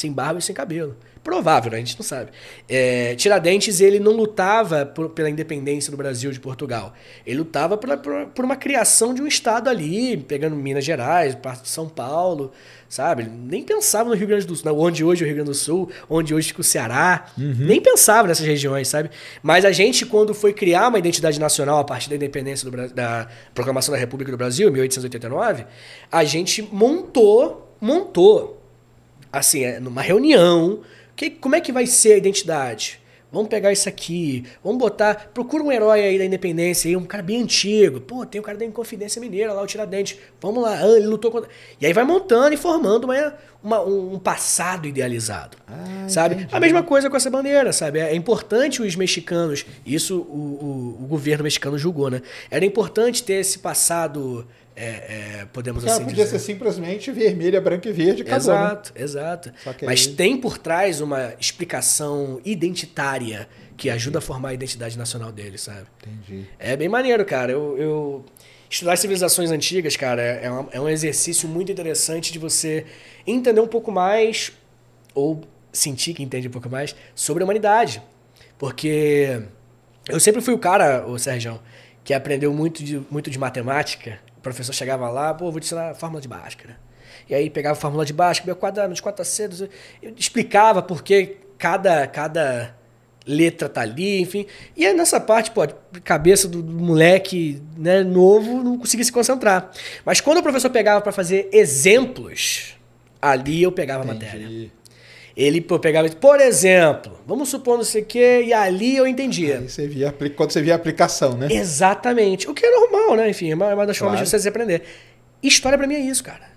sem barba e sem cabelo. Provável, né? a gente não sabe. É, Tiradentes, ele não lutava por, pela independência do Brasil de Portugal. Ele lutava por, por, por, uma criação de um estado ali, pegando Minas Gerais, parte de São Paulo, sabe? Ele nem pensava no Rio Grande do Sul, né? onde hoje é o Rio Grande do Sul, onde hoje fica o Ceará. Uhum. Nem pensava nessas regiões, sabe? Mas a gente, quando foi criar uma identidade nacional a partir da independência do, da Proclamação da República do Brasil, em 1889, a gente montou, montou assim, é numa reunião, que, como é que vai ser a identidade? Vamos pegar isso aqui, vamos botar. Procura um herói aí da independência, aí, um cara bem antigo. Pô, tem um cara da Inconfidência Mineira lá, o Tiradentes. Vamos lá, ah, ele lutou contra. E aí vai montando e formando uma, uma um passado idealizado. Ah, sabe? Entendi. A mesma coisa com essa bandeira, sabe? É importante os mexicanos, isso o, o, o governo mexicano julgou, né? Era importante ter esse passado é, é, podemos assim podia dizer. ser simplesmente vermelha, branca e verde. Acabou, exato, né? exato. Mas aí... tem por trás uma explicação identitária que ajuda Entendi. a formar a identidade nacional dele, sabe? Entendi. É bem maneiro, cara. Eu, eu... Estudar civilizações antigas, cara, é um, é um exercício muito interessante de você entender um pouco mais, ou sentir que entende um pouco mais, sobre a humanidade. Porque eu sempre fui o cara, o Sérgio, que aprendeu muito de, muito de matemática professor chegava lá, pô, vou te ensinar a fórmula de Bhaskara. E aí pegava a fórmula de Bhaskara, meu quadrado, de 4 a C, eu explicava por que cada, cada letra tá ali, enfim. E aí nessa parte, pô, cabeça do, do moleque né, novo não conseguia se concentrar. Mas quando o professor pegava para fazer exemplos, ali eu pegava Entendi. a matéria. Ele pô, pegava, por exemplo, vamos supor não sei o quê, e ali eu entendia. Aí você via, quando você via a aplicação, né? Exatamente. O que é normal, né? Enfim, é uma é das formas claro. de você se aprender. História para mim é isso, cara.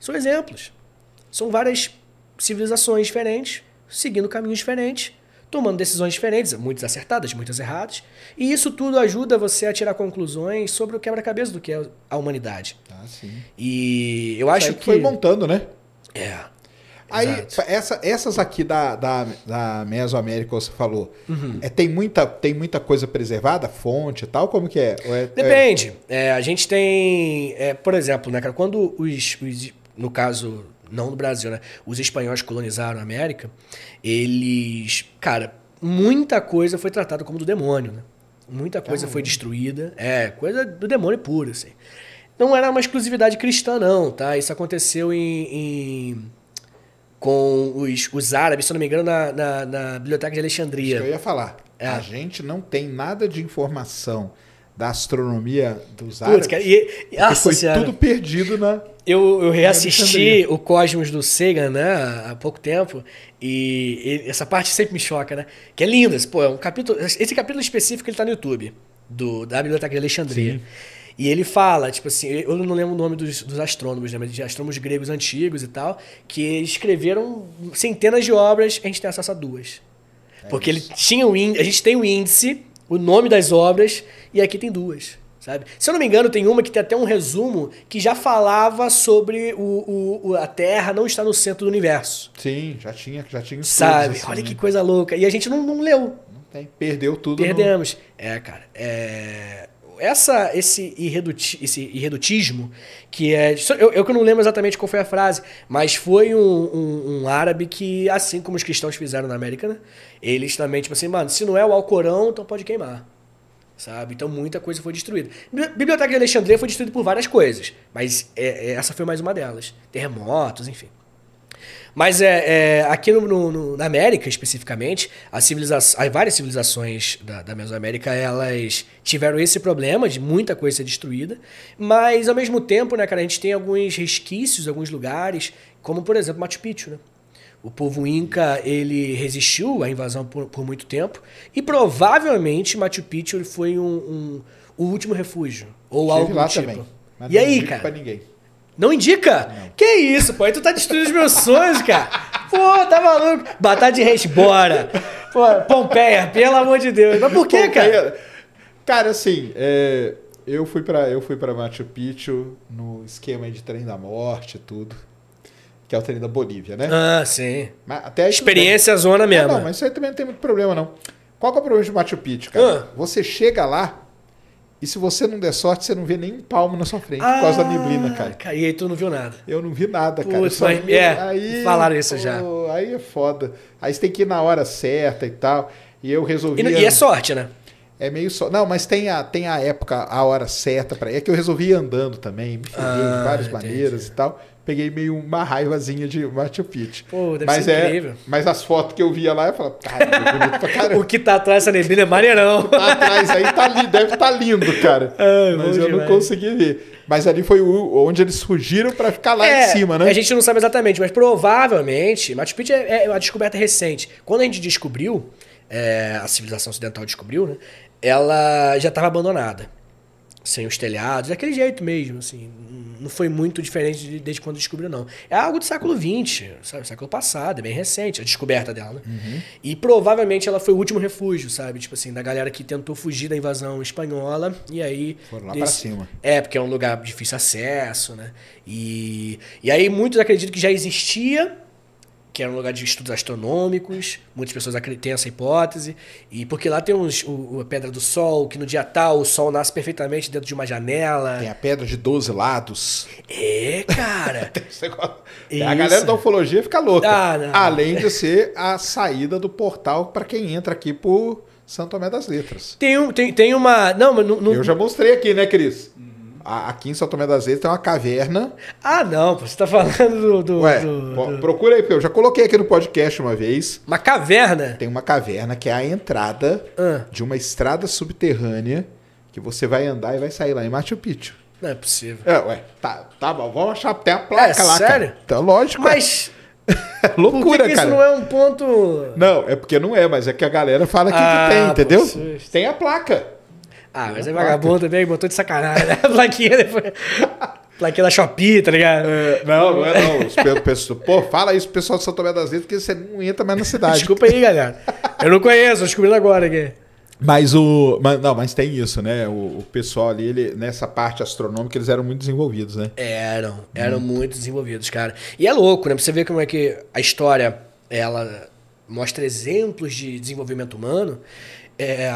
São exemplos. São várias civilizações diferentes, seguindo caminhos diferentes, tomando decisões diferentes, muitas acertadas, muitas erradas. E isso tudo ajuda você a tirar conclusões sobre o quebra-cabeça do que é a humanidade. Ah, sim. E eu isso acho que. Foi montando, né? É. Aí, essa, essas aqui da, da, da Mesoamérica, você falou, uhum. é, tem, muita, tem muita coisa preservada? Fonte e tal? Como que é? É, é Depende. É... a gente tem, é, por exemplo, né, cara, quando os, os, no caso, não no Brasil, né, os espanhóis colonizaram a América, eles, cara, muita coisa foi tratada como do demônio, né? Muita coisa foi destruída. É, coisa do demônio puro, assim. Não era uma exclusividade cristã, não, tá? Isso aconteceu em, em com os, os árabes, se eu não me engano, na, na, na Biblioteca de Alexandria. Isso que eu ia falar. É. A gente não tem nada de informação da astronomia dos árabes. Putz, cara, e, e nossa, foi senhora. tudo perdido na. Eu, eu reassisti o Cosmos do Sagan, né, há pouco tempo, e, e, essa parte sempre me choca, né? Que é linda, pô, é um capítulo, esse capítulo específico ele tá no YouTube do da Biblioteca de Alexandria. Sim. E ele fala, tipo assim, eu não lembro o nome dos, dos astrônomos, né, mas de astrônomos gregos antigos e tal, que escreveram centenas de obras, a gente tem acesso a duas. É Porque isso. ele tinha o índice, a gente tem o índice, o nome das obras, e aqui tem duas. Sabe? Se eu não me engano, tem uma que tem até um resumo que já falava sobre o, o, a Terra não estar no centro do universo. Sim, já tinha, já tinha Sabe? Assim. Olha que né? coisa louca. E a gente não, não leu. Não tem. Perdeu tudo. Perdemos. No... É, cara. É essa, esse, irreduti, esse irredutismo, que é. Eu, eu que não lembro exatamente qual foi a frase, mas foi um, um, um, árabe que, assim como os cristãos fizeram na América, né? Eles também, tipo assim, mano, se não é o Alcorão, então pode queimar. Sabe? Então muita coisa foi destruída. Biblioteca de Alexandria foi destruída por várias coisas, mas é, é essa foi mais uma delas. Terremotos, enfim. Mas é, é aqui no, no, na América, especificamente, a as várias civilizações da, da Mesoamérica, elas tiveram esse problema de muita coisa ser destruída, mas ao mesmo tempo, né, cara, a gente tem alguns resquícios, alguns lugares, como por exemplo Machu Picchu, né? O povo inca ele resistiu à invasão por, por muito tempo e provavelmente Machu Picchu foi um, um o último refúgio ou Esteve algo lá tipo. também. Mas e aí, cara? Pra ninguém. Não indica? Não. Que isso, pô? Aí tu tá destruindo os meus sonhos, cara. Pô, tá maluco? Batalha de Reis, bora. Pô, Pompeia, pelo amor de Deus. Mas por quê, cara? Cara, assim, é, eu fui para eu fui para Machu Picchu no esquema de trem da morte tudo. Que é o treino da Bolívia, né? Ah, sim. Mas até Experiência também... zona mesmo. Ah, não, mas isso aí também não tem muito problema, não. Qual que é o problema de Machu Picchu, cara? Ah. Você chega lá, e se você não der sorte, você não vê nem um palmo na sua frente ah, por causa da ah, neblina, cara. E aí tu não viu nada. Eu não vi nada, cara. Putz, mas, vi, é, aí, falaram isso pô, já. Aí é foda. Aí você tem que ir na hora certa e tal. E eu resolvi. E, e é sorte, né? É meio só. Não, mas tem a, tem a época, a hora certa para. É que eu resolvi andando também, me ah, de várias entendi. maneiras e tal peguei meio uma raivazinha de Machu Picchu. Pô, deve mas ser é, Mas as fotos que eu via lá, eu falava, cara, é bonito pra <laughs> caramba. o que tá atrás dessa neblina é maneirão. O que tá atrás aí tá lindo, deve estar tá lindo, cara. <laughs> É, mas eu demais. não consegui ver. Mas ali foi onde eles fugiram para ficar lá é, em cima, né? A gente não sabe exatamente, mas provavelmente, Machu Picchu é, é uma descoberta recente. Quando a gente descobriu, é, a civilização ocidental descobriu, né? Ela já estava abandonada sem os telhados, daquele jeito mesmo, assim. Não foi muito diferente de, desde quando descobriu, não. É algo do século XX, sabe? Século passado, é bem recente a descoberta dela. Né? Uhum. E provavelmente ela foi o último refúgio, sabe? Tipo assim, da galera que tentou fugir da invasão espanhola e aí... Foram lá desse... pra cima. É, porque é um lugar de difícil acesso, né? E, e aí muitos acreditam que já existia que era um lugar de estudos astronômicos, muitas pessoas têm essa hipótese, e porque lá tem uns, o, a Pedra do Sol, que no dia tal o Sol nasce perfeitamente dentro de uma janela. Tem a Pedra de 12 Lados. É, cara! <laughs> a galera da ufologia fica louca. Ah, Além de ser a saída do portal para quem entra aqui por Santo Tomé das Letras. Tem, um, tem, tem uma... Não, mas não, Eu já mostrei aqui, né, Cris? aqui em São Tomé das Letras tem uma caverna. Ah, não, você está falando do. do, Ué, do, do... Procura aí, eu já coloquei aqui no podcast uma vez. Uma caverna? Tem uma caverna que é a entrada ah. de uma estrada subterrânea que você vai andar e vai sair lá em Machu Picchu. Não é possível. É, ué, tá, tá bom, vamos achar até a placa é, lá. Sério? Cara. Então, lógico. É. Mas. <laughs> É loucura, que que cara. isso não é um ponto. Não, é porque não é, mas é que a galera fala que, ah, que tem, entendeu? Possível. Tem a placa. Ah, né? mas é vagabundo também, botou de sacanagem, né? <laughs> Plaquinha depois. Plaquinha da Shopee, tá ligado? É, não, não é não. Os pô, fala isso pro pessoal de São Tomé das Letras, porque você não entra mais na cidade. Desculpa aí, galera. Eu não conheço, descobrindo agora aqui. Mas o. Mas, não, mas tem isso, né? O, o, pessoal ali, ele, nessa parte astronômica, eles eram muito desenvolvidos, né? Eram, hum. eram muito desenvolvidos, cara. E é louco, né? Pra você ver como é que a história ela mostra exemplos de desenvolvimento humano. É,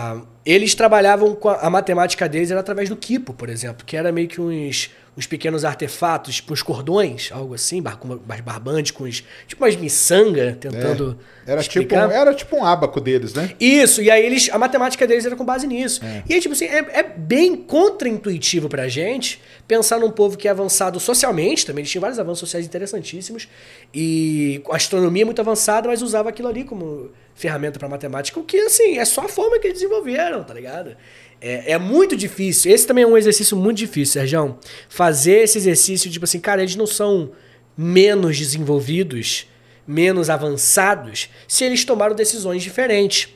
eles trabalhavam com a, a, matemática deles era através do quipo, por exemplo, que era meio que uns, uns pequenos artefatos, tipo uns cordões, algo assim, bar, barbante, com uns, tipo umas miçanga tentando. É. Era, tipo um, era tipo um abaco deles, né? Isso, e aí eles. A matemática deles era com base nisso. É. E aí, tipo assim, é, é bem contraintuitivo pra gente pensar num povo que é avançado socialmente, também eles tinham vários avanços sociais interessantíssimos, e a astronomia muito avançada, mas usava aquilo ali como ferramenta para matemática, o que, assim, é só a forma que eles desenvolveram, tá ligado? É, é, muito difícil. Esse também é um exercício muito difícil, Sérgio. Fazer esse exercício, tipo assim, cara, eles não são menos desenvolvidos, menos avançados, se eles tomaram decisões diferentes.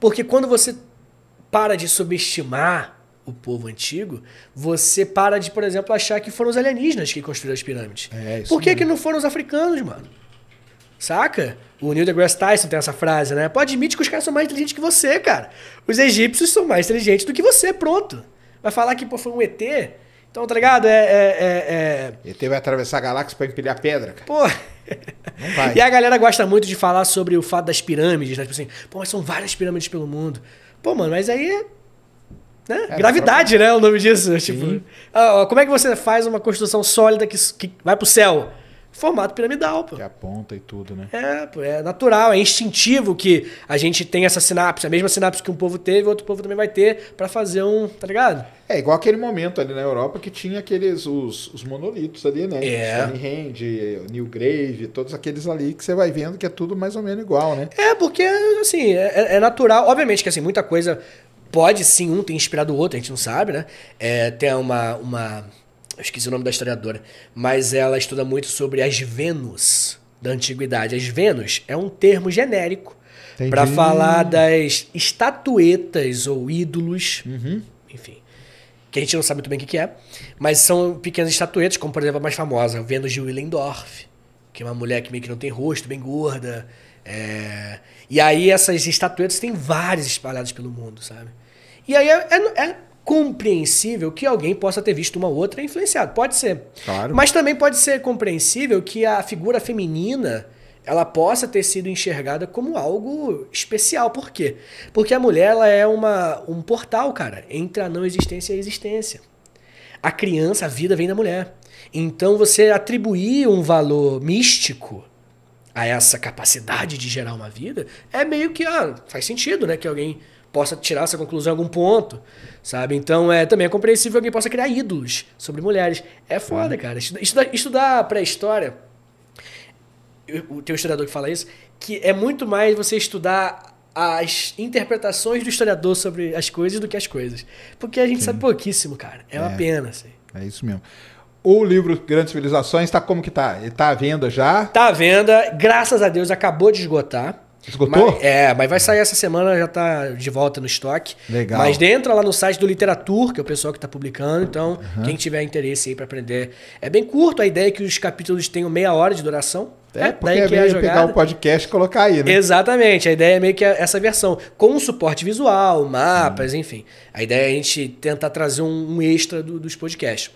Porque quando você para de subestimar o povo antigo, você para de, por exemplo, achar que foram os alienígenas que construíram as pirâmides. É, Por que, que não foram os africanos, mano? Saca? O Neil deGrasse Tyson tem essa frase, né? pode admitir que os caras são mais inteligentes que você, cara. Os egípcios são mais inteligentes do que você, pronto. Vai falar que pô, foi um ET? Então, tá ligado? É, é, é, é... ET vai atravessar a galáxia pra empilhar pedra, cara. Pô. <laughs> Não vai. E a galera gosta muito de falar sobre o fato das pirâmides, né? Tipo assim, pô, mas são várias pirâmides pelo mundo. Pô, mano, mas aí é né? É, Gravidade, própria... né? O nome disso. Sim. Tipo, ah, ó, como é que você faz uma construção sólida que, que vai pro céu? formato piramidal. Pô. Que aponta e tudo, né? É, pô, é natural, é instintivo que a gente tem essa sinapse, a mesma sinapse que um povo teve, outro povo também vai ter para fazer um, tá ligado? É igual aquele momento ali na Europa que tinha aqueles os, os monolitos ali, né? É. Stonehenge, New Grave, todos aqueles ali que você vai vendo que é tudo mais ou menos igual, né? É, porque assim, é, é, é natural, obviamente que assim, muita coisa pode sim um ter inspirado o outro, a gente não sabe, né? É, tem uma, uma eu esqueci o nome da historiadora. Mas ela estuda muito sobre as Vênus da antiguidade. As Vênus é um termo genérico para falar das estatuetas ou ídolos, uhum. enfim, que a gente não sabe muito bem o que, é, mas são pequenas estatuetas, como por exemplo a mais famosa, a Vênus de Willendorf, que é uma mulher que meio que não tem rosto, bem gorda. É... E aí essas estatuetas tem várias espalhadas pelo mundo, sabe? E aí é, é, é compreensível que alguém possa ter visto uma outra influenciado. Pode ser. Claro. Mas também pode ser compreensível que a figura feminina ela possa ter sido enxergada como algo especial. Por quê? Porque a mulher ela é uma, um portal, cara, entre a não existência e a existência. A criança, a vida vem da mulher. Então você atribuir um valor místico a essa capacidade de gerar uma vida é meio que, ah, faz sentido, né? Que alguém possa tirar essa conclusão em algum ponto, sabe? Então é também é compreensível que alguém possa criar ídolos sobre mulheres. É foda, uhum. cara. Estudar, estudar pré-história, tem um historiador que fala isso, que é muito mais você estudar as interpretações do historiador sobre as coisas do que as coisas. Porque a gente Sim. sabe pouquíssimo, cara. É, é uma pena, assim. É isso mesmo. O livro Grandes Civilizações está como que tá? Está à venda já? Está à venda, graças a Deus, acabou de esgotar. Esgotou? Mas, é, mas vai sair essa semana, já tá de volta no estoque. Legal. Mas entra lá no site do Literatur, que é o pessoal que está publicando. Então, uhum. quem tiver interesse aí para aprender. É bem curto, a ideia é que os capítulos tenham meia hora de duração. É, é porque Daí é, é meio é pegar o um podcast e colocar aí, né? Exatamente, a ideia é meio que essa versão, com suporte visual, mapas, uhum. enfim. A ideia é a gente tentar trazer um, um extra do, dos podcasts.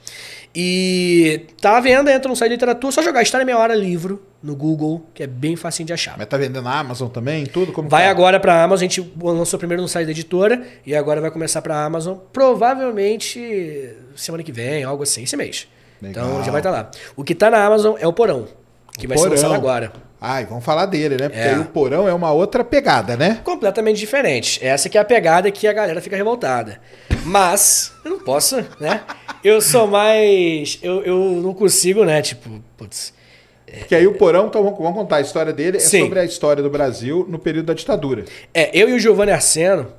E tá à venda, entra no site de literatura, só jogar História Meia Hora Livro no Google, que é bem facinho de achar. Mas tá vendendo na Amazon também, tudo? Como vai tá? agora pra Amazon, a gente lançou primeiro no site da editora e agora vai começar pra Amazon, provavelmente semana que vem, algo assim, esse mês. Legal. Então já vai estar tá lá. O que tá na Amazon é o Porão, que o vai porão. ser lançado agora. Ai, vamos falar dele, né? Porque é. aí o porão é uma outra pegada, né? Completamente diferente. Essa que é a pegada que a galera fica revoltada. Mas, eu não posso, né? Eu sou mais. Eu, eu não consigo, né? Tipo, putz. Que aí o Porão, então vamos contar a história dele, é Sim. sobre a história do Brasil no período da ditadura. É, eu e o Giovanni Arseno,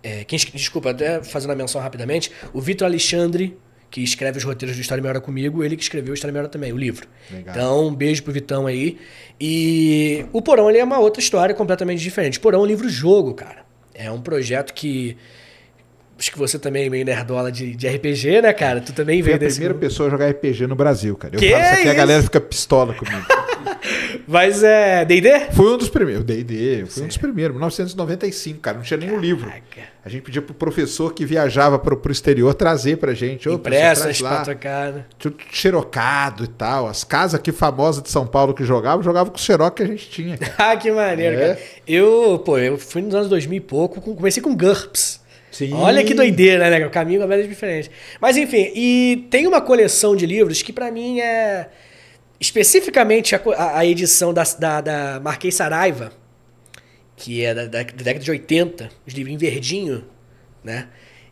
é, quem, desculpa, até fazendo a menção rapidamente, o Vitor Alexandre que escreve os roteiros do História melhor comigo, ele que escreveu História melhor também, o livro. Legal. Então, um beijo pro Vitão aí. E o Porão, ele é uma outra história completamente diferente. Porão é um livro-jogo, cara. É um projeto que... Acho que você também é meio nerdola de, de RPG, né, cara? Tu também veio desse... a primeira mundo. pessoa a jogar RPG no Brasil, cara. Eu que falo isso aqui, a galera fica pistola comigo. Mas é. DD? Foi um dos primeiros. DD, foi um dos primeiros. 1995, cara. Não tinha nenhum livro. A gente pedia pro professor que viajava pro, pro exterior trazer pra gente. Impressas, espatacada. Tudo xerocado e tal. As casas aqui famosas de São Paulo que jogavam, jogavam com o que a gente tinha. <laughs> ah, que maneiro, é. cara. Eu, pô, eu fui nos anos 2000 e pouco, comecei com GURPS. Sim. Olha que doideira, né? O caminho é completamente diferente. Mas enfim, e tem uma coleção de livros que para mim é especificamente a, a edição da, da, da, Marquês Saraiva, que é da, da, década de 80, os em verdinho, né?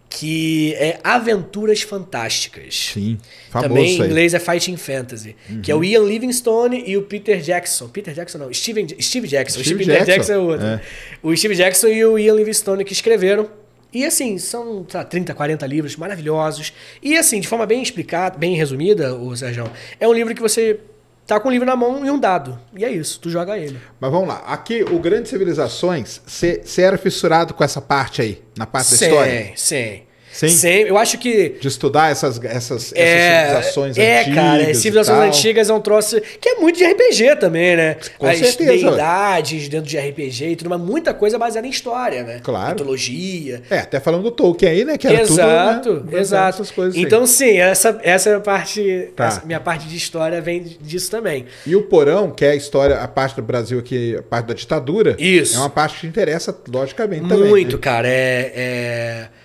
Que é Aventuras Fantásticas. Sim, famoso Também em inglês é Fighting Fantasy. Uhum. Que é o uhum. Ian Livingstone e o Peter Jackson. Peter Jackson não, Steven, Steve Jackson. Steve o Steve Jackson. Jackson é o outro. É. O Steve Jackson e o Ian Livingstone que escreveram. E assim, são tá, 30, 40 livros maravilhosos. E assim, de forma bem explicada, bem resumida, o Sérgio, é um livro que você tá com um livro na mão e um dado. E é isso, tu joga ele. Mas vamos lá. Aqui, o Grande Civilizações, você era fissurado com essa parte aí, na parte sim, da história? Sim, sim. Sim. Eu acho que. De estudar essas, essas, é, essas é, civilizações é, antigas. É, cara, civilizações antigas é um troço que é muito de RPG também, né? Com As certeza. deidades dentro de RPG e tudo, mas muita coisa baseada em história, né? Claro. Mitologia. É, até falando do Tolkien aí, né? Que era exato, tudo, né? exato. Essas coisas assim. Então, sim, essa, essa é a parte. Tá. Essa, minha parte de história vem disso também. E o Porão, que é a história, a parte do Brasil aqui, a parte da ditadura. Isso. É uma parte que interessa, logicamente, também. Muito, né? cara. é... é...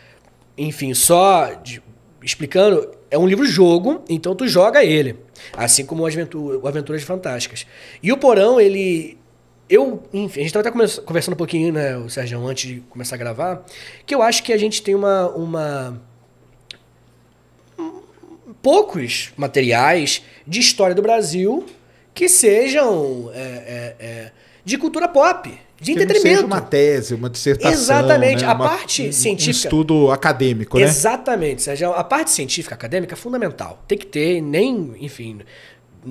Enfim, só de, explicando, é um livro-jogo, então tu joga ele. Assim como o, Aventura, Aventuras Fantásticas. E o Porão, ele. Eu, enfim, a gente estava até conversando um pouquinho, né, o Sérgio, antes de começar a gravar, que eu acho que a gente tem uma. uma poucos materiais de história do Brasil que sejam é, é, é, de cultura pop de que entretenimento. uma tese, uma dissertação. Exatamente. Né? A uma, parte um, científica. Um estudo acadêmico, né? Exatamente, Sérgio. A parte científica, acadêmica é fundamental. Tem que ter, nem, enfim,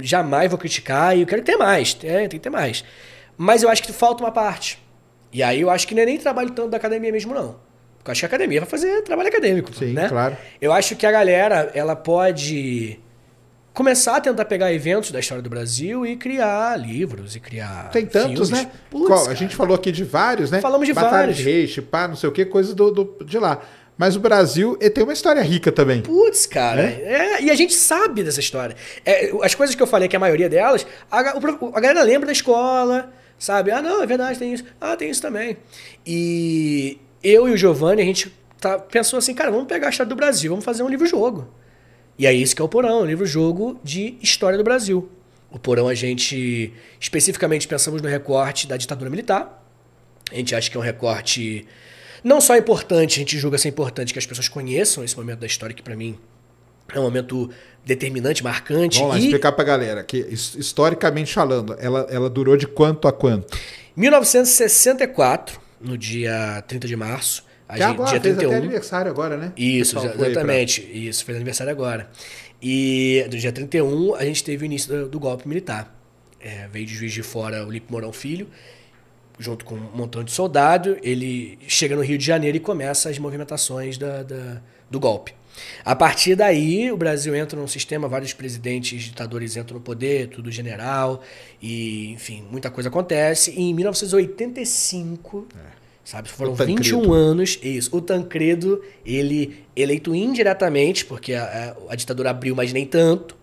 jamais vou criticar e eu quero ter mais. É, tem que ter mais. Mas eu acho que falta uma parte. E aí eu acho que não é nem trabalho tanto da academia mesmo, não. Porque eu acho que a academia vai fazer trabalho acadêmico. Sim, né? claro. Eu acho que a galera, ela pode começar a tentar pegar eventos da história do Brasil e criar livros e criar. Tem tantos, filmes. né? Puts, Qual, a gente falou aqui de vários, né? Falamos de Batalha vários. de Reis, pá, não sei o que, coisas do, do, de lá. Mas o Brasil tem uma história rica também. Putz, cara. É? É, e a gente sabe dessa história. É, as coisas que eu falei, que é a maioria delas, a, a galera lembra da escola, sabe? Ah, não, é verdade, tem isso. Ah, tem isso também. E eu e o Giovanni, a gente tá, pensou assim, cara, vamos pegar a história do Brasil, vamos fazer um livro-jogo. E é isso que é o Porão, é um livro-jogo de história do Brasil. O Porão a gente especificamente pensamos no recorte da ditadura militar. A gente acha que é um recorte não só importante, a gente julga ser importante que as pessoas conheçam esse momento da história que para mim é um momento determinante, marcante. Vamos lá, e... explicar pra galera que, historicamente falando, ela, ela durou de quanto a quanto? 1964, no dia 30 de março, a que gente, agora, dia 31, até aniversário agora, né? Isso, exatamente. Pra... Isso, fez aniversário agora. E do dia 31 a gente teve o início do, do golpe militar. É, veio de Juiz de Fora o Lipe Morão Filho, junto com um montão de soldado. Ele chega no Rio de Janeiro e começa as movimentações da, da do golpe. A partir daí, o Brasil entra num sistema, vários presidentes ditadores entram no poder, tudo general, e enfim, muita coisa acontece. E em 1985, é. Sabe? Foram 21 anos, isso. O Tancredo, ele eleito indiretamente, porque a, a, a ditadura abriu, mas nem tanto.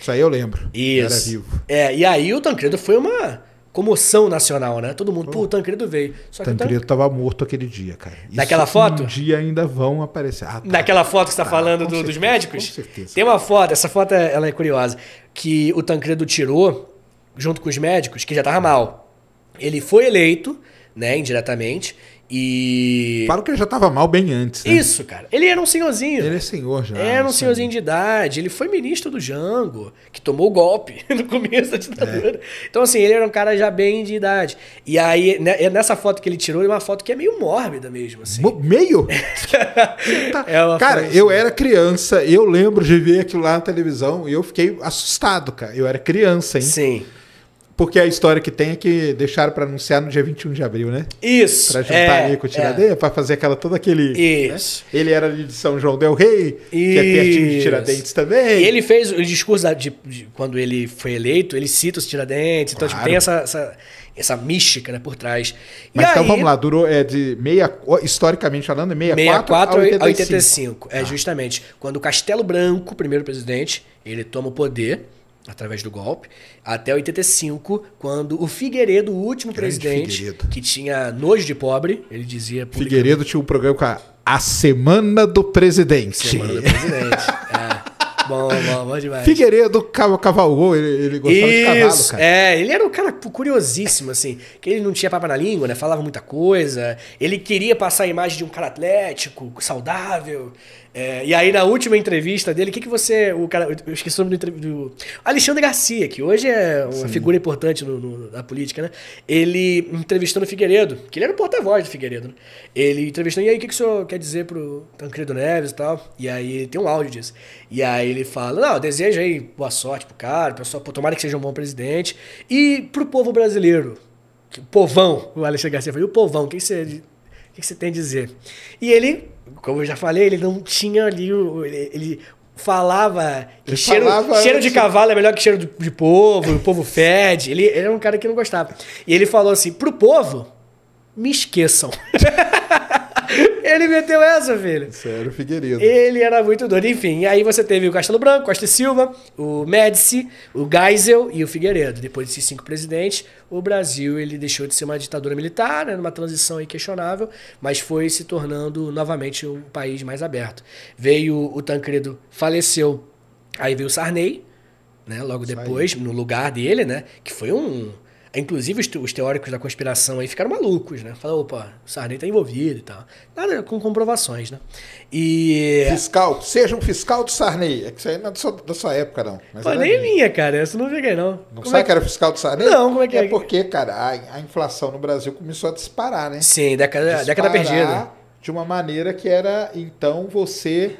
Isso aí eu lembro. Isso. era vivo. É, e aí o Tancredo foi uma comoção nacional, né? Todo mundo, pô, o Tancredo veio. Só Tancredo que Tancredo tava morto aquele dia, cara. Isso Naquela foto? Um dia ainda vão aparecer. Ah, tá. Naquela foto que você tá, tá falando do, certeza, dos médicos? Com certeza. Tem uma foto, essa foto é, ela é curiosa, que o Tancredo tirou junto com os médicos, que já tava mal. Ele foi eleito, né, indiretamente. E. Claro que ele já estava mal bem antes. Né? Isso, cara. Ele era um senhorzinho. Ele é senhor já. Era um senhorzinho de idade. Ele foi ministro do Jango, que tomou o golpe <laughs> no começo da é. ditadura. É. Então, assim, ele era um cara já bem de idade. E aí, né, nessa foto que ele tirou, é uma foto que é meio mórbida mesmo, assim. Mo meio? <laughs> é cara, assim. eu era criança, eu lembro de ver aquilo lá na televisão e eu fiquei assustado, cara. Eu era criança, hein? Sim. Porque a história que tem é que deixaram para anunciar no dia 21 de abril, né? Isso. Para juntar é, ali com o Tiradentes, é. para fazer aquela toda aquele. Né? Isso. Né? Ele era ali de São João Del Rey, Isso. que é pertinho de Tiradentes também. E ele fez o discurso da, de, de, quando ele foi eleito, ele cita os Tiradentes, claro. então tipo, tem essa, essa essa mística né, por trás. Mas então vamos lá, durou é, de meia, historicamente falando, é 64, a 85. A 85 é justamente quando o Castelo Branco, primeiro presidente, ele toma o poder através do golpe, até 85, quando o Figueiredo, o último Grande presidente, Figueiredo. que tinha nojo de pobre, ele dizia... Figueiredo tinha um programa com a, a Semana do Presidente. Semana do Presidente, <laughs> é. Bom, bom, bom demais. Figueiredo cavalgou, ele, ele gostava Isso, de cavalo, cara. É, ele era um cara curiosíssimo, assim, que ele não tinha papo na língua, né? Falava muita coisa. Ele queria passar a imagem de um cara atlético, saudável. É, e aí, na última entrevista dele, o que, que você. O cara, eu esqueci o nome do, do Alexandre Garcia, que hoje é uma Sim. figura importante no, no, na política, né? Ele entrevistando o Figueiredo, que ele era o porta-voz do Figueiredo, né? Ele entrevistou e aí, o que, que o senhor quer dizer pro Tancredo Neves e tal? E aí, tem um áudio disso. E aí, ele fala: não, desejo aí boa sorte pro cara, pessoal, tomara que seja um bom presidente. E pro povo brasileiro, povão, o Alexandre Garcia falou: e o povão, o que, você, o que você tem a dizer? E ele como eu já falei, ele não tinha ali o. Ele, ele falava que ele cheiro, falava cheiro de cavalo é melhor que cheiro de, povo, o povo fede. Ele, ele era um cara que não gostava. E ele falou assim: pro povo, me esqueçam. <laughs> <laughs> Ele meteu essa, filho. Sério, Figueiredo. Ele era muito doido. Enfim, aí você teve o Castelo Branco, Costa e Silva, o Médici, o Geisel e o Figueiredo. Depois desses cinco presidentes, o Brasil ele deixou de ser uma ditadura militar, né, numa transição inquestionável, mas foi se tornando novamente um país mais aberto. Veio o Tancredo, faleceu. Aí veio o Sarney, né, logo depois, no lugar dele, né, que foi um Inclusive, os teóricos da conspiração aí ficaram malucos, né? Falaram, opa, o Sarney tá envolvido e tal. Nada com comprovações, né? E... Fiscal, seja um fiscal do Sarney. É que isso aí não é da sua, da sua época, não. Mas Pô, nem minha, cara. isso não peguei, não. Não como sabe é... que era fiscal do Sarney? Não, como é que é? É porque, cara, a, a inflação no Brasil começou a disparar, né? Sim, década, disparar década perdida. de uma maneira que era, então, você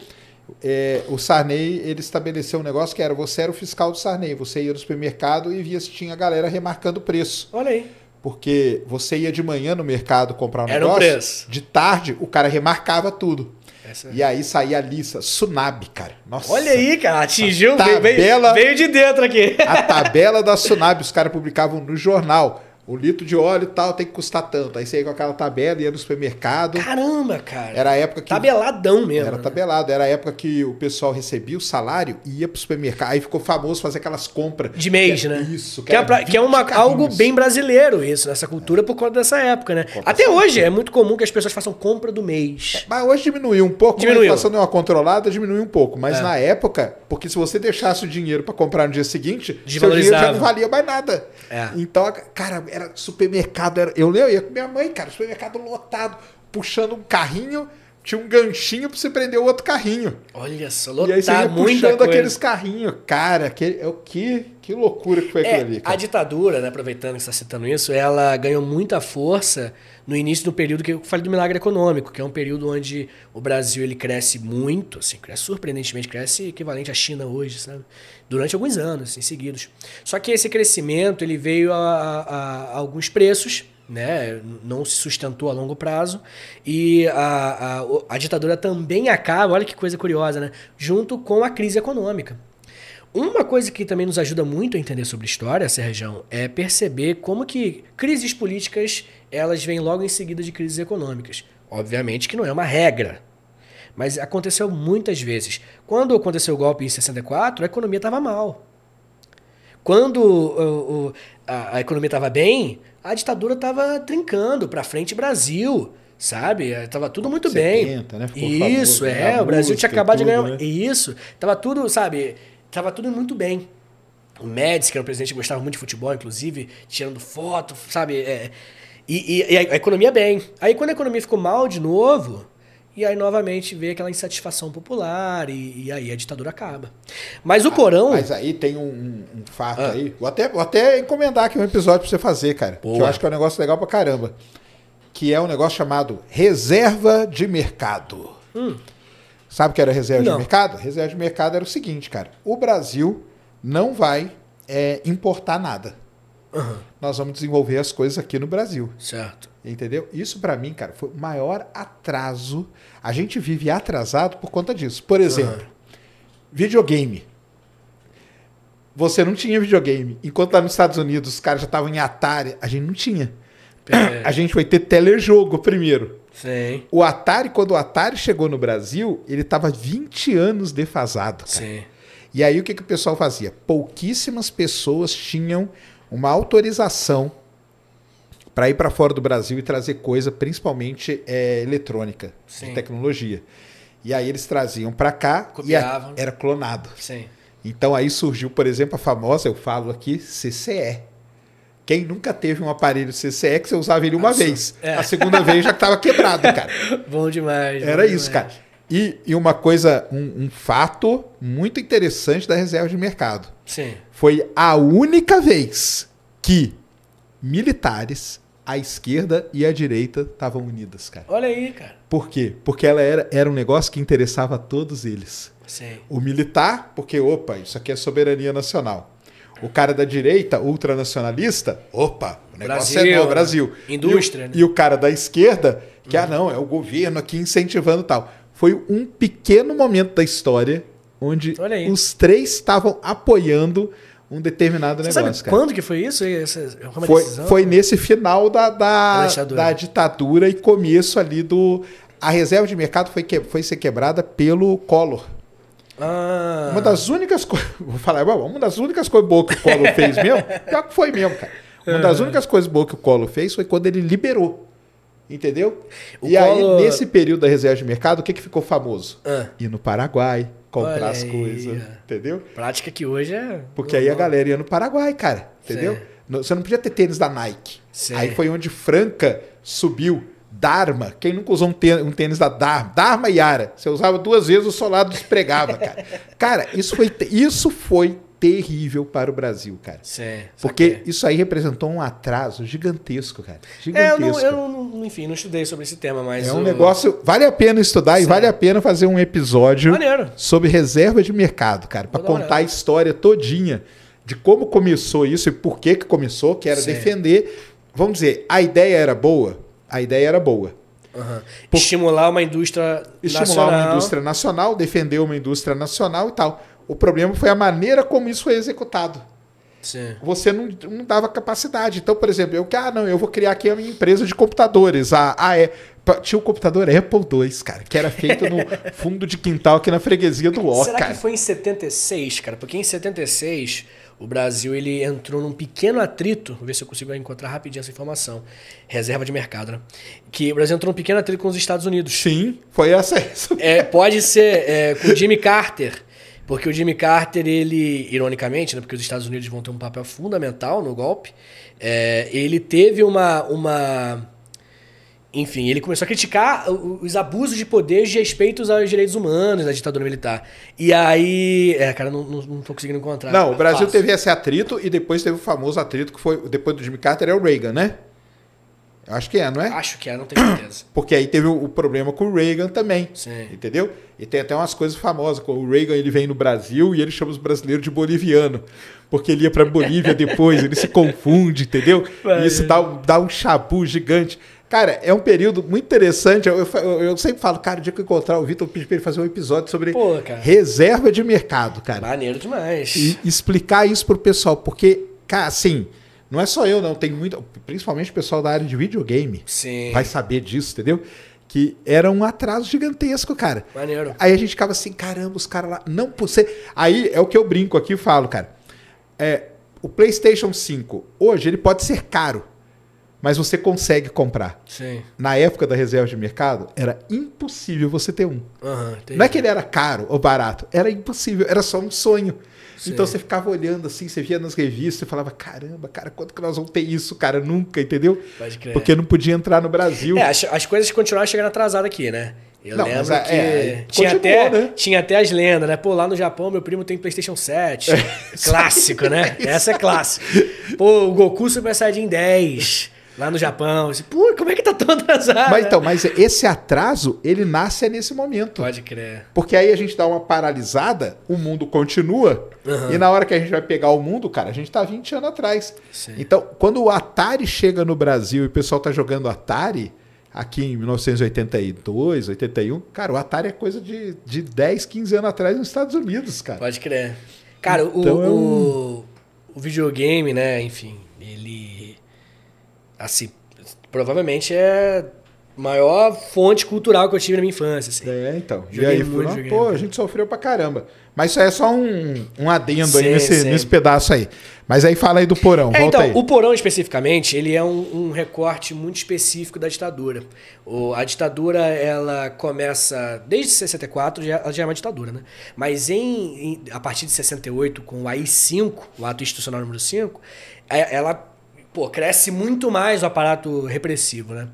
é, o Sarney ele estabeleceu um negócio que era você era o fiscal do Sarney, você ia no supermercado e via se tinha galera remarcando o preço. Olha aí. Porque você ia de manhã no mercado comprar um era negócio, preço. de tarde o cara remarcava tudo. Essa... É e aí saía a lista, Sunab, cara. Nossa. Olha aí, cara, atingiu, tabela, veio, veio de dentro aqui. a tabela da Sunab, os caras publicavam no jornal um litro de óleo e tal tem que custar tanto. Aí você ia com aquela tabela, ia no supermercado. Caramba, cara. Era a época que. Tabeladão mesmo. Era né? tabelado. Era a época que o pessoal recebia o salário e ia pro supermercado. Aí ficou famoso fazer aquelas compras. De mês, né? Isso, que, é que, é, que é uma, algo bem brasileiro, isso, nessa cultura, é. por conta dessa época, né? Até hoje é muito comum que as pessoas façam compra do mês. É, mas hoje diminuiu um pouco. Diminuiu. A inflação deu uma controlada, diminuiu um pouco. Mas é. na época, porque se você deixasse o dinheiro para comprar no dia seguinte, seu dinheiro já não valia mais nada. É. Então, cara, era supermercado. Era, eu, eu ia com minha mãe, cara, supermercado lotado, puxando um carrinho tinha um ganchinho para você prender o outro carrinho. Olha só, lotado, E aí você ia puxando aqueles carrinhos. Cara, aquele, é o que que loucura que foi aquilo é, ali. Cara. A ditadura, né, aproveitando que você está citando isso, ela ganhou muita força no início do período que eu falei do milagre econômico, que é um período onde o Brasil ele cresce muito, assim, cresce, surpreendentemente cresce equivalente à China hoje, sabe? Durante alguns anos, assim, seguidos. Só que esse crescimento ele veio a, a, a alguns preços né? não se sustentou a longo prazo. E a, a, a, ditadura também acaba, olha que coisa curiosa, né? junto com a crise econômica. Uma coisa que também nos ajuda muito a entender sobre história, Sérgio, é perceber como que crises políticas elas vêm logo em seguida de crises econômicas. Obviamente que não é uma regra, mas aconteceu muitas vezes. Quando aconteceu o golpe em 64, a economia estava mal. Quando o, o, a, a, economia estava bem, a ditadura estava trincando para frente Brasil, sabe? Estava eh, tudo muito 70, bem. Né? isso, favor, é. O Brasil tinha acabado tudo, de ganhar. Né? Isso. Estava tudo, sabe? Tava tudo muito bem. O Médici, que era o presidente, gostava muito de futebol, inclusive, tirando foto, sabe? É, e, e, e, a economia bem. Aí quando a economia ficou mal de novo, e aí novamente veio aquela insatisfação popular, e, e aí a ditadura acaba. Mas o ah, Corão. Mas aí tem um, um fato ah. aí. Vou até, vou até encomendar aqui um episódio pra você fazer, cara. Porra. Que eu acho que é um negócio legal pra caramba. Que é um negócio chamado reserva de mercado. Hum. Sabe o que era reserva não. de mercado? Reserva de mercado era o seguinte, cara. O Brasil não vai é, importar nada. Uhum. Nós vamos desenvolver as coisas aqui no Brasil. Certo. Entendeu? Isso para mim, cara, foi o maior atraso. A gente vive atrasado por conta disso. Por exemplo, uhum. videogame. Você não tinha videogame. Enquanto lá nos Estados Unidos os caras já estavam em Atari, a gente não tinha. É. A gente vai ter telejogo primeiro. Sim. O Atari, quando o Atari chegou no Brasil, ele estava 20 anos defasado. Cara. Sim. E aí o que, que o pessoal fazia? Pouquíssimas pessoas tinham uma autorização para ir para fora do Brasil e trazer coisa, principalmente é, eletrônica, Sim. de tecnologia. E aí eles traziam para cá Copiavam. e era clonado. Sim. Então aí surgiu, por exemplo, a famosa, eu falo aqui, CCE. Quem nunca teve um aparelho CCX, eu usava ele uma Nossa. vez. É. A segunda vez já estava quebrado, <laughs> cara. bom demais. Era bom isso, demais. cara. E, e, uma coisa, um, um, fato muito interessante da reserva de mercado. Sim. Foi a única vez que militares, a esquerda e a direita estavam unidas, cara. Olha aí, cara. Por quê? Porque ela era, era um negócio que interessava a todos eles. Sim. O militar, porque, opa, isso aqui é soberania nacional. O cara da direita, ultranacionalista, opa, o negócio é Brasil, é no Brasil. Indústria. Né? E o, né? e o cara da esquerda, que, uhum. ah, não, é o governo aqui incentivando tal. Foi um pequeno momento da história onde os três estavam apoiando um determinado Você negócio. Sabe cara. quando que foi isso? Essa, é foi, decisão, foi né? nesse final da, da, ditadura. da ditadura e começo ali do. A reserva de mercado foi, que, foi ser quebrada pelo Collor. Ah. Uma das únicas coisas. <laughs> Vou falar, é uma das únicas coisas boas que o Colo fez mesmo, <laughs> pior que foi mesmo, cara. Uma das é. únicas coisas boas que o Colo fez foi quando ele liberou. Entendeu? O e aí, nesse período da reserva de mercado, o que, que ficou famoso? Ah. Ir no Paraguai, comprar Olha as coisas. Entendeu? Prática que hoje é. Porque aí a galera ia no Paraguai, cara. Entendeu? Você não podia ter tênis da Nike. Aí foi onde Franca subiu Dharma. Quem nunca usou um tênis, um tênis da Dharma? Dharma Yara. Você usava duas vezes, o solado despregava, cara. cara, isso foi, isso foi terrível para o Brasil, cara. Sim, Porque isso aí representou um atraso gigantesco, cara. Gigantesco. É, eu, não, eu não, enfim, não estudei sobre esse tema, mas... É um eu... negócio... Vale a pena estudar e vale a pena fazer um episódio Maneiro. sobre reserva de mercado, cara, para contar a história todinha de como começou isso e por que, que começou, que era defender... Vamos dizer, a ideia era boa? a ideia era boa. Uhum. Por... Estimular uma indústria Estimular nacional. uma indústria nacional, defender uma indústria nacional e tal. O problema foi a maneira como isso foi executado. Sim. Você não, não dava capacidade. Então, por exemplo, eu que, ah, não, eu vou criar aqui a minha empresa de computadores. a ah, a ah, é. Tinha o computador Apple II, cara, que era feito no <laughs> fundo de quintal aqui na freguesia do Oscar Será que foi em 76, cara? Porque em 76 o Brasil ele entrou num pequeno atrito, vou ver se eu consigo encontrar rapidinho essa informação, reserva de mercado, né? Que o Brasil entrou num pequeno atrito com os Estados Unidos. Sim, foi acesso. É, pode ser é, com Jimmy Carter, porque o Jimmy Carter, ele, ironicamente, né, porque os Estados Unidos vão ter um papel fundamental no golpe, é, ele teve uma, uma enfim, ele começou a criticar os abusos de poder de respeitos aos direitos humanos da ditadura militar. E aí. É, cara, não, não, não tô conseguindo encontrar. Não, o é Brasil teve esse atrito e depois teve o famoso atrito que foi. Depois do Jimmy Carter é o Reagan, né? Acho que é, não é? Acho que é, não tenho certeza. <coughs> Porque aí teve o problema com o Reagan também. Sim. Entendeu? E tem até umas coisas famosas. O Reagan ele vem no Brasil e ele chama os brasileiros de boliviano. Porque ele ia para Bolívia depois, ele se confunde, entendeu? <laughs> E isso dá, dá um chabu gigante. Cara, é um período muito interessante. Eu, eu, eu sempre falo, cara, o dia que eu encontrar o Vitor, eu pedi pra ele fazer um episódio sobre Pô, reserva de mercado, cara. Maneiro demais. E explicar isso pro pessoal, porque, cara, assim, não é só eu, não. Tem muito. Principalmente o pessoal da área de videogame. Sim. Vai saber disso, entendeu? que era um atraso gigantesco, cara. Maneiro. Aí a gente ficava assim, caramba, os caras lá não você. Aí é o que eu brinco aqui e falo, cara. É, o PlayStation 5 hoje ele pode ser caro, mas você consegue comprar. Sim. Na época da reserva de mercado, era impossível você ter um. Uhum, não é que ele era caro ou barato, era impossível, era só um sonho. Sim. Então você ficava olhando assim, você via nas revistas, você falava, caramba, cara, quanto que nós vamos ter isso, cara? Nunca, entendeu? Pode crer. Porque não podia entrar no Brasil. É, as, as coisas continuaram chegando atrasadas aqui, né? Eu não, lembro a, é, que é, tinha, continuou, até, né? tinha até as lendas, né? Pô, lá no Japão meu primo tem PlayStation 7. É, clássico, né? <laughs> Essa é clássica. Pô, o Goku Super Saiyajin 10. Lá no Japão, assim, pô, como é que tá tão atrasado? Mas então, mas esse atraso, ele nasce nesse momento. Pode crer. Porque aí a gente dá uma paralisada, o mundo continua, uhum. e na hora que a gente vai pegar o mundo, cara, a gente tá 20 anos atrás. Sim. Então, quando o Atari chega no Brasil e o pessoal tá jogando Atari, aqui em 1982, 81, cara, o Atari é coisa de, de 10, 15 anos atrás nos Estados Unidos, cara. Pode crer. Cara, então, é o, o, o videogame, né, enfim, assim, provavelmente é maior fonte cultural que eu tive na minha infância. Assim. É, então. Joguei e aí, muito, fui, pô, a gente sofreu pra caramba. Mas isso é só um, um adendo sim, aí nesse, nesse pedaço aí. Mas aí fala aí do porão. É, então, aí. o porão especificamente, ele é um, um, recorte muito específico da ditadura. O, a ditadura, ela começa desde 64, já, ela já é uma ditadura, né? Mas em, em a partir de 68, com o AI-5, o ato institucional número 5, é, ela pô, cresce muito mais o aparato repressivo, né?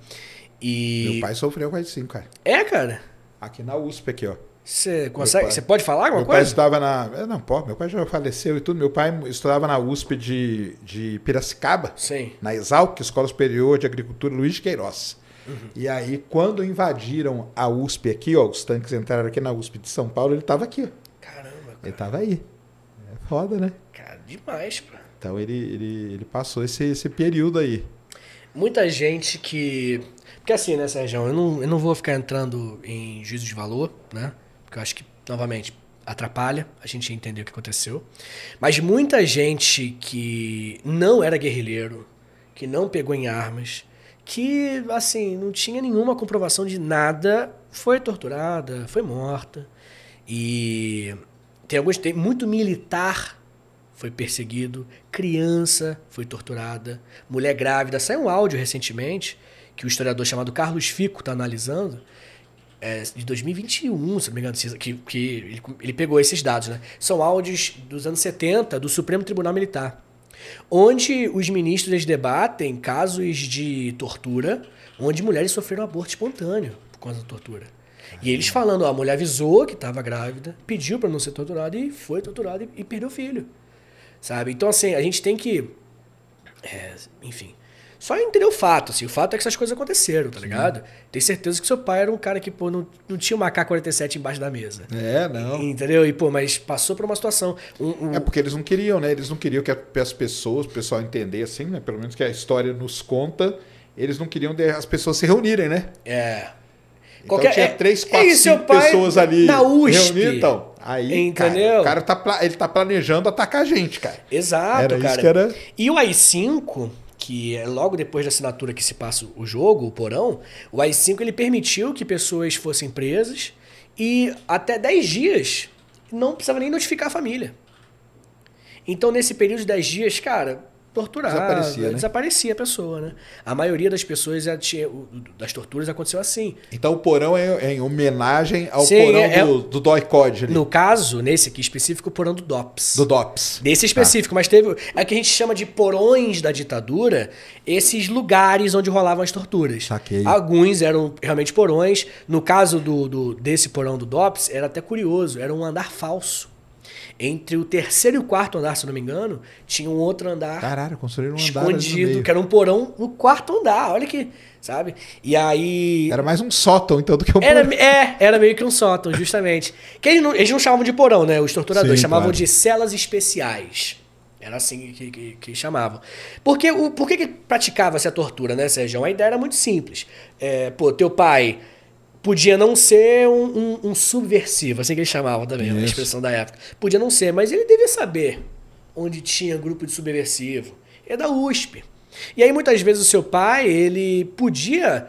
E... Meu pai sofreu com assim, cara. É, cara? Aqui na USP, aqui, ó. Você consegue? Você pode falar alguma meu coisa? Meu pai estudava na. É, não, pô, meu pai já faleceu e tudo. Meu pai estudava na USP de, de Piracicaba. Sim. Na Exalc, Escola Superior de Agricultura Luiz de Queiroz. Uhum. E aí, quando invadiram a USP aqui, ó, os tanques entraram aqui na USP de São Paulo, ele estava aqui. Ó. Caramba, cara. Ele estava aí. É foda, né? Cara, demais, pô. Então ele, ele, ele passou esse, esse período aí. Muita gente que. Porque assim, né, Sérgio? Eu não, eu não vou ficar entrando em juízo de valor, né? Porque eu acho que, novamente, atrapalha a gente entender o que aconteceu. Mas muita gente que não era guerrilheiro, que não pegou em armas, que, assim, não tinha nenhuma comprovação de nada, foi torturada, foi morta. E tem alguns. Tem muito militar foi perseguido, criança foi torturada, mulher grávida. Saiu um áudio recentemente que o historiador chamado Carlos Fico está analisando, é, de 2021, se não me engano, que, que ele, ele pegou esses dados. Né? São áudios dos anos 70 do Supremo Tribunal Militar, onde os ministros debatem casos de tortura onde mulheres sofreram aborto espontâneo por causa da tortura. E eles falando, ó, a mulher avisou que estava grávida, pediu para não ser torturada e foi torturada e, e perdeu o filho. Sabe? Então, assim, a gente tem que. É, enfim. Só entender o fato, assim. O fato é que essas coisas aconteceram, tá Sim. ligado? Tenho certeza que seu pai era um cara que, pô, não, não tinha uma K-47 embaixo da mesa. É, não. Entendeu? E, pô, mas passou por uma situação. Um, um... É porque eles não queriam, né? Eles não queriam que as pessoas, o pessoal entender, assim, né? Pelo menos que a história nos conta. Eles não queriam as pessoas se reunirem, né? É. Então Qualquer, então, tinha é, três, é quatro, é, cinco pessoas ali na USP. Reunindo, então. Aí, Entendeu? Cara, o cara tá, ele tá planejando atacar a gente, cara. Exato, era cara. Era... E o AI-5, que é logo depois da assinatura que se passa o jogo, o porão, o AI-5 ele permitiu que pessoas fossem presas e até 10 dias não precisava nem notificar a família. Então, nesse período de 10 dias, cara, torturava, desaparecia, né? desaparecia a pessoa, né? A maioria das pessoas tinha, das torturas aconteceu assim. Então o porão é, é em homenagem ao Sim, porão é, é do, do Doi Code. No caso, nesse aqui específico, o porão do DOPS. Do DOPS. Nesse tá. específico, tá. mas teve. É que a gente chama de porões da ditadura esses lugares onde rolavam as torturas. Saquei. Alguns eram realmente porões. No caso do, do desse porão do DOPS, era até curioso, era um andar falso. Entre o terceiro e o quarto andar, se não me engano, tinha um outro andar. Caralho, construíram um escondido, andar. que era um porão no quarto andar. Olha que. Sabe? E aí. Era mais um sótão, então, do que um era, porão. É, era meio que um sótão, justamente. que eles não, eles não chamavam de porão, né? Os torturadores Sim, chamavam claro. de celas especiais. Era assim que, que, que, chamavam. Porque o, por que, que praticava essa tortura, né, Sérgio? A ideia era muito simples. É, pô, teu pai podia não ser um, um, um subversivo, assim que ele chamava também, né, Isso. a expressão da época. Podia não ser, mas ele devia saber onde tinha grupo de subversivo. É da USP. E aí muitas vezes o seu pai, ele podia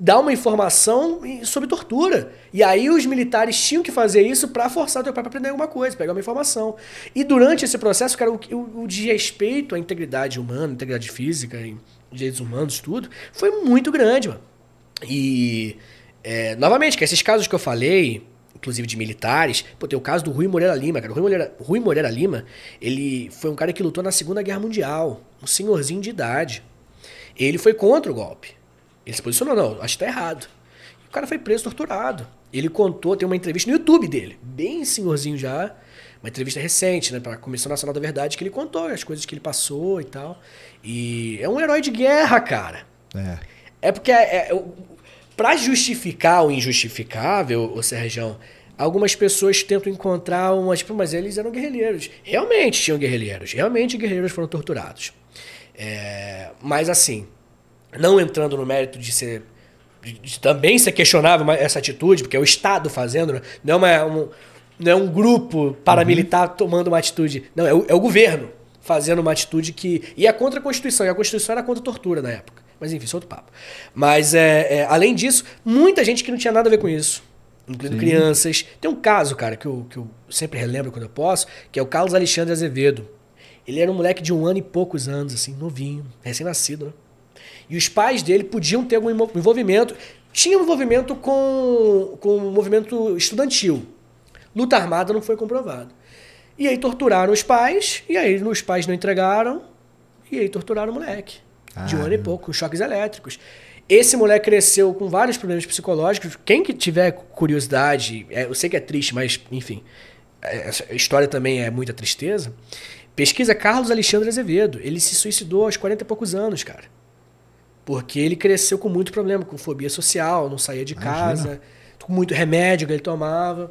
dar uma informação sobre tortura. E aí os militares tinham que fazer isso para forçar o teu pai para aprender alguma coisa, pegar uma informação. E durante esse processo, cara, o, o, o desrespeito à integridade humana, integridade física, direitos humanos, tudo, foi muito grande, mano. E é, novamente, que esses casos que eu falei, inclusive de militares, pô, tem o caso do Rui Moreira Lima, cara. O Rui Moreira, Rui Moreira Lima, ele foi um cara que lutou na Segunda Guerra Mundial, um senhorzinho de idade. Ele foi contra o golpe. Ele se posicionou, não, acho que tá errado. o cara foi preso, torturado. Ele contou, tem uma entrevista no YouTube dele, bem senhorzinho já, uma entrevista recente, né, para a Comissão Nacional da Verdade, que ele contou as coisas que ele passou e tal. E é um herói de guerra, cara. É. É porque é, é, para justificar o injustificável, o Sérgio, algumas pessoas tentam encontrar umas, tipo, mas eles eram guerrilheiros. Realmente tinham guerrilheiros, realmente guerrilheiros foram torturados. É, mas assim, não entrando no mérito de ser de, de também ser questionável essa atitude, porque é o Estado fazendo, né? não é, é um, não é um grupo paramilitar uhum. tomando uma atitude, não, é o, é o governo fazendo uma atitude que. E é contra a Constituição, e a Constituição era contra a tortura na época. Mas enfim, isso outro papo. Mas é, é, além disso, muita gente que não tinha nada a ver com isso. Incluindo Sim. crianças. Tem um caso, cara, que eu, que eu sempre relembro quando eu posso, que é o Carlos Alexandre Azevedo. Ele era um moleque de um ano e poucos anos, assim, novinho, recém-nascido, né? E os pais dele podiam ter algum envolvimento. Tinha um envolvimento com, com o um movimento estudantil. Luta armada não foi comprovado. E aí torturaram os pais, e aí os pais não entregaram, e aí torturaram o moleque. Caramba. Ah, de um ano e pouco, com choques elétricos. Esse moleque cresceu com vários problemas psicológicos. Quem que tiver curiosidade, é, eu sei que é triste, mas enfim, é, a história também é muita tristeza. Pesquisa Carlos Alexandre Azevedo. Ele se suicidou aos 40 e poucos anos, cara. Porque ele cresceu com muito problema, com fobia social, não saía de Imagina. casa, com muito remédio que ele tomava.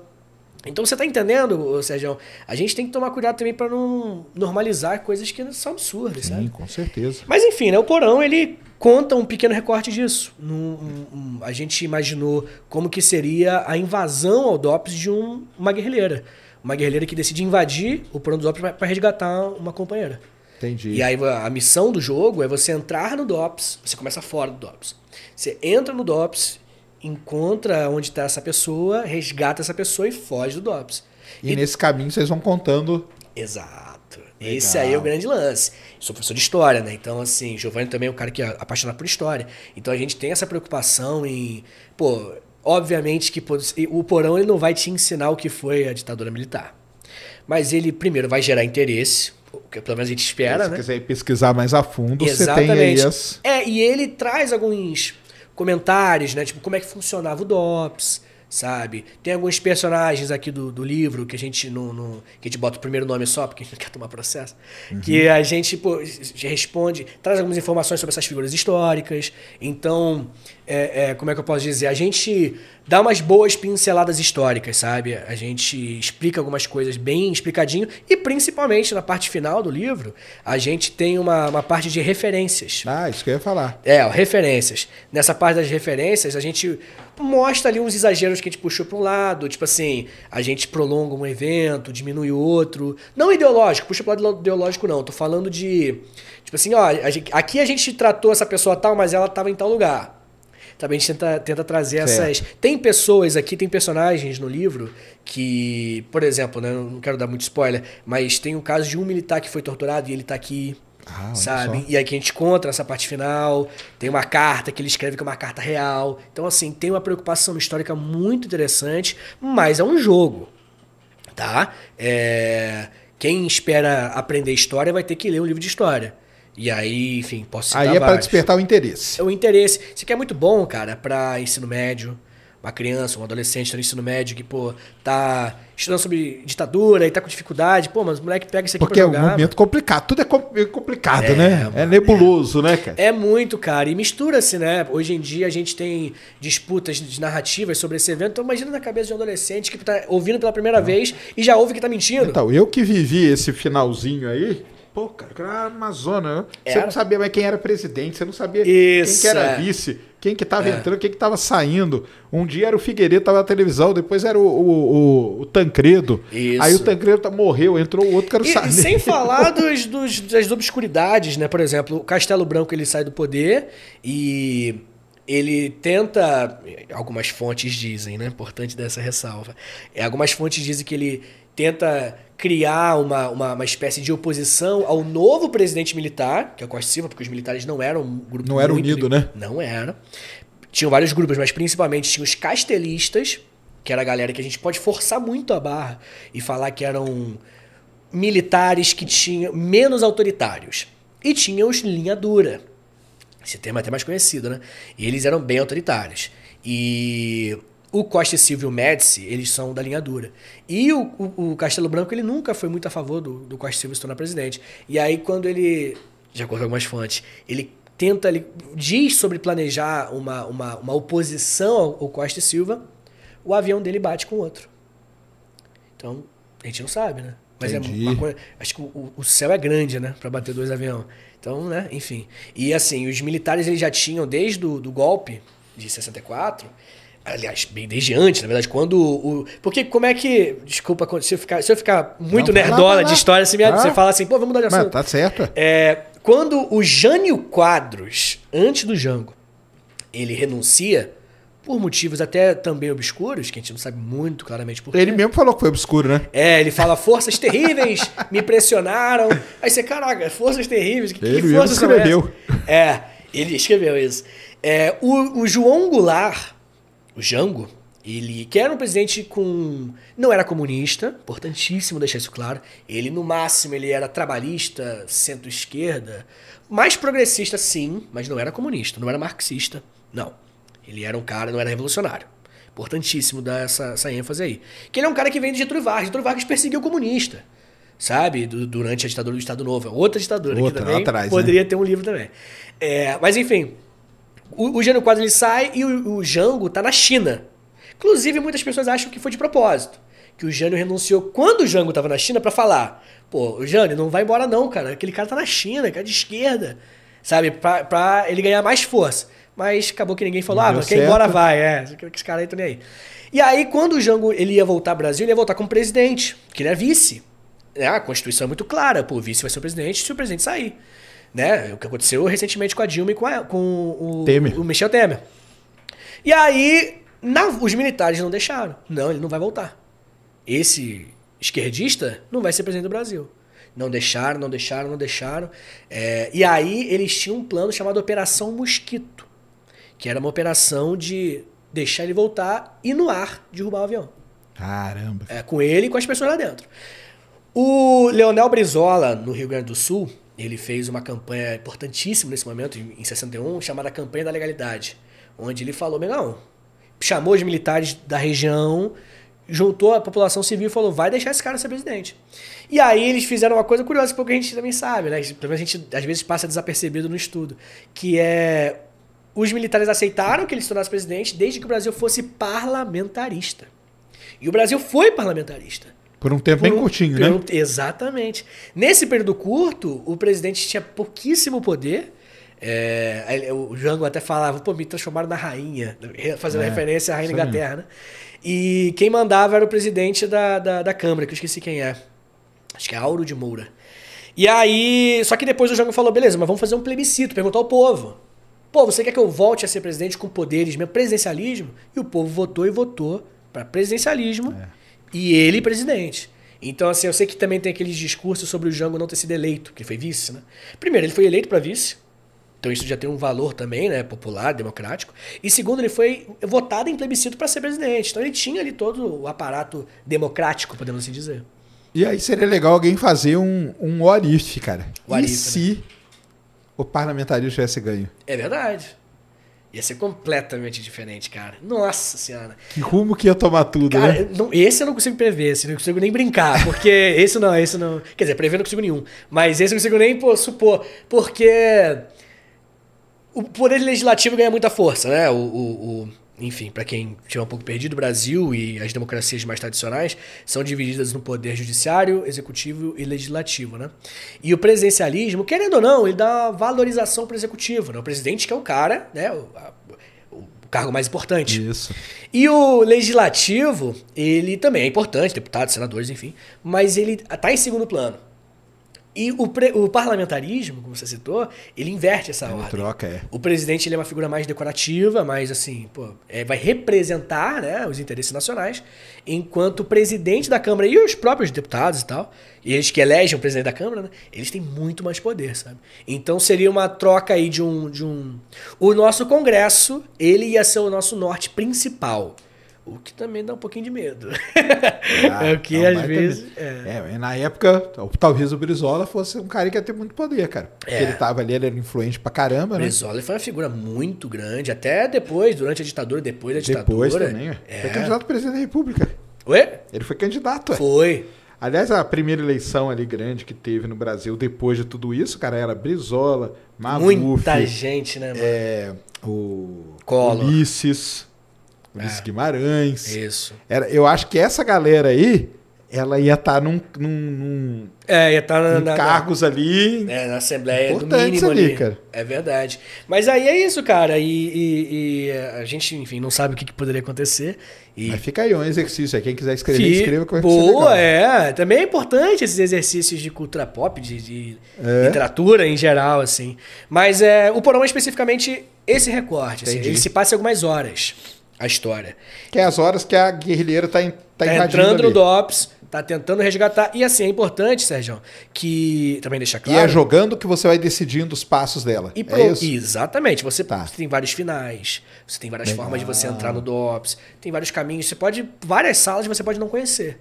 Então você tá entendendo, Sérgio? A gente tem que tomar cuidado também para não normalizar coisas que são absurdas, Sim, sabe? com certeza. Mas enfim, né? O Corão, ele conta um pequeno recorte disso. Num, um, a gente imaginou como que seria a invasão ao DOPS de um, uma guerrilheira. Uma guerrilheira que decide invadir o Porão do DOPS para resgatar uma companheira. Entendi. E aí a missão do jogo é você entrar no DOPS, você começa fora do DOPS. Você entra no DOPS encontra onde está essa pessoa, resgata essa pessoa e foge do DOPS. E, e nesse caminho vocês vão contando. Exato. Legal. Esse aí é o grande lance. Eu sou professor de história, né? Então, assim, Giovanni também é um cara que é apaixonado por história. Então a gente tem essa preocupação em. Pô, obviamente que o porão ele não vai te ensinar o que foi a ditadura militar. Mas ele, primeiro, vai gerar interesse, que pelo menos a gente espera, Se né? Se quiser pesquisar mais a fundo, Exatamente. você tem aí as... É, e ele traz alguns comentários, né? Tipo, como é que funcionava o DOPS, sabe? Tem alguns personagens aqui do, do livro que a gente não, não que a gente bota o primeiro nome só, porque a gente não <laughs> quer tomar processo. Uhum. Que a gente pô, responde, traz algumas informações sobre essas figuras históricas. Então, é, é, como é que eu posso dizer? A gente dá umas boas pinceladas históricas, sabe? A gente explica algumas coisas bem explicadinho e principalmente na parte final do livro, a gente tem uma, uma parte de referências. Ah, isso que eu ia falar. É, ó, referências. Nessa parte das referências, a gente mostra ali uns exageros que a gente puxou para um lado, tipo assim, a gente prolonga um evento, diminui outro. Não ideológico, puxa para lado ideológico não, tô falando de, tipo assim, ó, a gente, aqui a gente tratou essa pessoa tal, mas ela estava em tal lugar também A gente tenta, tenta trazer certo. essas. Tem pessoas aqui, tem personagens no livro que, por exemplo, né, não quero dar muito spoiler, mas tem o caso de um militar que foi torturado e ele está aqui. Ah, sabe? E aí a gente encontra essa parte final, tem uma carta que ele escreve que é uma carta real. Então, assim, tem uma preocupação histórica muito interessante, mas é um jogo. Tá? É... Quem espera aprender história vai ter que ler um livro de história. E aí, enfim, posso citar Aí é para despertar o interesse. O interesse. Isso aqui é muito bom, cara, para ensino médio. Uma criança, um adolescente no ensino médio que, pô, tá estudando sobre ditadura e tá com dificuldade. Pô, mas o moleque pega isso aqui Porque pra jogar. é um momento complicado. Tudo é, é complicado, é, né? Mano, é nebuloso, é. né, cara? É muito, cara. E mistura-se, né? Hoje em dia a gente tem disputas de narrativas sobre esse evento. Então imagina na cabeça de um adolescente que tá ouvindo pela primeira é. vez e já ouve que tá mentindo. Então, eu que vivi esse finalzinho aí... Pô, cara, era amazônia né? Era. Você não sabia mais quem era presidente, você não sabia Isso, quem que era é. vice, quem que estava é. entrando, quem que estava saindo. Um dia era o Figueiredo, tava na televisão, depois era o, o, o, o Tancredo. Isso. Aí o Tancredo tá, morreu, entrou o outro, cara e, e sem <laughs> falar dos, dos, das obscuridades, né? Por exemplo, o Castelo Branco ele sai do poder e ele tenta. Algumas fontes dizem, né? Importante dessa ressalva. É, algumas fontes dizem que ele tenta criar uma, uma, uma, espécie de oposição ao novo presidente militar, que é o Costa Silva, porque os militares não eram um grupo Não era unido, né? Não era. Tinham vários grupos, mas principalmente tinha os castelistas, que era a galera que a gente pode forçar muito a barra e falar que eram militares que tinham menos autoritários. E tinha os linha dura. Esse termo é até mais conhecido, né? E eles eram bem autoritários. E o Costa Silva e o Médici, eles são da linha dura. E o, o, o, Castelo Branco, ele nunca foi muito a favor do, do Costa Silva se tornar presidente. E aí, quando ele, de acordo com algumas fontes, ele tenta, ele diz sobre planejar uma, uma, uma oposição ao, Costa Costa Silva, o avião dele bate com o outro. Então, a gente não sabe, né? Mas é Entendi. é uma coisa. Acho que o, o céu é grande, né? Para bater dois aviões. Então, né? Enfim. E assim, os militares eles já tinham, desde o do golpe de 64, Aliás, bem desde antes, na verdade, quando o. Porque como é que. Desculpa, se eu ficar, se eu ficar muito não, nerdola de história, você, assim, me, ah, você fala assim, pô, vamos mudar de assunto. Mas tá certa. É, quando o Jânio Quadros, antes do Jango, ele renuncia, por motivos até também obscuros, que a gente não sabe muito claramente porquê. Ele mesmo falou que foi obscuro, né? É, ele fala: forças terríveis me pressionaram. Aí você, caraca, forças terríveis, que, ele que forças escreveu. É, ele escreveu isso. É, o, o João Goulart o Jango, ele que era um presidente com não era comunista, importantíssimo deixar isso claro. Ele no máximo ele era trabalhista, centro-esquerda, mais progressista sim, mas não era comunista, não era marxista, não. Ele era um cara, não era revolucionário. Importantíssimo dar essa, essa ênfase aí. Que ele é um cara que vem de Getúlio Vargas. Getúlio Vargas perseguiu o comunista, sabe? durante a ditadura do Estado Novo. É outra ditadura Outra, que também atrás, né? poderia né? ter um livro também. É, mas enfim, o, Jânio Quadros ele sai e o, o Jango tá na China. Inclusive, muitas pessoas acham que foi de propósito. Que o Jânio renunciou quando o Jango tava na China para falar: pô, o Jânio, não vai embora não, cara. Aquele cara tá na China, cara de esquerda. Sabe? Pra, pra ele ganhar mais força. Mas acabou que ninguém falou: ah, quem embora vai, é. Esse cara aí tá aí. E aí, quando o Jango ele ia voltar ao Brasil, ele ia voltar como presidente, que ele é vice. É, a Constituição é muito clara, pô, o vice vai ser o presidente se o presidente sair. Né? O que aconteceu recentemente com a Dilma e com, a, com o, Temer. o Michel Temer. E aí, na, os militares não deixaram. Não, ele não vai voltar. Esse esquerdista não vai ser presidente do Brasil. Não deixaram, não deixaram, não deixaram. É, e aí eles tinham um plano chamado Operação Mosquito, que era uma operação de deixar ele voltar e no ar derrubar o avião. Caramba. É, com ele e com as pessoas lá dentro. O Leonel Brizola, no Rio Grande do Sul, ele fez uma campanha importantíssima nesse momento, em 61, chamada Campanha da Legalidade, onde ele falou, não, chamou os militares da região, juntou a população civil e falou, vai deixar esse cara ser presidente. E aí eles fizeram uma coisa curiosa, porque a gente também sabe, né? Pelo a gente às vezes passa desapercebido no estudo, que é os militares aceitaram que ele se tornasse presidente desde que o Brasil fosse parlamentarista. E o Brasil foi parlamentarista. Por um tempo por bem um, curtinho, né? Um, exatamente. Nesse período curto, o presidente tinha pouquíssimo poder. É, o Jango até falava, pô, me transformaram na rainha, fazendo é, referência à rainha Inglaterra, né? E quem mandava era o presidente da, da, da, Câmara, que eu esqueci quem é. Acho que é Auro de Moura. E aí, só que depois o Jango falou, beleza, mas vamos fazer um plebiscito, perguntar ao povo. Pô, você quer que eu volte a ser presidente com poderes, meu presidencialismo? E o povo votou e votou para presidencialismo. É. E ele presidente. Então, assim, eu sei que também tem aqueles discursos sobre o Jango não ter sido eleito, que ele foi vice, né? Primeiro, ele foi eleito para vice. Então isso já tem um valor também, né? Popular, democrático. E segundo, ele foi votado em plebiscito para ser presidente. Então ele tinha ali todo o aparato democrático, podemos assim dizer. E aí seria legal alguém fazer um, um what if, cara. What e if, né? se né? o parlamentarismo tivesse ganho? É verdade. Ia ser completamente diferente, cara. Nossa senhora. Que rumo que ia tomar tudo, cara, né? Não, esse eu não consigo prever, esse eu não consigo nem brincar, porque <laughs> esse não, esse não. Quer dizer, prever eu não consigo nenhum. Mas esse eu não consigo nem pô, supor, porque o poder legislativo ganha muita força, né? O, o, o enfim, para quem tiver um pouco perdido, o Brasil e as democracias mais tradicionais são divididas no poder judiciário, executivo e legislativo, né? E o presidencialismo, querendo ou não, ele dá valorização para o executivo, né? O presidente que é o cara, né? O, a, cargo mais importante. Isso. E o legislativo, ele também é importante, deputados, senadores, enfim, mas ele tá em segundo plano. E o, pre, o, parlamentarismo, como você citou, ele inverte essa ele ordem. troca, é. O presidente ele é uma figura mais decorativa, mais assim, pô, é, vai representar né, os interesses nacionais, enquanto o presidente da Câmara e os próprios deputados e tal, e eles que elegem o presidente da Câmara, né, eles têm muito mais poder, sabe? Então seria uma troca aí de um, de um... O nosso Congresso, ele ia ser o nosso norte principal. O que também dá um pouquinho de medo. Ah, <laughs> é o que às vezes. É. é. na época, talvez o Brizola fosse um cara que ia ter muito poder, cara. É. Porque é. ele tava ali, ele era influente pra caramba, né? Brizola foi uma figura muito grande, até depois, durante a ditadura, depois da ditadura. Depois também, é. Foi candidato a presidente da República. Ué? Ele foi candidato, Foi. Aliás, a primeira eleição ali grande que teve no Brasil depois de tudo isso, cara, era Brizola, Maluf. Muita gente, né, mano? É, o Collor. Ulisses. Ulisses é. Guimarães. Isso. Era, eu acho que essa galera aí, ela ia estar tá num, num, num, É, ia estar tá na, cargos na, ali. É, na Assembleia do mínimo ali, ali, cara. É verdade. Mas aí é isso, cara. E, e, e a gente, enfim, não sabe o que, que poderia acontecer. E... Mas fica aí um exercício. Quem quiser escrever, que... escreva que Boa, é. Também é importante esses exercícios de cultura pop, de, de é. literatura em geral, assim. Mas é, o porão é especificamente esse recorte. Assim, ele se passa algumas horas a história. Que é as horas que a guerrilheira está tá tá entrando ali. no DOPS, está tentando resgatar. E assim, é importante, Sérgio, que também deixa claro. E é jogando que você vai decidindo os passos dela. E pro... é isso? Exatamente. Você, tá. você, tem vários finais, você tem várias Legal. formas de você entrar no DOPS, tem vários caminhos. Você pode. Várias salas você pode não conhecer.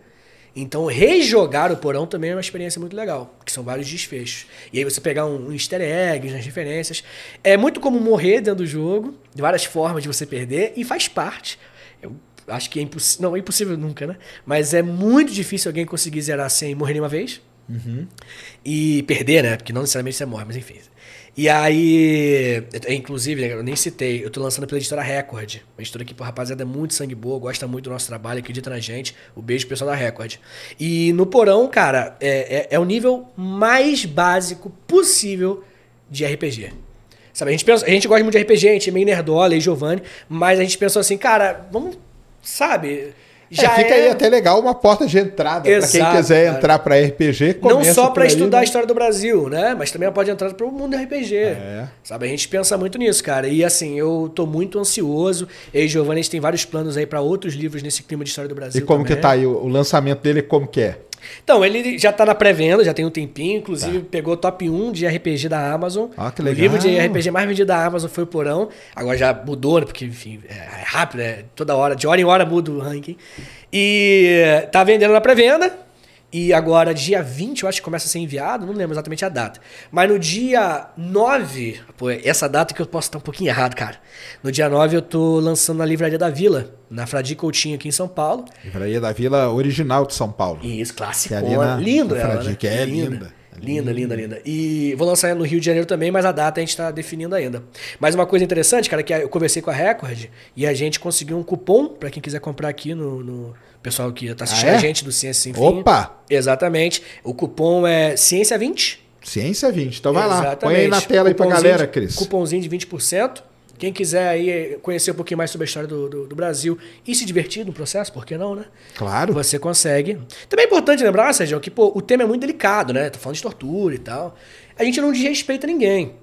Então, rejogar o porão também é uma experiência muito legal, que são vários desfechos. E aí você pegar um, um easter egg nas referências. É muito como morrer dentro do jogo, de várias formas de você perder, e faz parte. Eu acho que é impossível. Não, é impossível nunca, né? Mas é muito difícil alguém conseguir zerar sem morrer nenhuma vez. Uhum. E perder, né? Porque não necessariamente você morre, mas enfim. E aí, inclusive, né, eu nem citei, eu tô lançando pela editora Record. Uma editora que, pô, rapaziada, é muito sangue boa, gosta muito do nosso trabalho, acredita na gente. O um beijo pro pessoal da Record. E no Porão, cara, é, é, é o nível mais básico possível de RPG. Sabe, a gente, pensa, a gente gosta muito de RPG, a gente é meio nerdola e Giovanni, mas a gente pensou assim, cara, vamos, sabe já é, fica é... aí até legal uma porta de entrada para quem quiser cara. entrar para RPG. Não só para estudar né? a história do Brasil, né? Mas também pode entrar para o mundo RPG. É. Sabe? A gente pensa muito nisso, cara. E assim, eu tô muito ansioso. E Giovanni, a gente tem vários planos aí para outros livros nesse clima de história do Brasil. E como também. que tá aí o lançamento dele? Como que é? Então, ele já tá na pré-venda, já tem um tempinho, inclusive tá. pegou top 1 de RPG da Amazon. Ah, que legal. O livro de RPG mais vendido da Amazon foi o Porão. Agora já mudou, né, porque, enfim, é, é rápido, é Toda hora, de hora em hora muda o ranking. E tá vendendo na pré-venda. E agora, dia 20, eu acho que começa a ser enviado, não lembro exatamente a data. Mas no dia 9, pô, essa data que eu posso estar um pouquinho errado, cara. No dia 9 eu tô lançando na Livraria da Vila, na Fradi Coutinho aqui em São Paulo. Livraria da Vila original de São Paulo. Isso, clássico. É linda ela, né? Que é linda. linda. Linda, é linda, linda. E vou lançar no Rio de Janeiro também, mas a data a gente está definindo ainda. Mas uma coisa interessante, cara, é que eu conversei com a Record e a gente conseguiu um cupom para quem quiser comprar aqui no, no pessoal que tá assistindo ah, é? a gente do Ciência Sem Fim. Opa! Exatamente. O cupom é Ciência20. Ciência20. Então vai Exatamente. lá, põe aí na tela aí pra galera, de, Cris. Cupomzinho de 20%. Quem quiser aí conhecer um pouquinho mais sobre a história do, do, do, Brasil e se divertir no processo, por que não, né? Claro. Você consegue. Também é importante lembrar, Sérgio, que pô, o tema é muito delicado, né? Tô tá falando de tortura e tal. A gente não desrespeita ninguém.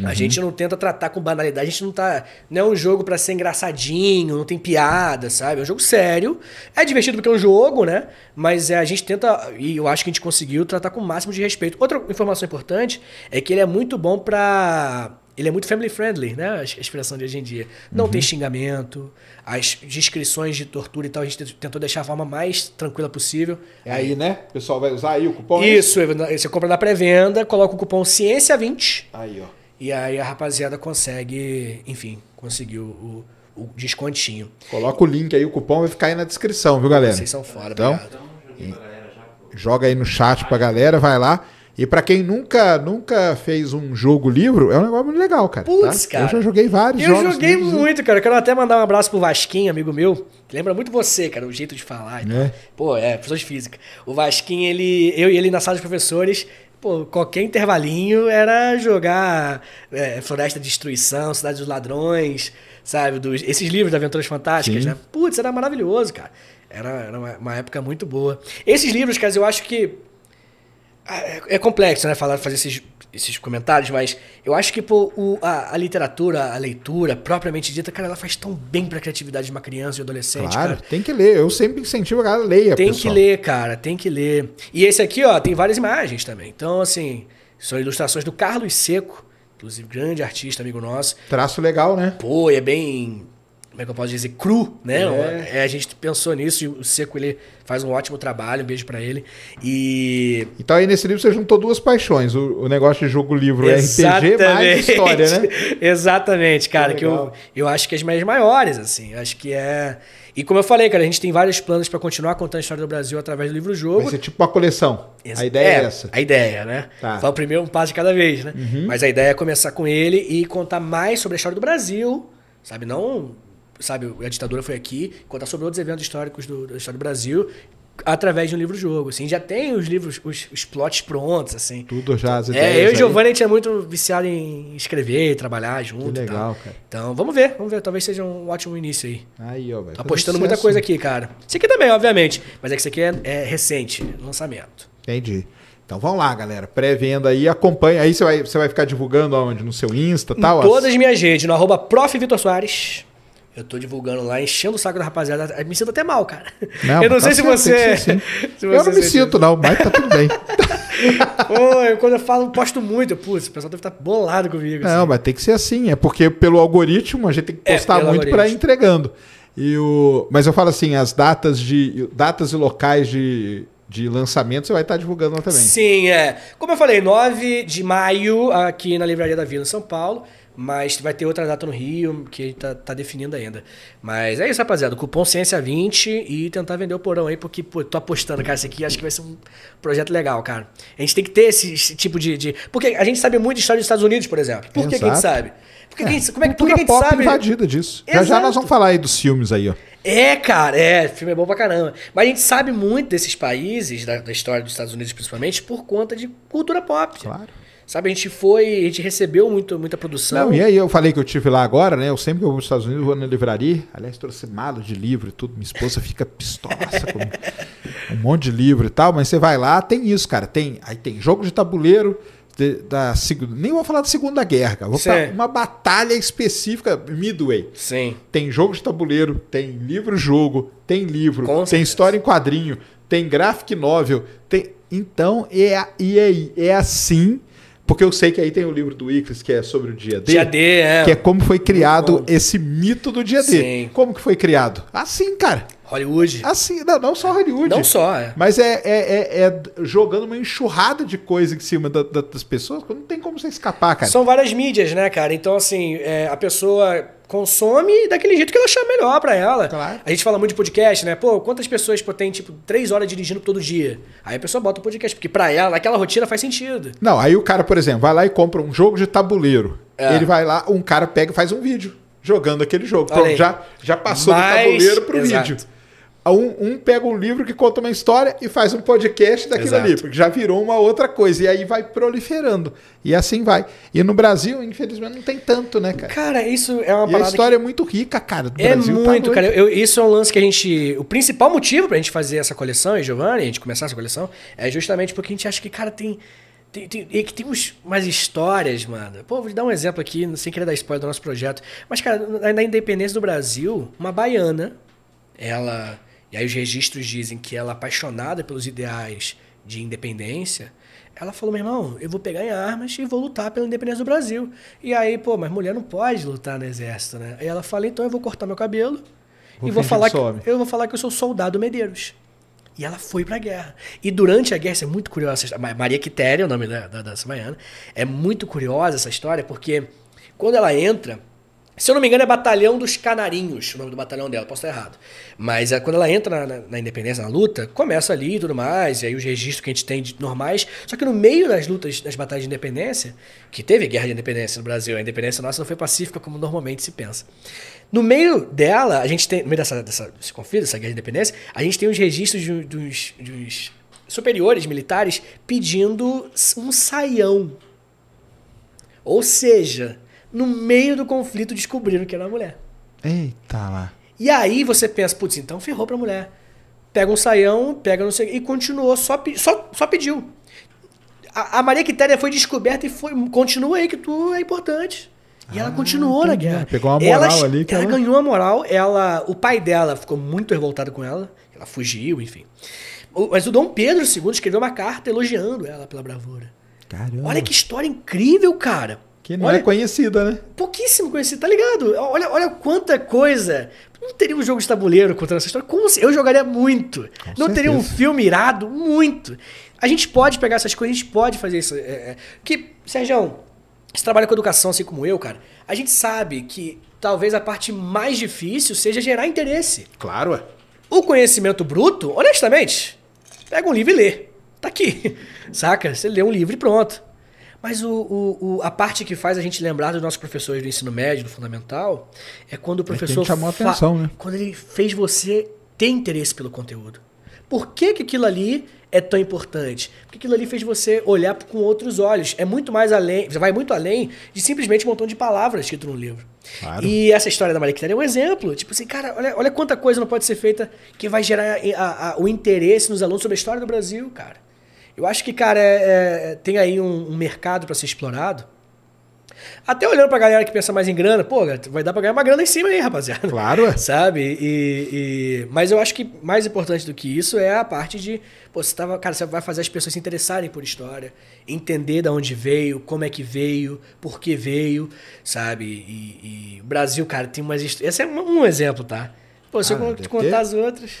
Uhum. A gente não tenta tratar com banalidade, a gente não tá. Não é um jogo para ser engraçadinho, não tem piada, sabe? É um jogo sério. É divertido porque é um jogo, né? Mas é, a gente tenta, e eu acho que a gente conseguiu tratar com o máximo de respeito. Outra informação importante é que ele é muito bom pra. Ele é muito family friendly, né? A expressão de hoje em dia. Não uhum. tem xingamento, as descrições de tortura e tal, a gente tentou deixar a forma mais tranquila possível. É aí, né? O pessoal vai usar aí o cupom? É isso, você compra na pré-venda, coloca o cupom Ciência20. Aí, ó. E aí a rapaziada consegue, enfim, conseguiu o, o descontinho. Coloca o link aí, o cupom vai ficar aí na descrição, viu, galera? Vocês são fora, então, obrigado. Joga aí no chat pra galera, vai lá. E para quem nunca nunca fez um jogo livro, é um negócio muito legal, cara. Tá? Putz, tá? cara. Eu já joguei vários eu jogos. Eu joguei livros. muito, cara. quero até mandar um abraço pro Vasquinho, amigo meu. Que lembra muito você, cara, o jeito de falar. Então. Pô, é, professor de física. O Vasquinho, ele, eu e ele na sala de professores, pô, qualquer intervalinho era jogar é, Floresta de Destruição, Cidade dos Ladrões, sabe? Dos, esses livros de Aventuras Fantásticas, Sim. né? Putz, era maravilhoso, cara. Era, era uma, uma, época muito boa. Esses livros, cara, eu acho que. É, é complexo, né? Falar, fazer esses esses comentários, mas eu acho que pô, o, a, a, literatura, a leitura propriamente dita, cara, ela faz tão bem pra criatividade de uma criança e adolescente. Claro, cara. tem que ler. Eu sempre incentivo a galera a leia. Tem pessoal. que ler, cara, tem que ler. E esse aqui, ó, tem várias imagens também. Então, assim, são ilustrações do Carlos Seco, inclusive grande artista, amigo nosso. Traço legal, né? Pô, é bem como é que eu posso dizer, cru, né? É. é. a gente pensou nisso e o Seco ele faz um ótimo trabalho, um beijo para ele. E Então aí nesse livro você juntou duas paixões, o, o negócio de jogo livro Exatamente. RPG mais história, né? <laughs> Exatamente, cara, que, que eu, eu acho que é as minhas maiores assim, eu acho que é e como eu falei, cara, a gente tem vários planos para continuar contando a história do Brasil através do livro-jogo. Vai ser tipo uma coleção. a ideia é, é, essa. A ideia, né? Tá. Só o primeiro um passo de cada vez, né? Uhum. Mas a ideia é começar com ele e contar mais sobre a história do Brasil, sabe? Não sabe, a ditadura foi aqui, contar sobre outros eventos históricos do, da história do Brasil através de um livro-jogo, assim, já tem os livros, os, os plots prontos, assim. Tudo já, as é, ideias É, eu e o Giovanni, a gente é muito viciado em escrever, trabalhar junto Que legal, cara. Então, vamos ver, vamos ver, talvez seja um ótimo início aí. Aí, ó, velho. Tá muita coisa aqui, cara. Isso aqui também, obviamente, mas é que isso aqui é, é recente, lançamento. Entendi. Então vamos lá, galera. Pré-venda aí, acompanha. Aí você vai, você vai ficar divulgando aonde? No seu Insta e Em tal? todas as minhas redes, no arroba Soares. Eu tô divulgando lá, enchendo o saco da rapaziada. Eu me sinto até mal, cara. Não, eu não tá sei se, você... É- <laughs> se, você... Eu não me sentido. sinto, não, mas tá tudo bem. <laughs> Pô, eu, quando eu falo, posto muito. Putz, o pessoal deve estar tá bolado comigo. Não, assim. mas tem que ser assim. É porque pelo algoritmo a gente tem que é, postar é, muito para ir entregando. E o... Mas eu falo assim, as datas de. datas e locais de, de lançamento você vai estar tá divulgando lá também. Sim, é. Como eu falei, 9 de maio, aqui na Livraria da Vila, em São Paulo. Mas vai ter outra data no Rio, que a tá, tá definindo ainda. Mas é isso, rapaziada. Cupom Ciência20 e tentar vender o porão aí, porque pô, tô apostando, cara. Isso aqui acho que vai ser um projeto legal, cara. A gente tem que ter esse, esse tipo de, de, Porque a gente sabe muito de história dos Estados Unidos, por exemplo. Por que, que, a gente sabe? Porque é, gente, como é que, por que a é gente pop sabe? invadida disso. Exato. Já já nós vamos falar aí dos filmes aí, ó. É, cara, é, filme é bom pra caramba. Mas a gente sabe muito desses países, da, da história dos Estados Unidos principalmente, por conta de cultura pop. Claro. Sabe, a gente foi, a gente recebeu muito, muita produção. Não, e aí eu falei que eu tive lá agora, né? Eu sempre que eu vou nos Estados Unidos, vou na livraria. Aliás, trouxe mala de livro e tudo. Minha esposa fica pistola com um monte de livro e tal. Mas você vai lá, tem isso, cara. Tem, aí tem jogo de tabuleiro, da segunda, nem vou falar da Segunda Guerra, cara. vou falar uma batalha específica Midway. Sim. Tem jogo de tabuleiro, tem livro-jogo, tem livro, Com tem certeza. história em quadrinho, tem graphic novel, tem então é e é, é assim porque eu sei que aí tem o livro do Icles que é sobre o dia D. Dia D, é. Que é como foi criado esse mito do dia Sim. D. Como que foi criado? Assim, cara. Hollywood. Assim, não, não só Hollywood. Não só, é. Mas é, é, é, é jogando uma enxurrada de coisa em cima da, da, das pessoas, não tem como você escapar, cara. São várias mídias, né, cara? Então, assim, é, a pessoa consome daquele jeito que ela achar melhor para ela. Claro. A gente fala muito de podcast, né? Pô, quantas pessoas pô, tem, tipo, três horas dirigindo todo dia? Aí a pessoa bota o podcast, porque para ela, aquela rotina faz sentido. Não, aí o cara, por exemplo, vai lá e compra um jogo de tabuleiro. É. Ele vai lá, um cara pega e faz um vídeo jogando aquele jogo. Então já, já passou Mas, do tabuleiro pro exato. vídeo. Um, um, pega um livro que conta uma história e faz um podcast daquilo Exato. ali, porque já virou uma outra coisa. E aí vai proliferando. E assim vai. E no Brasil, infelizmente, não tem tanto, né, cara? Cara, isso é uma e parada. A história que... é muito rica, cara. Do é Brasil tá muito, tá cara. Eu, isso é um lance que a gente. O principal motivo pra gente fazer essa coleção, e Giovanni, a gente começar essa coleção, é justamente porque a gente acha que, cara, tem. Tem, tem, é que tem uns, umas histórias, mano. Pô, vou dar um exemplo aqui, sem querer dar spoiler do nosso projeto. Mas, cara, na, na independência do Brasil, uma baiana, ela e aí os registros dizem que ela, apaixonada pelos ideais de independência, ela falou, meu irmão, eu vou pegar em armas e vou lutar pela independência do Brasil. E aí, pô, mas mulher não pode lutar no exército, né? Aí ela fala, então eu vou cortar meu cabelo vou e vou falar que, que, eu vou falar que eu sou soldado Medeiros. E ela foi pra guerra. E durante a guerra, isso é muito curiosa Maria Quitéria, o nome da, da, da é muito curiosa essa história, porque quando ela entra se eu não me engano, é Batalhão dos Canarinhos, o nome do batalhão dela, posso estar errado. Mas é, quando ela entra na, na, independência, na luta, começa ali e tudo mais, e aí os registros que a gente tem de, normais. Só que no meio das lutas, das batalhas de independência, que teve guerra de independência no Brasil, a independência nossa não foi pacífica como normalmente se pensa. No meio dela, a gente tem, no meio dessa, dessa, desse conflito, dessa guerra de independência, a gente tem os registros de, dos, dos superiores militares pedindo um saião. Ou seja, no meio do conflito, descobriram que era mulher. Eita lá. E aí você pensa, putz, então ferrou pra mulher. Pega um saião, pega não sei. E continuou, só, só, só pediu. A, a Maria Quitéria foi descoberta e foi, continua aí que tu é importante. E ela ah, continuou na guerra. Pegou uma moral ela, ali. Que ela, ela ganhou a moral. Ela, o pai dela ficou muito revoltado com ela. Ela fugiu, enfim. Mas o Dom Pedro II escreveu uma carta elogiando ela pela bravura. Caramba. Olha que história incrível, cara. Que não é olha, é conhecida, né? Pouquíssimo conhecida, tá ligado? Olha, olha quanta coisa. Não teria um jogo de tabuleiro contando essa história. Como se, eu jogaria muito. Com não certeza. teria um filme irado, muito. A gente pode pegar essas coisas, a gente pode fazer isso. É, é. é. Que, Sérgio, você trabalha com educação assim como eu, cara. A gente sabe que talvez a parte mais difícil seja gerar interesse. Claro, é. O conhecimento bruto, honestamente, pega um livro e lê. Tá aqui. <laughs> Saca? Você lê um livro e pronto. Mas o, o, o, a parte que faz a gente lembrar dos nossos professores do ensino médio, do fundamental, é quando o é professor. É chamou a atenção, né? Quando ele fez você ter interesse pelo conteúdo. Por que, que aquilo ali é tão importante? Porque aquilo ali fez você olhar com outros olhos. É muito mais além, você vai muito além de simplesmente um montão de palavras escrito num livro. Claro. E essa história da Malectaria é um exemplo. Tipo assim, cara, olha, olha quanta coisa não pode ser feita que vai gerar a, eh, a, a, o interesse nos alunos sobre a história do Brasil, cara. Eu acho que, cara, é, é, é, tem aí um, um mercado para ser explorado. Até olhando pra galera que pensa mais em grana, pô, vai dar pra ganhar uma grana em cima aí, rapaziada. Claro. <laughs> Sabe? E, e, mas eu acho que mais importante do que isso é a parte de, pô, você tava, cara, você vai fazer as pessoas se interessarem por história, entender da onde veio, como é que veio, por que veio, sabe? E, e o Brasil, cara, tem umas... Esse é um exemplo, tá? Pô, se ah, eu contar as outras...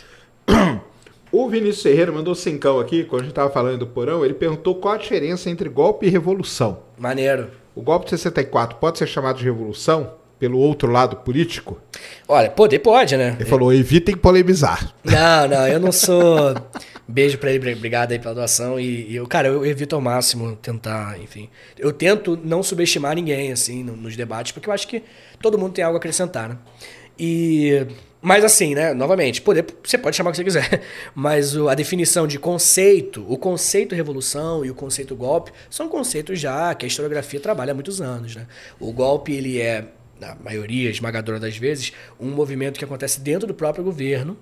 <coughs> O Vinícius Ferreira mandou cincão aqui, quando a gente tava falando do porão, ele perguntou qual a diferença entre golpe e revolução. Maneiro. O golpe de 64 pode ser chamado de revolução? Pelo outro lado político? Olha, poder pode, né? Ele falou, evitem polemizar. Não, não, eu não sou. <laughs> Beijo pra ele, obrigado aí pela doação. E, e, eu, cara, eu evito ao máximo tentar, enfim. Eu tento não subestimar ninguém, assim, nos debates, porque eu acho que todo mundo tem algo a acrescentar, né? E. Mas assim, né? Novamente, poder você pode chamar o que você quiser, <laughs> mas a definição de conceito, o conceito revolução e o conceito golpe são conceitos já que a historiografia trabalha há muitos anos, né? O golpe ele é, na maioria esmagadora das vezes, um movimento que acontece dentro do próprio governo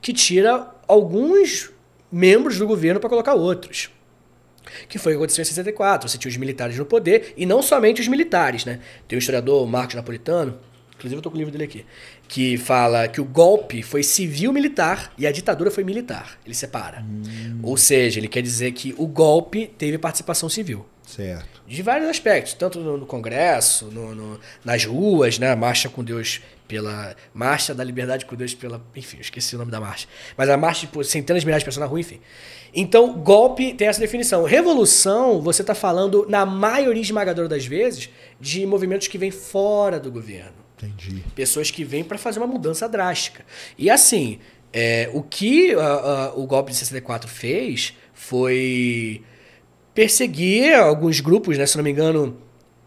que tira alguns membros do governo para colocar outros. Que foi o que aconteceu em 64. Você tinha os militares no poder e não somente os militares, né? Tem o historiador Marcos Napolitano Inclusive eu tô com o livro dele aqui. Que fala que o golpe foi civil-militar e a ditadura foi militar. Ele separa. Hum. Ou seja, ele quer dizer que o golpe teve participação civil. Certo. De vários aspectos, tanto no, no Congresso, no, no, nas ruas, né? Marcha com Deus pela. Marcha da Liberdade com Deus pela. Enfim, esqueci o nome da marcha. Mas a marcha de tipo, centenas de milhares de pessoas na rua, enfim. Então, golpe tem essa definição. Revolução, você está falando, na maioria esmagadora das vezes, de movimentos que vêm fora do governo Entendi. Pessoas que vêm para fazer uma mudança drástica. E assim, é, o que ah, ah, o golpe de 64 fez foi perseguir alguns grupos, né? Se não me engano,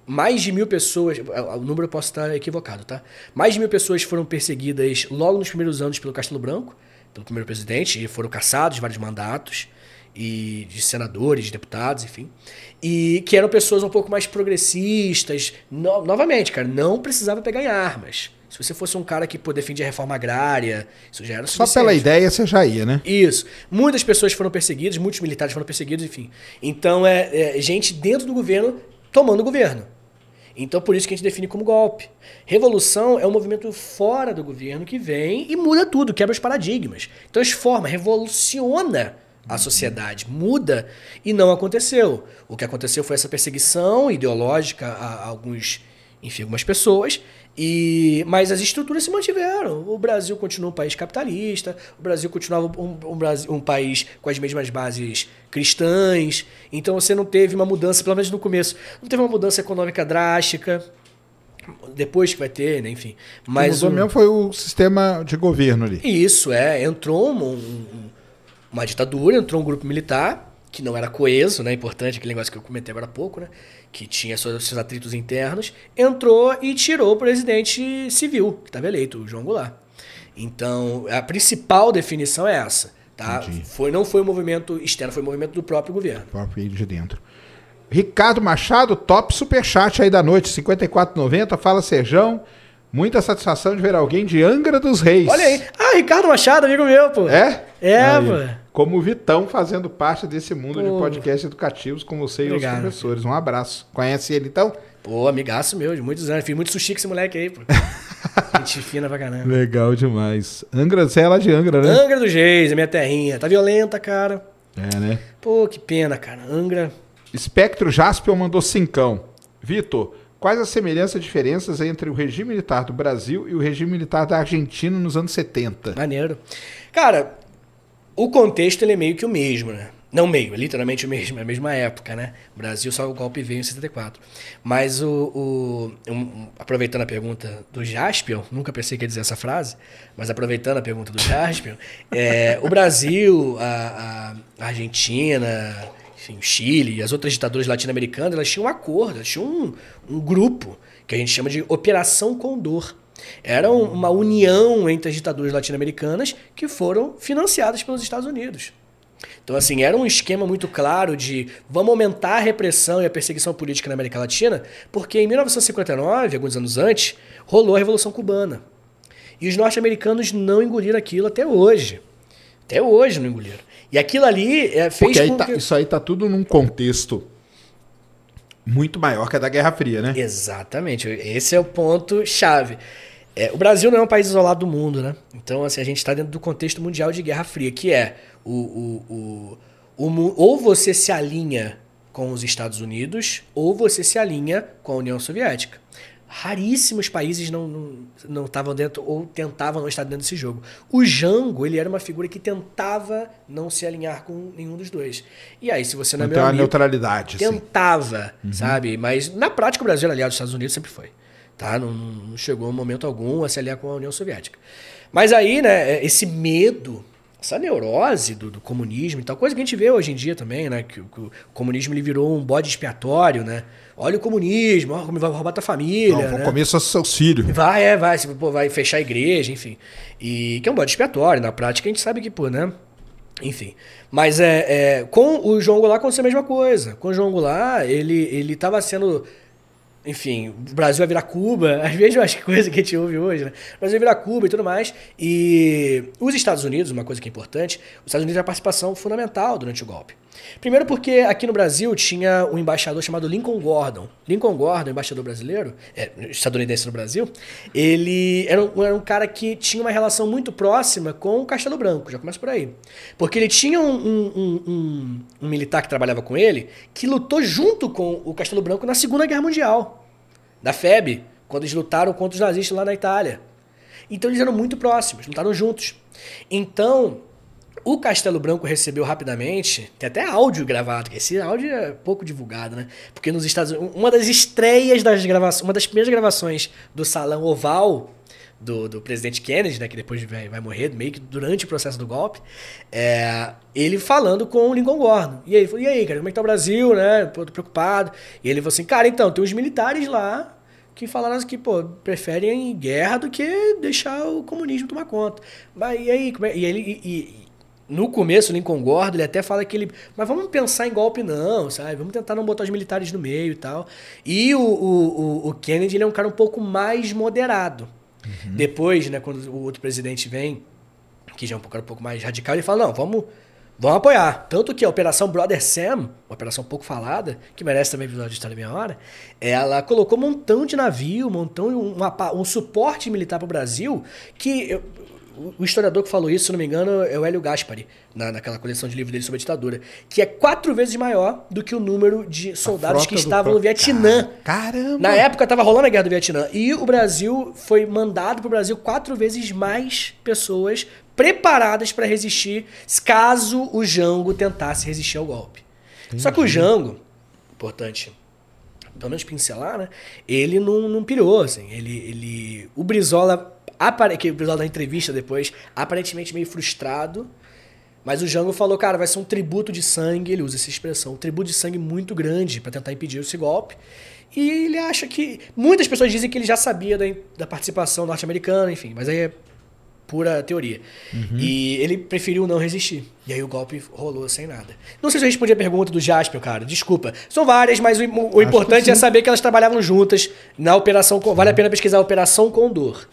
mais de mil pessoas. É, é, o número eu posso estar equivocado, tá? Mais de mil pessoas foram perseguidas logo nos primeiros anos pelo Castelo Branco, pelo primeiro presidente, e foram caçados vários mandatos e de senadores, de deputados, enfim, e que eram pessoas um pouco mais progressistas. No, novamente, cara, não precisava pegar em armas. Se você fosse um cara que pô, defendia a reforma agrária, isso já era Só pela ideia você já ia, né? Isso. Muitas pessoas foram perseguidas, muitos militares foram perseguidos, enfim. Então é, é gente dentro do governo tomando o governo. Então por isso que a gente define como golpe. Revolução é um movimento fora do governo que vem e muda tudo, quebra os paradigmas, transforma, revoluciona a sociedade muda e não aconteceu. O que aconteceu foi essa perseguição ideológica a alguns, enfim, algumas pessoas. E, mas as estruturas se mantiveram. O Brasil continua um país capitalista, o Brasil continuava um, um, um país com as mesmas bases cristãs. Então você não teve uma mudança, pelo menos no começo, não teve uma mudança econômica drástica depois que vai ter, né? enfim. Mas o mudou um... mesmo foi o sistema de governo ali. Isso, é. Entrou um, um, uma ditadura, entrou um grupo militar, que não era coeso, né? Importante, aquele negócio que eu comentei agora há pouco, né? Que tinha seus atritos internos, entrou e tirou o presidente civil, que estava eleito, o João Goulart. Então, a principal definição é essa. Tá? Foi, não foi um movimento externo, foi um movimento do próprio governo. O próprio de dentro. Ricardo Machado, top superchat aí da noite, 54,90. Fala, Serjão. Muita satisfação de ver alguém de Angra dos Reis. Olha aí. Ah, Ricardo Machado, amigo meu, pô. É? É, aí. pô como o Vitão fazendo parte desse mundo Pô. de podcasts educativos com você e Obrigado, os professores. Um abraço. Conhece ele então? Pô, amigaço meu, de muitos anos. Fiz muito sushi com esse moleque aí, pô. <laughs> Gente fina pra caramba. Legal demais. Angra, você é lá de Angra, né? Angra do Geis, a minha terrinha. Tá violenta, cara. É, né? Pô, que pena, cara. Angra. Espectro Jaspion mandou cincão. Vitor, quais as semelhanças e diferenças entre o regime militar do Brasil e o regime militar da Argentina nos anos 70? Maneiro. Cara, o contexto ele é meio que o mesmo, né? Não meio, é literalmente o mesmo, é a mesma época, né? O Brasil só o golpe veio em 74. Mas o. o um, aproveitando a pergunta do Jaspion, nunca pensei que ia dizer essa frase, mas aproveitando a pergunta do Jaspion, é, o Brasil, a, a Argentina, enfim, o Chile e as outras ditaduras latino-americanas, elas tinham um acordo, elas tinham um, um grupo que a gente chama de Operação Condor era uma união entre as ditaduras latino-americanas que foram financiadas pelos Estados Unidos. Então, assim, era um esquema muito claro de vamos aumentar a repressão e a perseguição política na América Latina, porque em 1959, alguns anos antes, rolou a Revolução Cubana. E os norte-americanos não engoliram aquilo até hoje. Até hoje não engoliram. E aquilo ali é, fez com tá, que... Isso aí está tudo num contexto muito maior que a da Guerra Fria, né? Exatamente. Esse é o ponto chave. É, o Brasil não é um país isolado do mundo, né? Então, assim, a gente está dentro do contexto mundial de Guerra Fria, que é o, o, o, o, ou você se alinha com os Estados Unidos ou você se alinha com a União Soviética. Raríssimos países não não estavam dentro ou tentavam não estar dentro desse jogo. O Jango, ele era uma figura que tentava não se alinhar com nenhum dos dois. E aí, se você não é meu amigo, neutralidade, assim. tentava, assim. sabe? Mas na prática o Brasil aliado aos Estados Unidos sempre foi. Tá? Não, não chegou em momento algum a se aliar com a União Soviética. Mas aí, né, é, esse medo, essa neurose do, do comunismo e tal, coisa que a gente vê hoje em dia também, né? Que, que o comunismo ele virou um bode expiatório, né? Olha o comunismo, como vai roubar tua família. Não, vão né? comer é seus filhos. Vai, é, vai, pô, vai fechar a igreja, enfim. E que é um bode expiatório. Na prática, a gente sabe que, pô, né? Enfim. Mas é, é com o João Goulart aconteceu a mesma coisa. Com o João Goulart, ele, ele sendo enfim, o Brasil vai virar Cuba, <laughs> às vezes as coisas que a gente ouve hoje, né? O Brasil vai virar Cuba e tudo mais. E os Estados Unidos, uma coisa que é importante, os Estados Unidos é a participação fundamental durante o golpe. Primeiro porque aqui no Brasil tinha um embaixador chamado Lincoln Gordon. Lincoln Gordon, embaixador brasileiro, é, estadunidense no Brasil, ele era um, era um, cara que tinha uma relação muito próxima com o Castelo Branco, já começa por aí. Porque ele tinha um, um, um militar que trabalhava com ele que lutou junto com o Castelo Branco na Segunda Guerra Mundial da FEB, quando eles lutaram contra os nazistas lá na Itália. Então eles eram muito próximos, lutaram juntos. Então, o Castelo Branco recebeu rapidamente, tem até áudio gravado, que esse áudio é pouco divulgado, né? Porque nos Estados Unidos, uma das estreias das gravações, uma das primeiras gravações do Salão Oval do, do presidente Kennedy, né, que depois vai, vai morrer, meio que durante o processo do golpe, é, ele falando com o Lincoln Gordon. E aí, falou, e aí, cara, como é que tá o Brasil, né? Pô, tô preocupado. E ele falou assim, cara, então, tem uns militares lá que falaram assim que, pô, preferem guerra do que deixar o comunismo tomar conta. Mas e aí, é? e ele... E, e, no começo, o Lincoln Gordon, ele até fala que ele... Mas vamos pensar em golpe não, sabe? Vamos tentar não botar os militares no meio e tal. E o, o, o, o Kennedy, ele é um cara um pouco mais moderado Uhum. Depois, né, quando o outro presidente vem, que já é um pouco, um pouco mais radical, ele fala: não, vamos, vamos apoiar. Tanto que a Operação Brother Sam, uma operação pouco falada, que merece também episódio de História Meia Hora, ela colocou um montão de navio, um montão, um, um suporte militar para o Brasil, que eu, o historiador que falou isso, se não me engano, é o Hélio Gaspari, na, naquela coleção de livros dele sobre a ditadura, que é quatro vezes maior do que o número de soldados que estavam no Vietnã. Caramba! Na época estava rolando a guerra do Vietnã. E o Brasil foi mandado para o Brasil quatro vezes mais pessoas preparadas para resistir caso o Jango tentasse resistir ao golpe. Entendi. Só que o Jango, importante pelo menos pincelar, né? Ele não, não pirou, assim. Ele, ele... O Brizola que o pessoal da entrevista depois, aparentemente meio frustrado. Mas o Jango falou, cara, vai ser um tributo de sangue, ele usa essa expressão, um tributo de sangue muito grande para tentar impedir esse golpe. E ele acha que. Muitas pessoas dizem que ele já sabia da, da participação norte-americana, enfim, mas aí é pura teoria. Uhum. E ele preferiu não resistir. E aí o golpe rolou sem nada. Não sei se eu respondi a pergunta do Jasper, cara. Desculpa. São várias, mas o, o importante é saber que elas trabalhavam juntas na Operação. Vale a pena pesquisar a Operação Condor.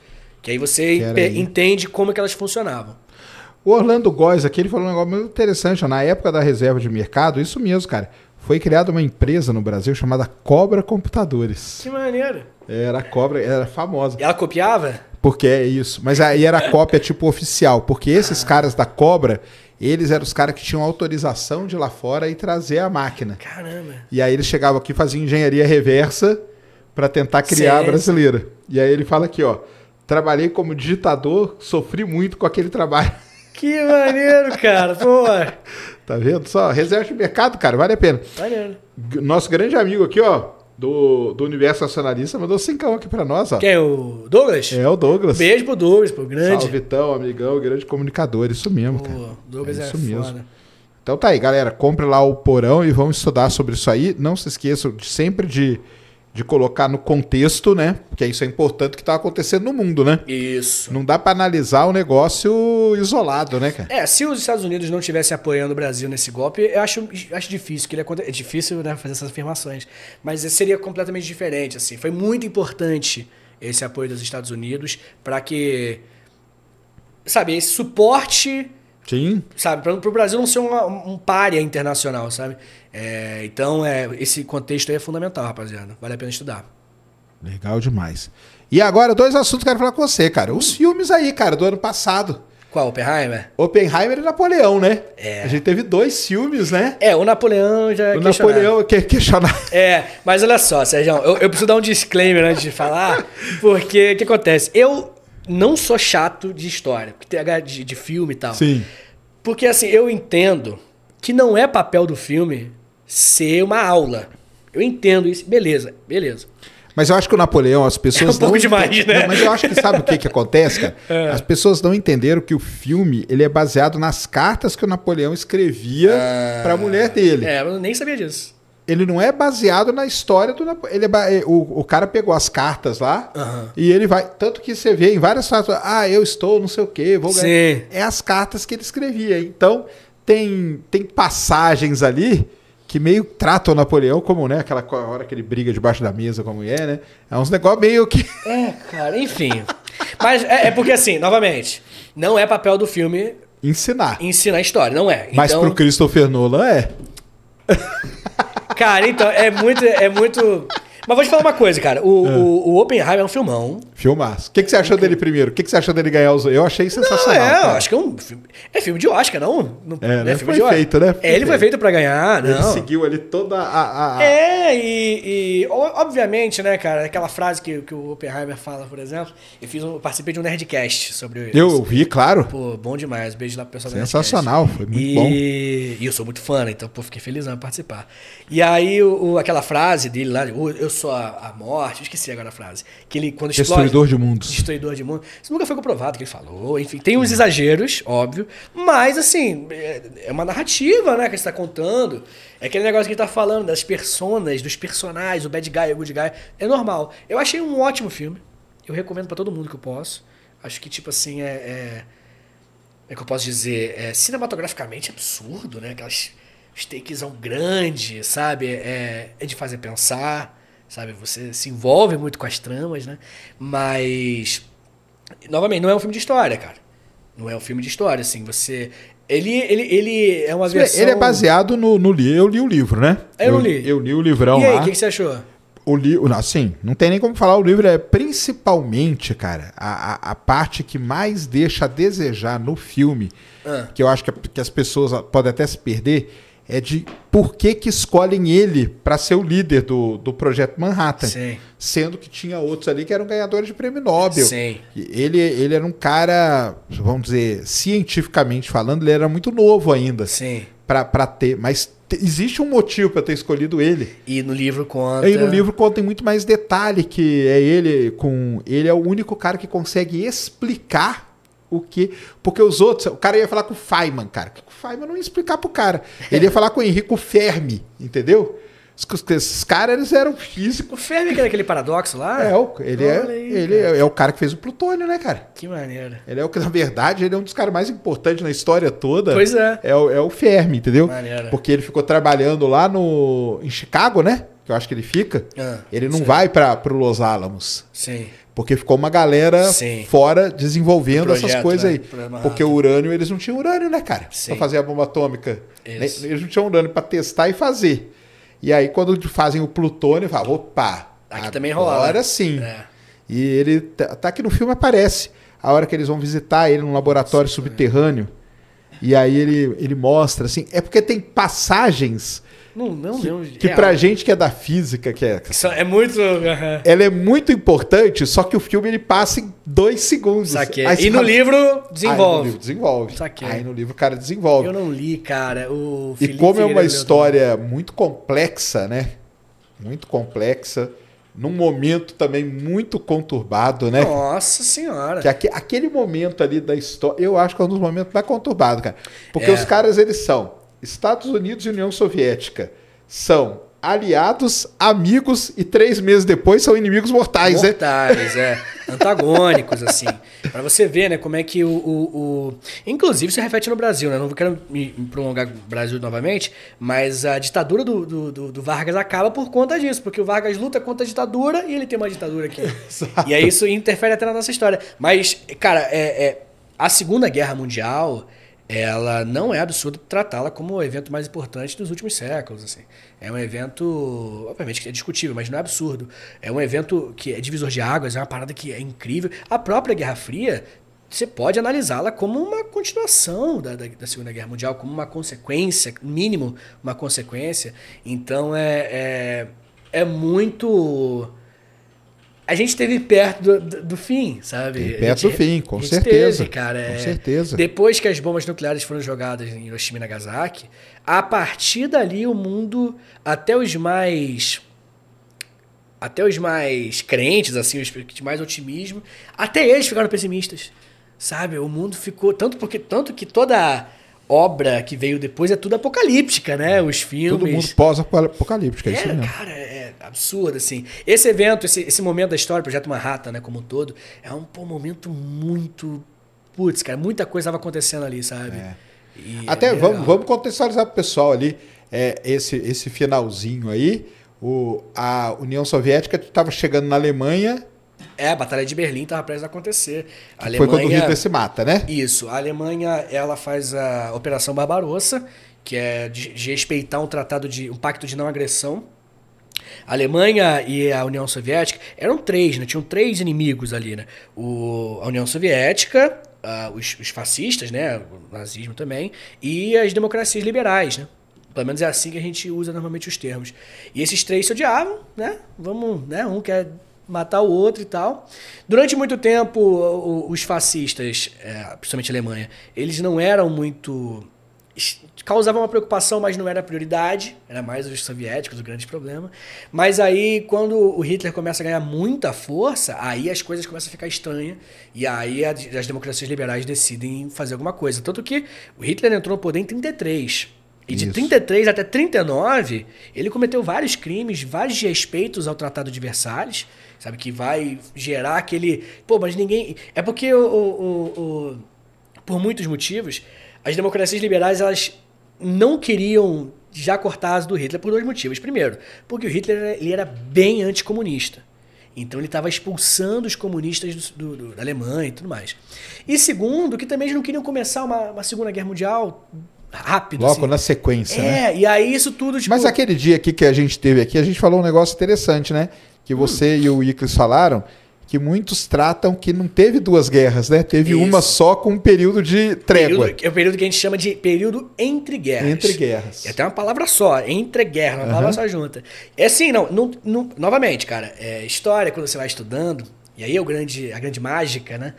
Que aí você aí. entende como é que elas funcionavam. O Orlando Góes aqui, ele falou um negócio muito interessante. Ó. Na época da reserva de mercado, isso mesmo, cara. Foi criada uma empresa no Brasil chamada Cobra Computadores. Que maneiro. Era Cobra, era famosa. E ela copiava? Porque é isso. Mas aí era cópia tipo oficial. Porque esses ah. caras da Cobra, eles eram os caras que tinham autorização de lá fora e trazer a máquina. Caramba. E aí eles chegavam aqui e faziam engenharia reversa para tentar criar a brasileira. E aí ele fala aqui, ó. Trabalhei como digitador, sofri muito com aquele trabalho. <laughs> Que maneiro, cara. Pô. Tá vendo só? Reserva de mercado, cara, vale a pena. Maneiro. Nosso grande amigo aqui, ó, do, do Universo Nacionalista, mandou cinco aqui pra nós, ó. Que é o Douglas? É o Douglas. Beijo pro Douglas, pro grande. Salve, Vitão, amigão, grande comunicador, isso mesmo, Pô, cara. Douglas é, é isso é mesmo. Foda. Então tá aí, galera, compre lá o porão e vamos estudar sobre isso aí. Não se esqueçam sempre de de colocar no contexto, né? Porque é isso é importante que está acontecendo no mundo, né? Isso. Não dá para analisar o um negócio isolado, né, cara? É, se os Estados Unidos não estivessem apoiando o Brasil nesse golpe, eu acho, acho difícil que ele aconteça. É difícil, né, fazer essas afirmações. Mas seria completamente diferente, assim. Foi muito importante esse apoio dos Estados Unidos para que. Sabe, esse suporte Sim. Sabe? Para o Brasil não ser uma, um párea internacional, sabe? É, então, é, esse contexto aí é fundamental, rapaziada. Vale a pena estudar. Legal demais. E agora, dois assuntos que eu quero falar com você, cara. Os filmes aí, cara, do ano passado. Qual? Oppenheimer? Oppenheimer e Napoleão, né? É. A gente teve dois filmes, né? É, o Napoleão já é O Napoleão que é questionar. É, mas olha só, Sérgio, eu, eu preciso dar um disclaimer antes de falar, <laughs> porque o que acontece? Eu não sou chato de história, de, de filme e tal. Sim. Porque assim, eu entendo que não é papel do filme ser uma aula. Eu entendo isso. Beleza, beleza. Mas eu acho que o Napoleão, as pessoas. É um pouco não demais, né? Não, mas eu acho que sabe o que, que acontece, cara? <laughs> É. As pessoas não entenderam que o filme ele é baseado nas cartas que o Napoleão escrevia ah. para a mulher dele. É, eu nem sabia disso ele não é baseado na história do Napoleão. Ele é, eh, o, o, cara pegou as cartas lá uhum. e ele vai. Tanto que você vê em várias partes, ah, eu estou, não sei o quê, vou ganhar. É as cartas que ele escrevia. Então, tem, tem passagens ali que meio tratam o Napoleão como, né, aquela hora que ele briga debaixo da mesa com a mulher, né? É uns negócios meio que. <laughs> É, cara, enfim. Mas é, é porque, assim, novamente, não é papel do filme. Ensinar. Ensinar a história, não é. Mas então... pro Christopher Nolan é. <laughs> Cara, então, é muito, é muito. Mas vou te falar uma coisa, cara. O, é. o, o Oppenheimer é um filmão. Filmaço. O que, que você achou okay. dele primeiro? O que, que você achou dele ganhar os. Eu achei sensacional. Não, é, cara. acho que é um filme. É filme de Oscar, não? não é, não é né? filme foi de Oscar. feito, né? É, ele foi feito pra ganhar, não. Ele seguiu ali toda a. a, É, e, e, Obviamente, né, cara? Aquela frase que, que o Oppenheimer fala, por exemplo. Eu fiz um, participei de um Nerdcast sobre isso. Eu vi, claro. Pô, bom demais. Beijo lá pro pessoal Sensacional, do foi muito e... bom. E eu sou muito fã, né? Então, pô, fiquei feliz em participar. E aí, o, aquela frase dele lá. Eu, eu sou a, a morte, esqueci agora a frase. Que ele, quando explode, destruidor de mundos. Destruidor de mundos. Isso nunca foi comprovado que ele falou. Enfim, tem uns exageros, óbvio. Mas, assim, é, é uma narrativa, né? Que está contando. É aquele negócio que ele tá falando das personas, dos personagens, o bad guy, o good guy. É normal. Eu achei um ótimo filme. Eu recomendo para todo mundo que eu posso. Acho que, tipo assim, é. é é que eu posso dizer? É, cinematograficamente é absurdo, né? Aquelas são grandes sabe? É, é de fazer pensar sabe? Você se envolve muito com as tramas, né? Mas, novamente, não é um filme de história, cara. Não é um filme de história, assim. Você. Ele, ele, ele é uma versão. Ele é, é baseado no, no li Eu li o livro, né? Eu, eu li. Eu li o livrão. E aí, o que, que você achou? o Assim, não tem nem como falar, o livro é principalmente, cara, a, a, a parte que mais deixa a desejar no filme, ah. que eu acho que, que as pessoas podem até se perder, é de por que, que escolhem ele para ser o líder do, do projeto Manhattan. Sim. Sendo que tinha outros ali que eram ganhadores de prêmio Nobel. Sim. Ele, ele era um cara, vamos dizer, cientificamente falando, ele era muito novo ainda. Sim. Para ter. Mas existe um motivo para ter escolhido ele. E no livro conta. E no livro conta em muito mais detalhe que é ele com ele é o único cara que consegue explicar o que. Porque os outros. O cara ia falar com o Feynman, cara. O Feynman não ia explicar pro cara. Ele ia falar com o Henrico Fermi, entendeu? Esses caras eles eram físicos. O Fermi que era é aquele paradoxo lá? É, ele, é, aí, ele é, é, o cara que fez o Plutônio, né, cara? Que maneiro. Ele é o que, na verdade, ele é um dos caras mais importantes na história toda. Pois é. É, é o Fermi, entendeu? Maneiro. Porque ele ficou trabalhando lá no, em Chicago, né? que eu acho que ele fica, ah, ele não sim. vai para o Los Alamos. Sim. Porque ficou uma galera sim. fora desenvolvendo projeto, essas coisas né? aí. porque o urânio, eles não tinham urânio, né, cara? Sim. fazer a bomba atômica. Eles, eles não tinham urânio para testar e fazer. E aí, quando fazem o plutônio, fala, opa, aqui também rolou, né? Agora sim. É. E ele tá, tá, aqui no filme aparece. A hora que eles vão visitar ele num laboratório sim, subterrâneo. É. E aí ele, ele mostra, assim. É porque tem passagens não, não que, lembro. Que é, pra gente que é da física, que é. É muito. Ela é muito importante, só que o filme ele passa em dois segundos. Saquei. Aí, e no livro desenvolve. Aí no livro desenvolve. Saquei. Aí no livro o cara desenvolve. Eu não li, cara. O e como é uma é história muito complexa, né? Muito complexa. Num momento também muito conturbado, né? Nossa senhora. Que aquele, aquele momento ali da história, eu acho que é um dos momentos mais conturbados, cara. Porque é. os caras, eles são Estados Unidos e União Soviética são aliados, amigos e três meses depois são inimigos mortais, né? mortais é. Antagônicos, assim. Para você ver, né, como é que o, o, o... Inclusive, se reflete no Brasil, né? Não quero me prolongar o Brasil novamente, mas a ditadura do, do, do, Vargas acaba por conta disso, porque o Vargas luta contra a ditadura e ele tem uma ditadura aqui. <laughs> Exato. E aí isso interfere até na nossa história. Mas, cara, é, é... a Segunda Guerra Mundial ela não é absurdo tratá-la como o evento mais importante dos últimos séculos. Assim. É um evento, obviamente que é discutível, mas não é absurdo. É um evento que é divisor de águas, é uma parada que é incrível. A própria Guerra Fria, você pode analisá-la como uma continuação da, da, da, Segunda Guerra Mundial, como uma consequência, mínimo uma consequência. Então é, é, é muito a gente teve perto do, do, do fim, sabe? E perto gente, do fim, com certeza. Teve, cara. Com é, certeza. Depois que as bombas nucleares foram jogadas em Hiroshima e Nagasaki, a partir dali o mundo, até os mais até os mais crentes, assim, os de mais otimismo, até eles ficaram pessimistas. Sabe? O mundo ficou tanto porque tanto que toda obra que veio depois é tudo apocalíptica, né? Os filmes. Todo mundo pós-apocalíptica, é, isso é, mesmo. Cara, é absurdo, assim. Esse evento, esse, esse momento da história, Projeto Manhattan, né, como um todo, é um pô, momento muito. Putz, cara, muita coisa estava acontecendo ali, sabe? É. é Até é vamos, vamos contextualizar pro pessoal ali é, esse, esse finalzinho aí. O, a União Soviética estava chegando na Alemanha é, a Batalha de Berlim estava prestes a acontecer. A Alemanha, foi quando o Hitler se mata, né? Isso. A Alemanha ela faz a Operação Barbarossa, que é de, respeitar um tratado de um pacto de não agressão. A Alemanha e a União Soviética eram três, né? Tinham três inimigos ali, né? O, a União Soviética, os, os, fascistas, né? O nazismo também, e as democracias liberais, né? Pelo menos é assim que a gente usa normalmente os termos. E esses três se odiavam, né? Vamos, né? Um quer matar o outro e tal. Durante muito tempo, os fascistas, é, principalmente a Alemanha, eles não eram muito. causavam uma preocupação, mas não era prioridade. Era mais os soviéticos o grande problema. Mas aí, quando o Hitler começa a ganhar muita força, aí as coisas começam a ficar estranhas. E aí as democracias liberais decidem fazer alguma coisa. Tanto que o Hitler entrou no poder em 33. E de Isso. 33 até 39, ele cometeu vários crimes, vários respeitos ao Tratado de Versalhes sabe? Que vai gerar aquele. Pô, mas ninguém. É porque o, o, o, por muitos motivos, as democracias liberais elas não queriam já cortar as do Hitler por dois motivos. Primeiro, porque o Hitler ele era bem anticomunista. Então ele estava expulsando os comunistas do, do, da Alemanha e tudo mais. E segundo, que também eles não queriam começar uma, uma Segunda Guerra Mundial rápido. Logo assim. na sequência, é, né? e aí isso tudo. Tipo... Mas aquele dia aqui que a gente teve aqui, a gente falou um negócio interessante, né? que você hum. e o Icles falaram, que muitos tratam que não teve duas guerras, né? Teve Isso. uma só com um período de trégua. Período, é o período que a gente chama de período entre guerras. Entre guerras. É até uma palavra só, entre guerra, uma uhum. palavra só junta. É assim, não, não, não novamente, cara, é, história, quando você vai estudando, e aí é o grande, a grande mágica, né?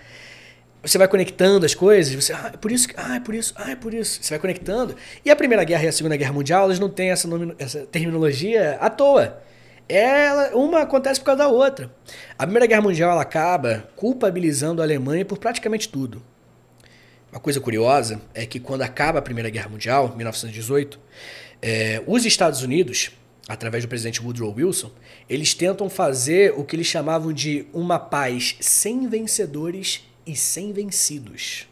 Você vai conectando as coisas, você, ah, é por isso, ah, é por isso, ah, é por isso. Você vai conectando. E a Primeira Guerra e a Segunda Guerra Mundial, elas não têm essa, essa terminologia à toa ela, uma acontece por causa da outra. A Primeira Guerra Mundial ela acaba culpabilizando a Alemanha por praticamente tudo. Uma coisa curiosa é que quando acaba a Primeira Guerra Mundial, 1918, é, os Estados Unidos, através do presidente Woodrow Wilson, eles tentam fazer o que eles chamavam de uma paz sem vencedores e sem vencidos.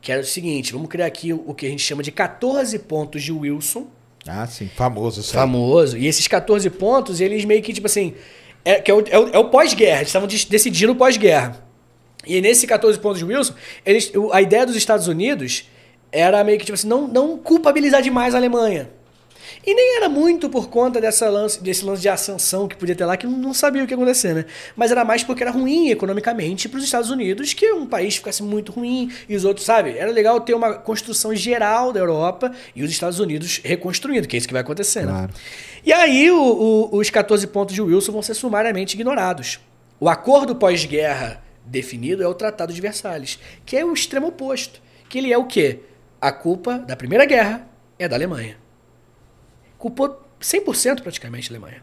Que era o seguinte, vamos criar aqui o que a gente chama de 14 pontos de Wilson, ah, sim. Famoso, sabe? Famoso. E esses 14 pontos, eles meio que, tipo assim. É, que é o, é o, é o pós-guerra. Eles estavam decidindo o pós-guerra. E nesse 14 pontos de Wilson, eles, a ideia dos Estados Unidos era meio que, tipo assim, não, não culpabilizar demais a Alemanha. E nem era muito por conta dessa lance, desse lance de ascensão que podia ter lá, que não sabia o que ia acontecer, né? Mas era mais porque era ruim economicamente para os Estados Unidos que um país ficasse muito ruim e os outros, sabe? Era legal ter uma construção geral da Europa e os Estados Unidos reconstruindo, que é isso que vai acontecer, né? claro. né? E aí o, o, os 14 pontos de Wilson vão ser sumariamente ignorados. O acordo pós-guerra definido é o Tratado de Versalhes, que é o extremo oposto. Que ele é o quê? A culpa da Primeira Guerra é da Alemanha culpou 100% praticamente a Alemanha.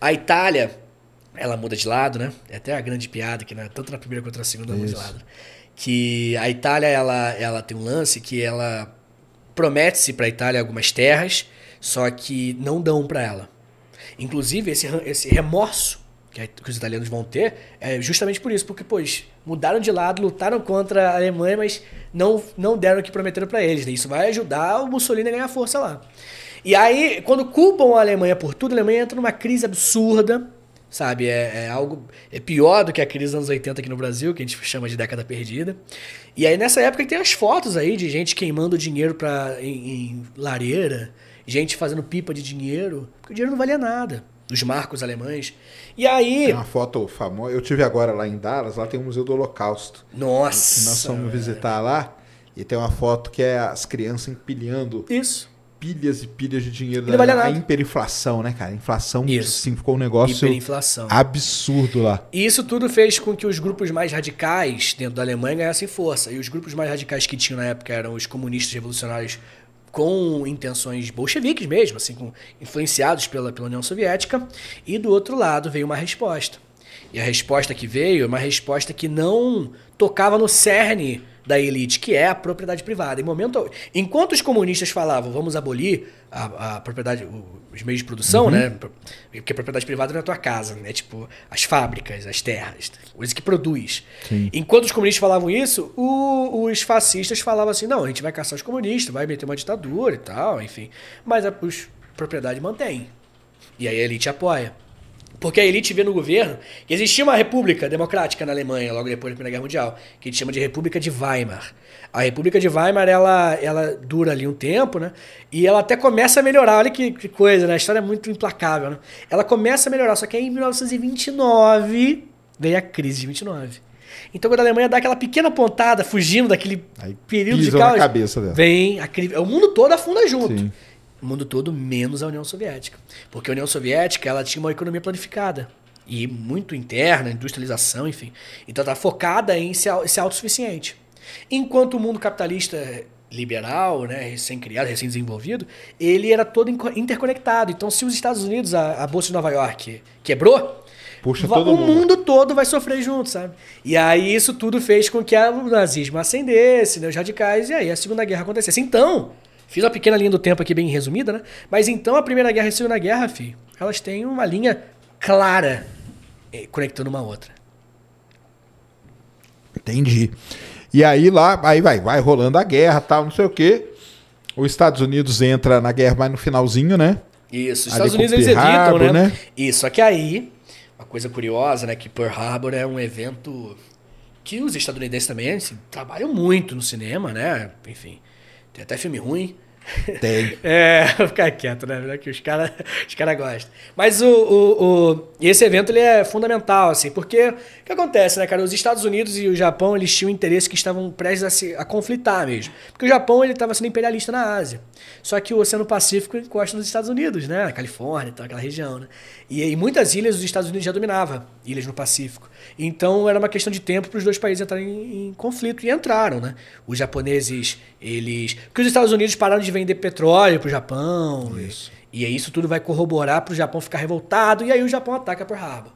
A Itália, ela muda de lado, né? É até a grande piada que né? tanto na primeira quanto na segunda muda de lado. Que a Itália, ela, ela tem um lance que ela promete-se para a Itália algumas terras, só que não dão para ela. Inclusive, esse, esse remorso que, os italianos vão ter é justamente por isso, porque, pois, mudaram de lado, lutaram contra a Alemanha, mas não, não deram o que prometeram para eles. Né? Isso vai ajudar o Mussolini a ganhar força lá. E aí, quando culpam a Alemanha por tudo, a Alemanha entra numa crise absurda, sabe? É, é, algo é pior do que a crise dos anos 80 aqui no Brasil, que a gente chama de década perdida. E aí nessa época tem as fotos aí de gente queimando dinheiro pra, em, em lareira, gente fazendo pipa de dinheiro, porque o dinheiro não valia nada. Dos marcos alemães. E aí. Tem uma foto famosa. Eu tive agora lá em Dallas, lá tem o Museu do Holocausto. Nossa! Que nós fomos visitar lá. E tem uma foto que é as crianças empilhando. Isso pilhas e pilhas de dinheiro na vale hiperinflação, né, cara? Inflação isso. sim ficou um negócio absurdo lá. E isso tudo fez com que os grupos mais radicais dentro da Alemanha ganhassem força. E os grupos mais radicais que tinham na época eram os comunistas revolucionários com intenções bolcheviques mesmo, assim, com, influenciados pela, pela União Soviética. E do outro lado veio uma resposta. E a resposta que veio é uma resposta que não tocava no cerne da elite, que é a propriedade privada. Em momento, enquanto os comunistas falavam, vamos abolir a, a propriedade, os meios de produção, uhum. né? Porque a propriedade privada não é a tua casa, né? Tipo, as fábricas, as terras, coisa que produz. Sim. Enquanto os comunistas falavam isso, o, os fascistas falavam assim, não, a gente vai caçar os comunistas, vai meter uma ditadura e tal, enfim. Mas a, a propriedade mantém. E aí a elite apoia. Porque a elite vê no governo que existia uma república democrática na Alemanha, logo depois da Primeira Guerra Mundial, que a gente chama de República de Weimar. A República de Weimar, ela, ela dura ali um tempo, né? E ela até começa a melhorar. Olha que, que coisa, né? A história é muito implacável, né? Ela começa a melhorar, só que aí em 1929 veio a crise de 29. Então, quando a Alemanha dá aquela pequena pontada, fugindo daquele aí, período de caos, vem a crise. O mundo todo afunda junto. Sim o mundo todo, menos a União Soviética. Porque a União Soviética ela tinha uma economia planificada e muito interna, industrialização, enfim. Então está focada em ser, autossuficiente. Enquanto o mundo capitalista liberal, né, recém-criado, recém-desenvolvido, ele era todo interconectado. Então, se os Estados Unidos, a, a Bolsa de Nova York, quebrou, Puxa todo o mundo. mundo todo vai sofrer junto, sabe? E aí isso tudo fez com que o nazismo ascendesse, né, os radicais, e aí a Segunda Guerra acontecesse. Então, Fiz uma pequena linha do tempo aqui, bem resumida, né? Mas então a Primeira Guerra e a Segunda Guerra, filho, elas têm uma linha clara eh, conectando uma outra. Entendi. E aí lá, aí vai, vai rolando a guerra, tal, não sei o quê. Os Estados Unidos entra na guerra, mais no finalzinho, né? Isso, os Estados Unidos eles evitam, né? né? Isso, só que aí, uma coisa curiosa, né, que Pearl Harbor é um evento que os estadunidenses também trabalham muito no cinema, né? Enfim, tem até filme ruim. Tem. <laughs> é, <laughs> ficar quieto, né? Melhor que os caras os cara gostam. Mas o, o, o, esse evento ele é fundamental, assim, porque o que acontece, né, cara? Os Estados Unidos e o Japão eles tinham interesse que estavam prestes a, se, a conflitar mesmo. Porque o Japão ele estava sendo imperialista na Ásia. Só que o Oceano Pacífico encosta nos Estados Unidos, né? Na Califórnia, então, aquela região, né? E em muitas ilhas os Estados Unidos já dominava, ilhas no Pacífico. Então era uma questão de tempo para os dois países entrarem em, em, conflito e entraram, né? Os japoneses, eles, porque os Estados Unidos pararam de vender petróleo para o Japão. Isso. E, e isso tudo vai corroborar para o Japão ficar revoltado e aí o Japão ataca por Harbor.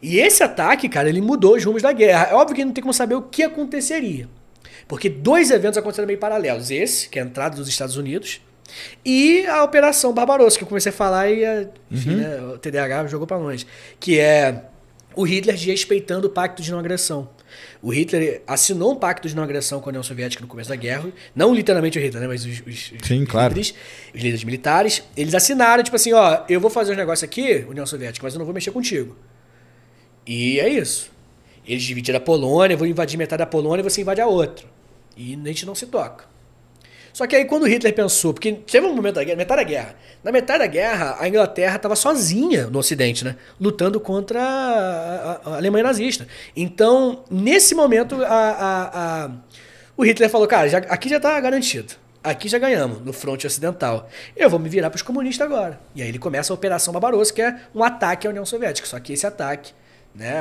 E esse ataque, cara, ele mudou os rumos da guerra. É óbvio que não tem como saber o que aconteceria. Porque dois eventos aconteceram meio paralelos. Esse, que é a entrada dos Estados Unidos, e a Operação Barbarossa, que eu comecei a falar e enfim, uhum. né, o TDAH jogou para longe. Que é o Hitler respeitando o pacto de não agressão. O Hitler assinou um pacto de não agressão com a União Soviética no começo da guerra. Não literalmente o Hitler, né? Mas os, os, Sim, os claro. líderes, os líderes militares, eles assinaram, tipo assim, ó, eu vou fazer um negócio aqui, União Soviética, mas eu não vou mexer contigo. E é isso. Eles dividiram a Polônia, vou invadir metade da Polônia e você invade a outra. E a gente não se toca. Só que aí quando Hitler pensou, porque teve um momento da guerra, metade da guerra. Na metade da guerra, a Inglaterra estava sozinha no Ocidente, né? Lutando contra a, a, a Alemanha nazista. Então, nesse momento, a, o Hitler falou, cara, já, aqui já está garantido. Aqui já ganhamos, no fronte ocidental. Eu vou me virar para os comunistas agora. E aí ele começa a Operação Barbarossa, que é um ataque à União Soviética. Só que esse ataque, né,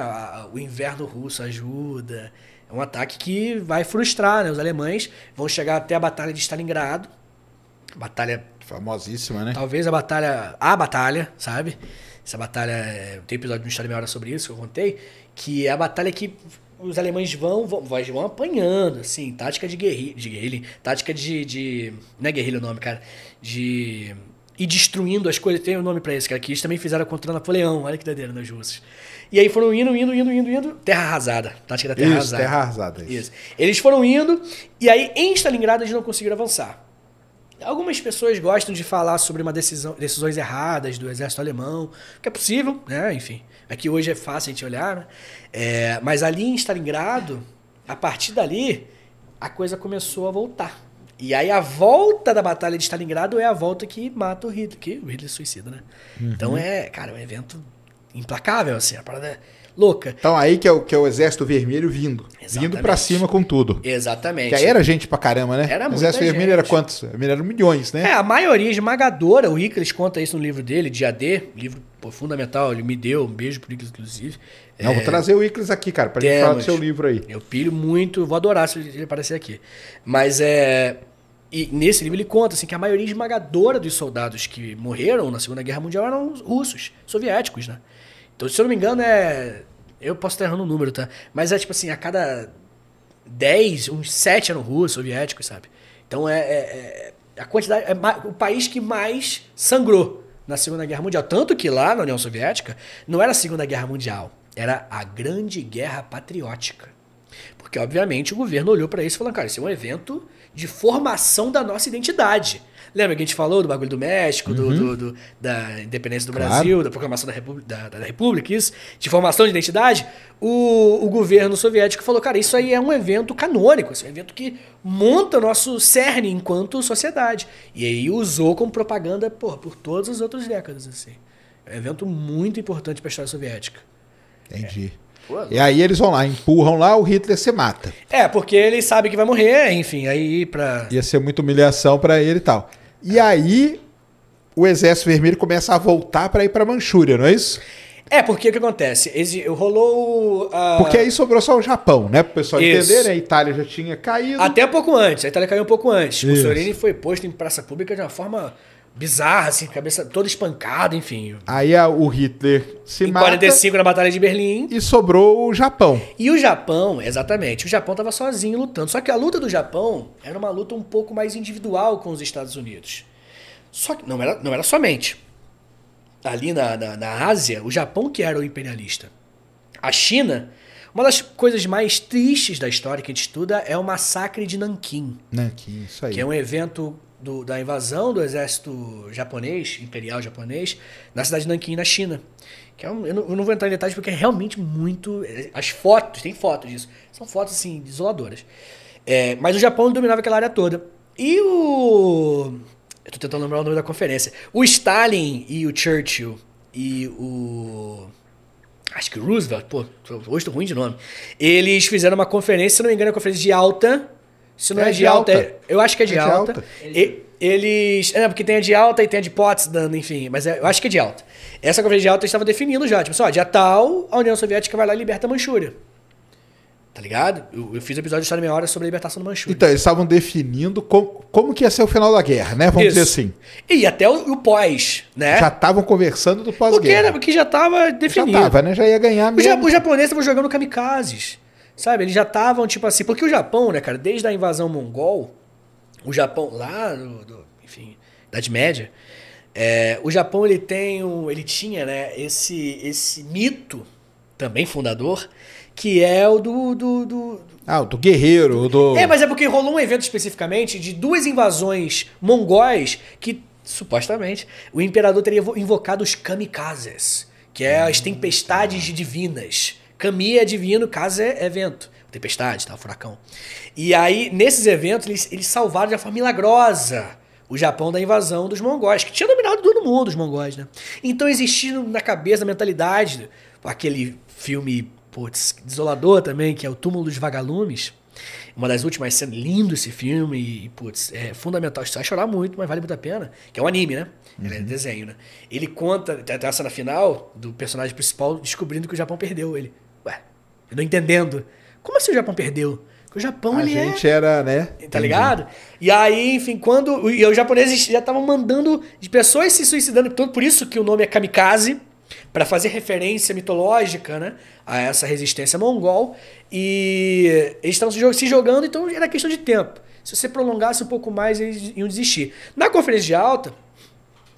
o inverno russo ajuda, é um ataque que vai frustrar, né? Os alemães vão chegar até a Batalha de Stalingrado. Batalha. Famosíssima, né? Talvez a batalha. A batalha, sabe? Essa batalha. Eh, tem episódio do História Meia Hora sobre isso que eu contei. Que é a batalha que os alemães vão, vão, vão apanhando, assim, tática de guerrilha, de guerrilha tática de, de. Não é guerrilha o nome, cara. De. E destruindo as coisas. Tem um nome para isso, cara. Que eles também fizeram contra Napoleão. Olha que doideira nas né, russas. E aí foram indo, indo, indo, indo, indo. Terra arrasada. Tática da terra isso, arrasada. Terra arrasada. Isso. isso. Eles foram indo, e aí em Stalingrado eles não conseguiram avançar. Algumas pessoas gostam de falar sobre uma decisão, decisões erradas do exército alemão, que é possível, né? Enfim. Aqui é hoje é fácil a gente olhar, né? É, mas ali em Stalingrado, a partir dali, a coisa começou a voltar. E aí a volta da Batalha de Stalingrado é a volta que mata o Hitler, que o Hitler suicida, né? Então uhum. Então é, cara, é um evento implacável, assim, a parada é louca. Então aí que é o, que é o Exército Vermelho vindo. Exatamente. Vindo para cima com tudo. Exatamente. Que aí era gente pra caramba, né? Era o Exército Vermelho era quantos? Eram milhões, né? É, a maioria esmagadora, o Icles conta isso no livro dele, de AD, livro pô, fundamental, ele me deu, um beijo pro Icles, inclusive. Não, é, vou trazer o Icles aqui, cara, pra temos, gente falar do seu livro aí. Eu pilho muito, vou adorar se ele aparecer aqui. Mas é... E nesse livro ele conta assim, que a maioria esmagadora dos soldados que morreram na Segunda Guerra Mundial eram russos, soviéticos, né? Então, se eu não me engano, é. Eu posso estar errando o número, tá? Mas é tipo assim, a cada 10, uns 7 eram russos, soviéticos, sabe? Então é, é, é, a quantidade. É o país que mais sangrou na Segunda Guerra Mundial. Tanto que lá na União Soviética não era a Segunda Guerra Mundial, era a Grande Guerra Patriótica. Porque, obviamente, o governo olhou para isso e falou: cara, isso é um evento de formação da nossa identidade. Lembra que a gente falou do bagulho do México, uhum. do, do, uhum. do, da independência do claro. Brasil, da proclamação da, da, da, República, isso, de formação de identidade? O, o governo soviético falou, cara, isso aí é um evento canônico, isso é um evento que monta nosso cerne enquanto sociedade. E aí usou como propaganda porra, por todas as outras décadas, assim. É um evento muito importante para a história soviética. Entendi. É. E aí eles vão lá, empurram lá, o Hitler se mata. É, porque ele sabe que vai morrer, enfim, aí pra... Ia ser muita humilhação para ele e tal. E aí o Exército Vermelho começa a voltar para ir para Manchúria, não é isso? É, porque o que acontece? Esse, rolou. Uh... Porque aí sobrou só o Japão, né? Para o pessoal Isso. entender, né? a Itália já tinha caído. Até pouco antes, a Itália caiu um pouco antes. Isso. Mussolini foi posto em praça pública de uma forma bizarra, assim, cabeça toda espancada, enfim. Aí o Hitler se em mata. Em 45 na Batalha de Berlim. E sobrou o Japão. E o Japão, exatamente. O Japão estava sozinho lutando. Só que a luta do Japão era uma luta um pouco mais individual com os Estados Unidos. Só que não era, não era somente. Ali na, na, na Ásia, o Japão que era o imperialista. A China uma das coisas mais tristes da história que a gente estuda é o massacre de Nanquim. Nanquim, isso aí. Que é um evento do, da invasão do exército japonês, imperial japonês, na cidade de Nanquim, na China. Que é um, eu, não, eu, não, vou entrar em detalhes porque é realmente muito. É, as fotos, tem fotos disso. São fotos assim, desoladoras É, mas o Japão dominava aquela área toda. E o. Eu tô tentando lembrar o nome da conferência. O Stalin e o Churchill e o. Acho que o Roosevelt, pô, hoje tô ruim de nome. Eles fizeram uma conferência, se não me engano, é a conferência de alta se não é, é de alta, alta. eu acho que é de, é de alta. alta. eles. É, porque tem a de alta e tem a de dando enfim, mas é, eu acho que é de alta. Essa conferência de alta estava definindo já, tipo, só, assim, dia tal, a União Soviética vai lá e liberta a Manchúria. Tá ligado? Eu, eu fiz um episódio de História Meia Hora sobre a libertação do Manchúria. Então, eles estavam definindo como, como que ia ser o final da guerra, né? Vamos Isso. dizer assim. E até o, o pós, né? Já estavam conversando do né? pós-guerra. Porque, porque já estava definido. Já estava, né? Já ia ganhar mesmo. Os japoneses estavam jogando kamikazes. Sabe, eles já estavam tipo assim, porque o Japão, né, cara, desde a invasão mongol, o Japão lá, do, enfim, Idade Média, é, o Japão ele tem um, ele tinha, né, esse esse mito também fundador que é o do, do, do ah, o do guerreiro, o do é, mas é porque rolou um evento especificamente de duas invasões mongóis que supostamente o imperador teria invocado os kamikazes, que é as hum, tempestades tá. divinas Cami é divino, casa é, é vento. Tempestade, tá, furacão. E aí, nesses eventos, eles, eles salvaram de forma milagrosa o Japão da invasão dos mongóis, que tinha dominado todo mundo, os mongóis, né? Então existindo na cabeça, na mentalidade, aquele filme putz, desolador também, que é o Túmulo dos Vagalumes, uma das últimas cenas, lindo esse filme, e putz, é fundamental, você vai chorar muito, mas vale muito a pena, que é um anime, né? Ele é uhum. desenho, né? Ele conta, até a cena final, do personagem principal descobrindo que o Japão perdeu ele. Ué, eu não entendendo. Como assim o Japão perdeu? Porque o Japão, a ele A é gente é... era, né? Tá Entendi. ligado? E aí, enfim, quando... E os japoneses já estavam mandando pessoas se suicidando. Então, por isso que o nome é kamikaze, para fazer referência mitológica, né? A essa resistência mongol. E eles estavam se jogando, então era questão de tempo. Se você prolongasse um pouco mais, eles iam desistir. Na conferência de alta,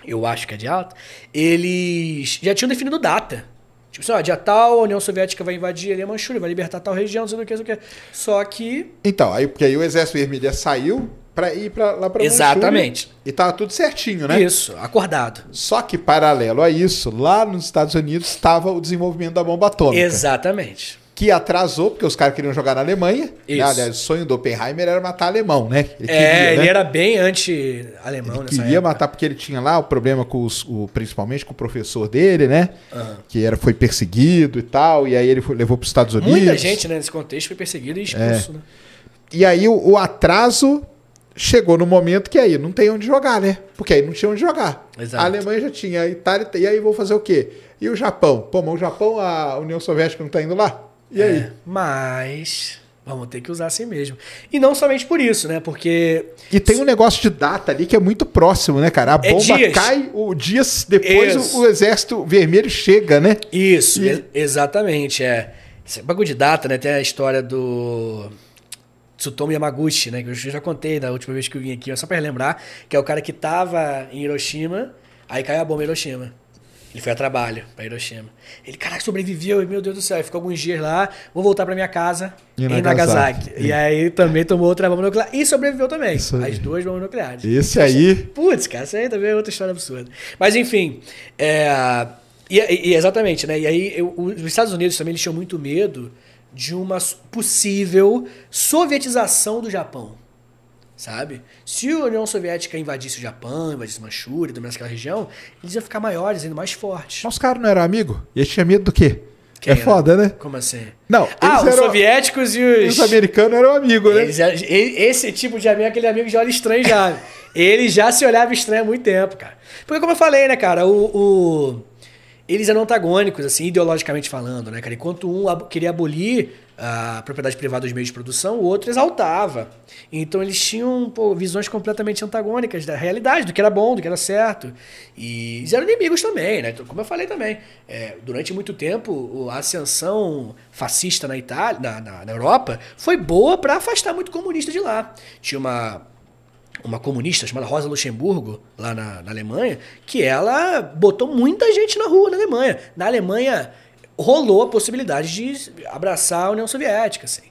eu acho que é de alta, eles já tinham definido data. Tipo assim, ó, dia tal, a União Soviética vai invadir ali a Manchúria, vai libertar tal região, não sei o que, não sei o que. Só que. Então, aí, porque aí o Exército Vermelho saiu para ir pra, lá para Exatamente. Manchúria, e tava tudo certinho, né? Isso, acordado. Só que, paralelo a isso, lá nos Estados Unidos estava o desenvolvimento da bomba atômica. Exatamente que atrasou, porque os caras queriam jogar na Alemanha. Né? Isso. Né? Aliás, o sonho do Oppenheimer era matar alemão, né? Ele é, né? ele era bem anti-alemão ele Queria época. matar, porque ele tinha lá o problema com os, o, principalmente com o professor dele, né? Uhum. Que era, foi perseguido e tal, e aí ele foi, levou para os Estados Unidos. Muita gente, né, nesse contexto, foi perseguida e é. expulso, é. né? E aí o, o atraso chegou no momento que aí não tem onde jogar, né? Porque aí não tinha onde jogar. Exato. A Alemanha já tinha, a Itália. E aí vou fazer o quê? E o Japão? Pô, mas o Japão, a União Soviética não está indo lá? E aí? É, mas vamos ter que usar assim mesmo. E não somente por isso, né? Porque. E tem um negócio de data ali que é muito próximo, né, cara? A é bomba dias. cai, o dias depois o, o, exército vermelho chega, né? Isso, e... exatamente. É. Esse é bagulho de data, né? Tem a história do. Tsutomi Yamaguchi, né? Que eu já contei da última vez que eu vim aqui, só para relembrar, que é o cara que tava em Hiroshima, aí caiu a bomba em Hiroshima. Ele foi a trabalho para Hiroshima. Ele, caraca, sobreviveu, meu Deus do céu. Ele ficou alguns dias lá, vou voltar para minha casa e em Nagasaki. Nagasaki. E aí também tomou outra bomba nuclear e sobreviveu também. As duas bombas nucleares. Esse aí. Putz, cara, isso aí também é outra história absurda. Mas enfim, é... e, e, exatamente, né? E aí eu, os Estados Unidos também eles tinham muito medo de uma possível sovietização do Japão sabe? Se a União Soviética invadisse o Japão, invadisse Manchúria, dominasse aquela região, eles iam ficar maiores, ainda mais fortes. Mas os caras não eram amigos? E eles tinham medo do quê? Quem é era? foda, né? Como assim? Não, ah, os eram... soviéticos e os... Os americanos eram amigos, né? Eram... Esse tipo de amigo é aquele amigo de já olha estranho já. <laughs> Ele já se olhava estranho há muito tempo, cara. Porque como eu falei, né, cara, o... o eles eram antagônicos, assim, ideologicamente falando, né, cara? Enquanto um ab queria abolir a propriedade privada dos meios de produção, o outro exaltava. Então eles tinham pô, visões completamente antagônicas da realidade, do que era bom, do que era certo. E eles eram inimigos também, né? Então, como eu falei também, é, durante muito tempo a ascensão fascista na Itália, na, na, na Europa, foi boa para afastar muito comunista de lá. Tinha uma uma comunista chamada Rosa Luxemburgo, lá na, na Alemanha, que ela botou muita gente na rua na Alemanha. Na Alemanha, rolou a possibilidade de abraçar a União Soviética. Assim.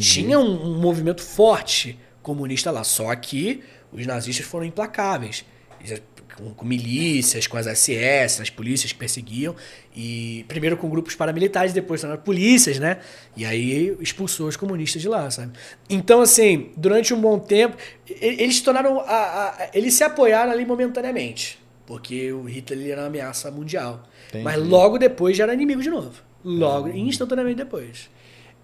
Tinha um, um, movimento forte comunista lá, só que os nazistas foram implacáveis. É com, com, milícias, com as SS, as polícias que perseguiam, e primeiro com grupos paramilitares, depois com polícias, né? E aí expulsou os comunistas de lá, sabe? Então, assim, durante um bom tempo, eles se tornaram. A, a, eles se apoiaram ali momentaneamente, porque o Hitler era uma ameaça mundial. Entendi. Mas logo depois já era inimigo de novo. Logo, hum. instantaneamente depois.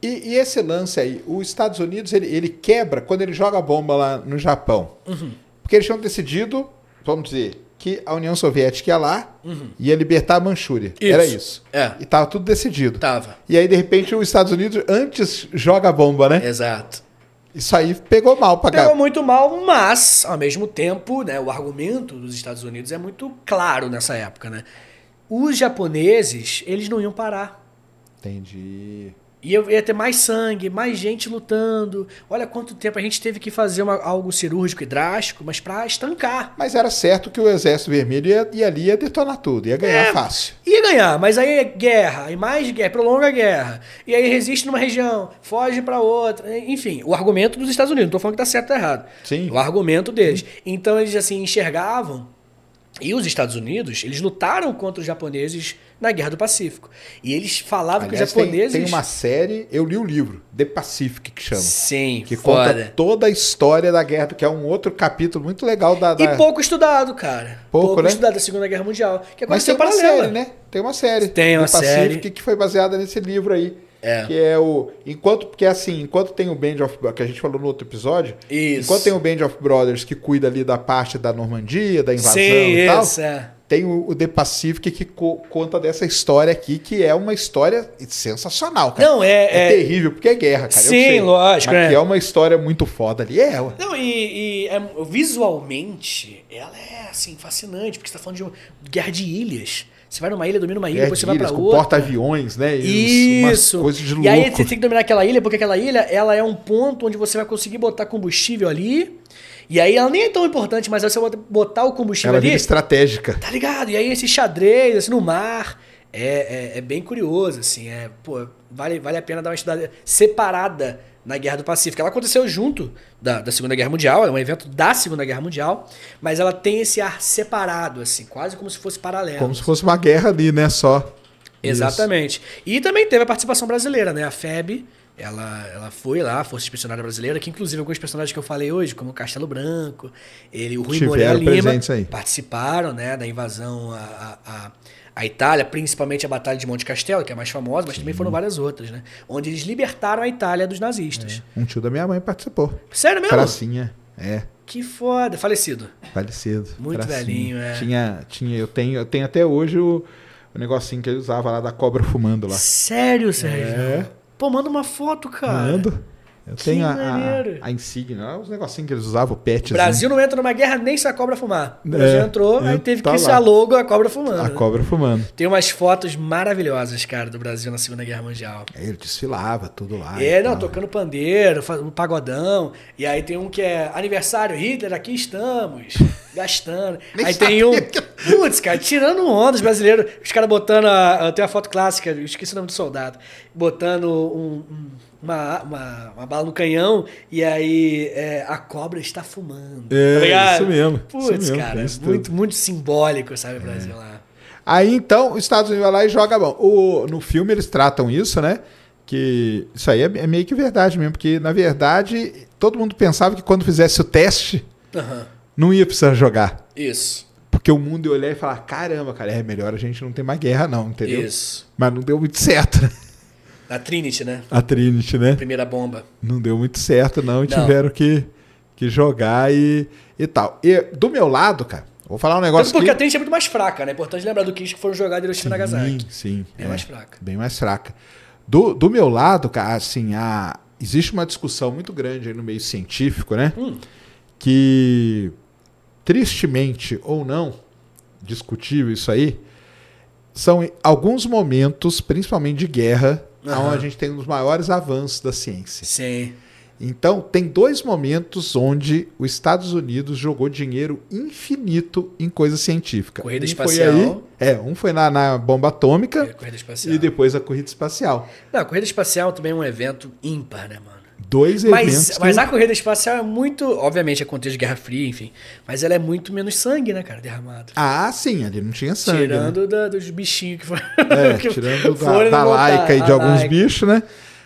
E, e, esse lance aí, os Estados Unidos, ele, ele quebra quando ele joga a bomba lá no Japão. Uhum. Porque eles tinham decidido, vamos dizer, que a União Soviética ia lá uhum. ia libertar a Manchúria. Isso. Era isso. É. E tava tudo decidido. Tava. E aí, de repente, os Estados Unidos antes joga a bomba, né? Exato. Isso aí pegou mal pra Pegou muito mal, mas, ao mesmo tempo, né, o argumento dos Estados Unidos é muito claro nessa época, né? os japoneses, eles não iam parar. Entendi. E ia ter mais sangue, mais gente lutando. Olha quanto tempo a gente teve que fazer uma, algo cirúrgico e drástico, mas para estancar. Mas era certo que o Exército Vermelho ia, ia ali ia detonar tudo, ia ganhar é, fácil. Ia ganhar, mas aí é guerra, e mais guerra, prolonga a guerra. E aí resiste numa região, foge para outra. Enfim, o argumento dos Estados Unidos, não tô falando que tá certo ou errado. Sim. O argumento deles. Então eles assim enxergavam e os Estados Unidos, eles lutaram contra os japoneses na Guerra do Pacífico. E eles falavam Aliás, que os japoneses... Tem, tem, uma série, eu li o livro, The Pacific, que chama. Sim, Que foda. conta toda a história da guerra, que é um outro capítulo muito legal da... da... E pouco estudado, cara. Pouco, pouco né? estudado da Segunda Guerra Mundial. Que é Mas tem paralela. uma série, né? Tem uma série. Tem uma The série. Pacific, que foi baseada nesse livro aí. É. Que é o. Enquanto. Porque assim, enquanto tem o Band of que a gente falou no outro episódio. Isso. Enquanto tem o Band of Brothers que cuida ali da parte da Normandia, da invasão Sim, e tal. Isso, é. Tem o, o The Pacific que co conta dessa história aqui, que é uma história sensacional, cara. Não, é. É, é... terrível, porque é guerra, cara. Sim, lógico. Mas é. é uma história muito foda ali. É ela. Não, e, e é, visualmente, ela é, assim, fascinante, porque você tá falando de uma guerra de ilhas você vai numa ilha, domina uma ilha, é, depois você ilhas, vai pra outra. porta-aviões, né? E Isso. Coisas de louco. E aí você tem que dominar aquela ilha, porque aquela ilha ela é um ponto onde você vai conseguir botar combustível ali. E aí ela nem é tão importante, mas você botar o combustível ela ali. Ela estratégica. Tá ligado? E aí esse xadrez, assim, no mar. É, é, é bem curioso, assim. É, pô, vale, vale a pena dar uma estudada separada na Guerra do Pacífico. Ela aconteceu junto da, da, Segunda Guerra Mundial, é um evento da Segunda Guerra Mundial, mas ela tem esse ar separado, assim, quase como se fosse paralelo. Como se fosse uma guerra ali, né, só. Exatamente. Isso. E também teve a participação brasileira, né? A FEB, ela, ela foi lá, Força Expedicionária Brasileira, que inclusive alguns personagens que eu falei hoje, como o Castelo Branco, ele, o Rui Moreira Lima, aí. participaram né, da invasão a a Itália, principalmente a Batalha de Monte Castelo, que é a mais famosa, mas Sim. também foram várias outras, né? Onde eles libertaram a Itália dos nazistas. É. Um tio da minha mãe participou. Sério mesmo? Pracinha, é. Que foda, falecido. Falecido. Muito Pracinha. velhinho, é. Tinha, tinha, eu tenho, eu tenho até hoje o, o negocinho que ele usava lá da cobra fumando lá. Sério, Sérgio? É. Pô, manda uma foto, cara. Manda. Eu que tenho a, a, a, insígnia, né? os negocinhos que eles usavam, o pet. O Brasil assim. não entra numa guerra nem se a cobra fumar. O é, Brasil entrou, é, aí teve tá que a logo a cobra fumando. A cobra fumando. Tem umas fotos maravilhosas, cara, do Brasil na Segunda Guerra Mundial. É, ele desfilava tudo lá. É, não, tal, tocando pandeiro, fazendo pagodão. E aí tem um que é aniversário, Hitler, aqui estamos, <laughs> gastando. aí tem um. Putz, cara, tirando onda os brasileiros. Os caras botando. A, tem uma foto clássica, esqueci o nome do soldado. Botando um, um uma, uma, uma, bala no canhão e aí é, a cobra está fumando. É, tá isso mesmo. Putz, cara, é isso muito, muito simbólico, sabe, o é. Brasil é. lá. Aí então, os Estados Unidos vai lá e joga bom. O, no filme eles tratam isso, né? Que isso aí é, é meio que verdade mesmo, porque na verdade todo mundo pensava que quando fizesse o teste, uhum. não ia precisar jogar. Isso. Porque o mundo ia olhar e falar: caramba, cara, é melhor a gente não ter mais guerra, não, entendeu? Isso. Mas não deu muito certo. Né? A Trinity, né? A Trinity, né? A primeira bomba. Não deu muito certo, não. E não. tiveram que, que jogar e, e tal. E do meu lado, cara, vou falar um negócio. Tanto porque que... a Trinity é muito mais fraca, né? É importante lembrar do Kiss que foram jogar Hiroshima e Nagasaki. Sim, sim. Bem é, mais fraca. Bem mais fraca. Do, do meu lado, cara, assim, a, existe uma discussão muito grande aí no meio científico, né? Hum. Que, tristemente ou não, discutível isso aí, são alguns momentos, principalmente de guerra, uhum. onde a gente tem um dos maiores avanços da ciência. Sim. Então, tem dois momentos onde os Estados Unidos jogou dinheiro infinito em coisa científica. Corrida um espacial. Aí, é, um foi na, na bomba atômica é, e depois a corrida espacial. Não, a corrida espacial também é um evento ímpar, né, mano? dois eventos. Mas a corrida espacial é muito. Obviamente, é contexto de Guerra Fria, enfim. Mas ela é muito menos sangue, né, cara? Derramado. Ah, sim, ali não tinha sangue. Né? Tirando né? da, dos bichinhos que foram. É, <laughs> que tirando foram da, da laica e de alguns laica. bichos, né?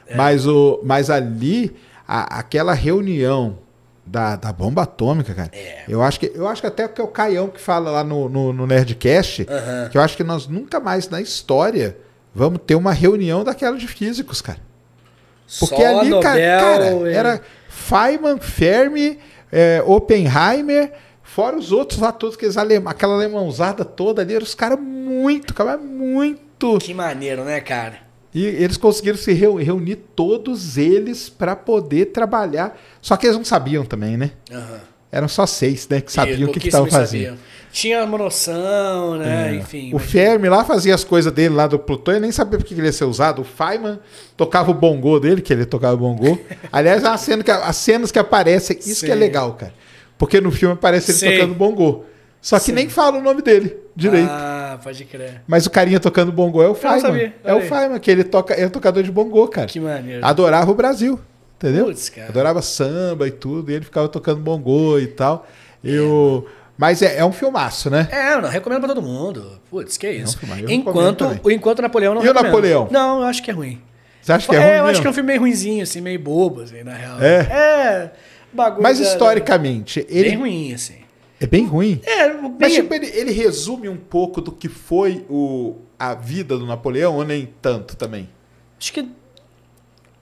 É. Mas, o, mas ali, a, aquela reunião. Da, da bomba atômica, cara. É. Eu, acho que, eu acho que até que é o Caião que fala lá no, no, no Nerdcast, que eu acho que nós nunca mais na história vamos ter uma reunião daquela de físicos, cara. Porque Só ali, Nobel, cara, era Feynman, Fermi, é, Oppenheimer, fora os outros lá todos, aqueles alem... aquela alemãozada toda ali, eram os caras muito, cara, muito. Que maneiro, né, cara? E eles conseguiram se reunir todos eles para poder trabalhar. Só que eles não sabiam também, né? Uhum. Eram só seis, né, que sabiam o que estavam fazendo. Sabiam tinha uma noção, né? É. Enfim. O Fermi lá fazia as coisas dele lá do Plutão, eu nem sabia porque ele ia ser usado. O Feynman tocava o bongô dele, que ele tocava o bongô. <laughs> Aliás, as cenas que, as cenas que aparecem, isso Sim. que é legal, cara. Porque no filme aparece ele Sim. tocando bongô. Só que Sim. nem fala o nome dele direito. Ah, pode crer. Mas o carinha tocando bongô é o Feynman. é o Feynman, que ele toca, é tocador de bongô, cara. Que maneiro. Adorava o Brasil, entendeu? Puts, Adorava samba e tudo, e ele ficava tocando bongô e tal. Eu... É. Mas é, é um filmaço, né? É, eu não recomendo pra todo mundo. Putz, que é isso. Não, filmar, enquanto, enquanto Napoleão não E recomendo. o Napoleão? Não, eu acho que é ruim. Você acha que é, é ruim? É, eu mesmo? acho que é um filme meio ruimzinho, assim, meio bobo, assim, na real. É. É. Bagulho. Mas historicamente. Ele... Bem ruim, assim. É bem ruim. É, bem... Mas tipo, ele, ele resume um pouco do que foi o, a vida do Napoleão, ou nem tanto também? Acho que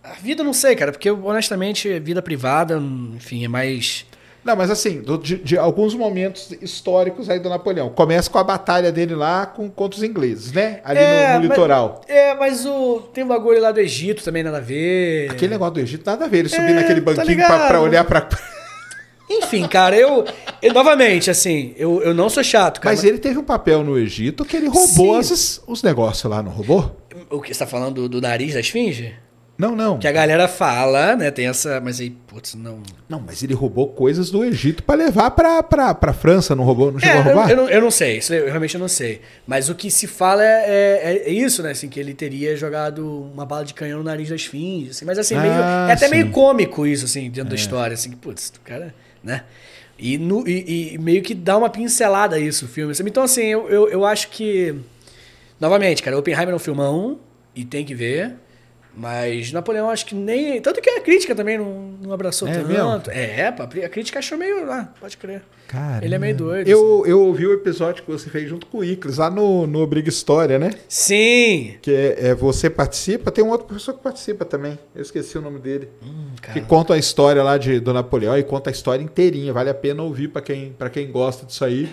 a vida não sei, cara, porque honestamente, vida privada, hum, enfim, é mais não, mas assim, do, de, de, alguns momentos históricos aí do Napoleão. Começa com a batalha dele lá com, contra os ingleses, né? Ali é, no, no, litoral. Mas, é, mas o, tem um bagulho lá do Egito também, nada a ver. Aquele negócio do Egito, nada a ver. Ele subir é, naquele tá banquinho tá pra, pra olhar pra. <laughs> Enfim, cara, eu, eu, novamente, assim, eu, eu não sou chato, cara. Mas ele teve um papel no Egito que ele roubou as, os negócios lá, não roubou? O que você tá falando do, do nariz da esfinge? Não, não. Que a galera fala, né? Tem essa. Mas aí, putz, não. Não, mas ele roubou coisas do Egito para levar pra, pra, pra França, não roubou? Não chegou é, a roubar? Eu, eu, não, eu não sei, isso eu realmente não sei. Mas o que se fala é, é, é, é, isso, né? Assim, que ele teria jogado uma bala de canhão no nariz das esfinge. Assim, mas assim, é ah, meio, é até sim. meio cômico isso, assim, dentro da é. história. Assim, que, putz, o cara. né? E, no, e, e, meio que dá uma pincelada isso o filme. Assim. Então, assim, eu, eu, eu acho que. Novamente, cara, Oppenheimer é um filmão e tem que ver. Mas Napoleão acho que nem. Tanto que a crítica também não, não abraçou é tanto. Mesmo? É, a crítica achou meio. Ah, pode crer. Cara. Ele é meio doido. Eu, assim. eu ouvi o episódio que você fez junto com o Icles, lá no, no Briga História, né? Sim! Que é, é, você participa, tem um outro professor que participa também. Eu esqueci o nome dele. Hum, que conta a história lá de, do Napoleão e conta a história inteirinha. Vale a pena ouvir para quem, quem gosta disso aí.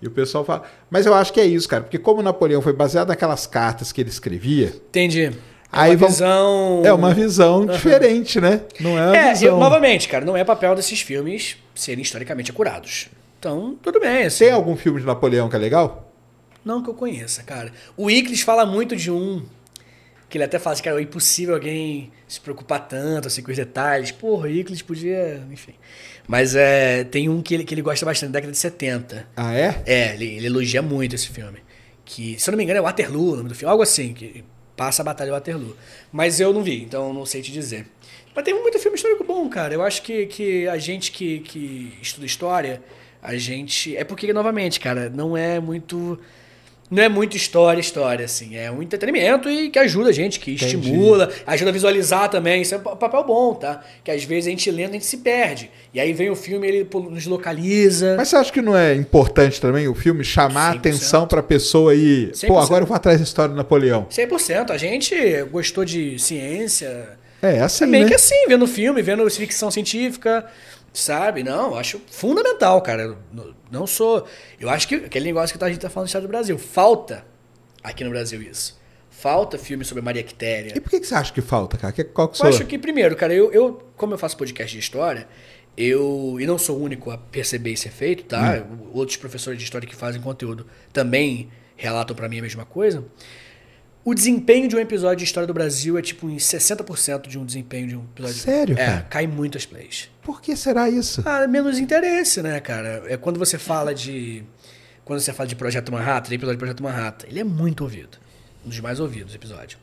E o pessoal fala. Mas eu acho que é isso, cara. Porque como Napoleão foi baseado naquelas cartas que ele escrevia. Entendi. É Aí uma vão... visão. É uma visão uhum. diferente, né? Não é. é visão... eu, novamente, cara, não é papel desses filmes serem historicamente acurados. Então, tudo bem. Assim. Tem algum filme de Napoleão que é legal? Não que eu conheça, cara. O Iclis fala muito de um que ele até fala assim, cara, é impossível alguém se preocupar tanto assim, com os detalhes. Porra, Iclis podia. Enfim. Mas é, tem um que ele, que ele gosta bastante, da década de 70. Ah, é? É, ele, ele elogia muito esse filme. Que, se eu não me engano, é Waterloo, o nome do filme, algo assim. Que, passa a Batalha de Waterloo. Mas eu não vi, então não sei te dizer. Mas tem muito filme histórico bom, cara. Eu acho que, que a gente que, que estuda história, a gente. É porque, novamente, cara, não é muito não é muito história, história, assim. É um entretenimento e que ajuda a gente, que Entendi. estimula, ajuda a visualizar também. Isso é um papel bom, tá? Que às vezes a gente lendo, a gente se perde. E aí vem o filme, ele nos localiza. Mas você acha que não é importante também o filme chamar 100%. a atenção pra pessoa e. Pô, agora eu vou atrás da história do Napoleão. 100%. A gente gostou de ciência. É, assim, é meio né? que assim, vendo filme, vendo ficção científica. Sabe? Não, acho fundamental, cara. Eu não sou. Eu acho que aquele negócio que tá, a gente tá falando no estado do Brasil. Falta aqui no Brasil isso. Falta filme sobre Maria Quitéria. E por que, que você acha que falta, cara? Que, qual que eu sou? acho que, primeiro, cara, eu, eu, como eu faço podcast de história, eu. E não sou o único a perceber esse efeito, tá? Hum. Outros professores de história que fazem conteúdo também relatam para mim a mesma coisa. O desempenho de um episódio de História do Brasil é tipo em 60% de um desempenho de um episódio. Sério? É, cara? cai muito as plays. Por que será isso? Ah, menos interesse, né, cara? É quando você fala de. Quando você fala de Projeto Manhattan, tem episódio de Projeto Manhattan. Ele é muito ouvido. Um dos mais ouvidos episódio.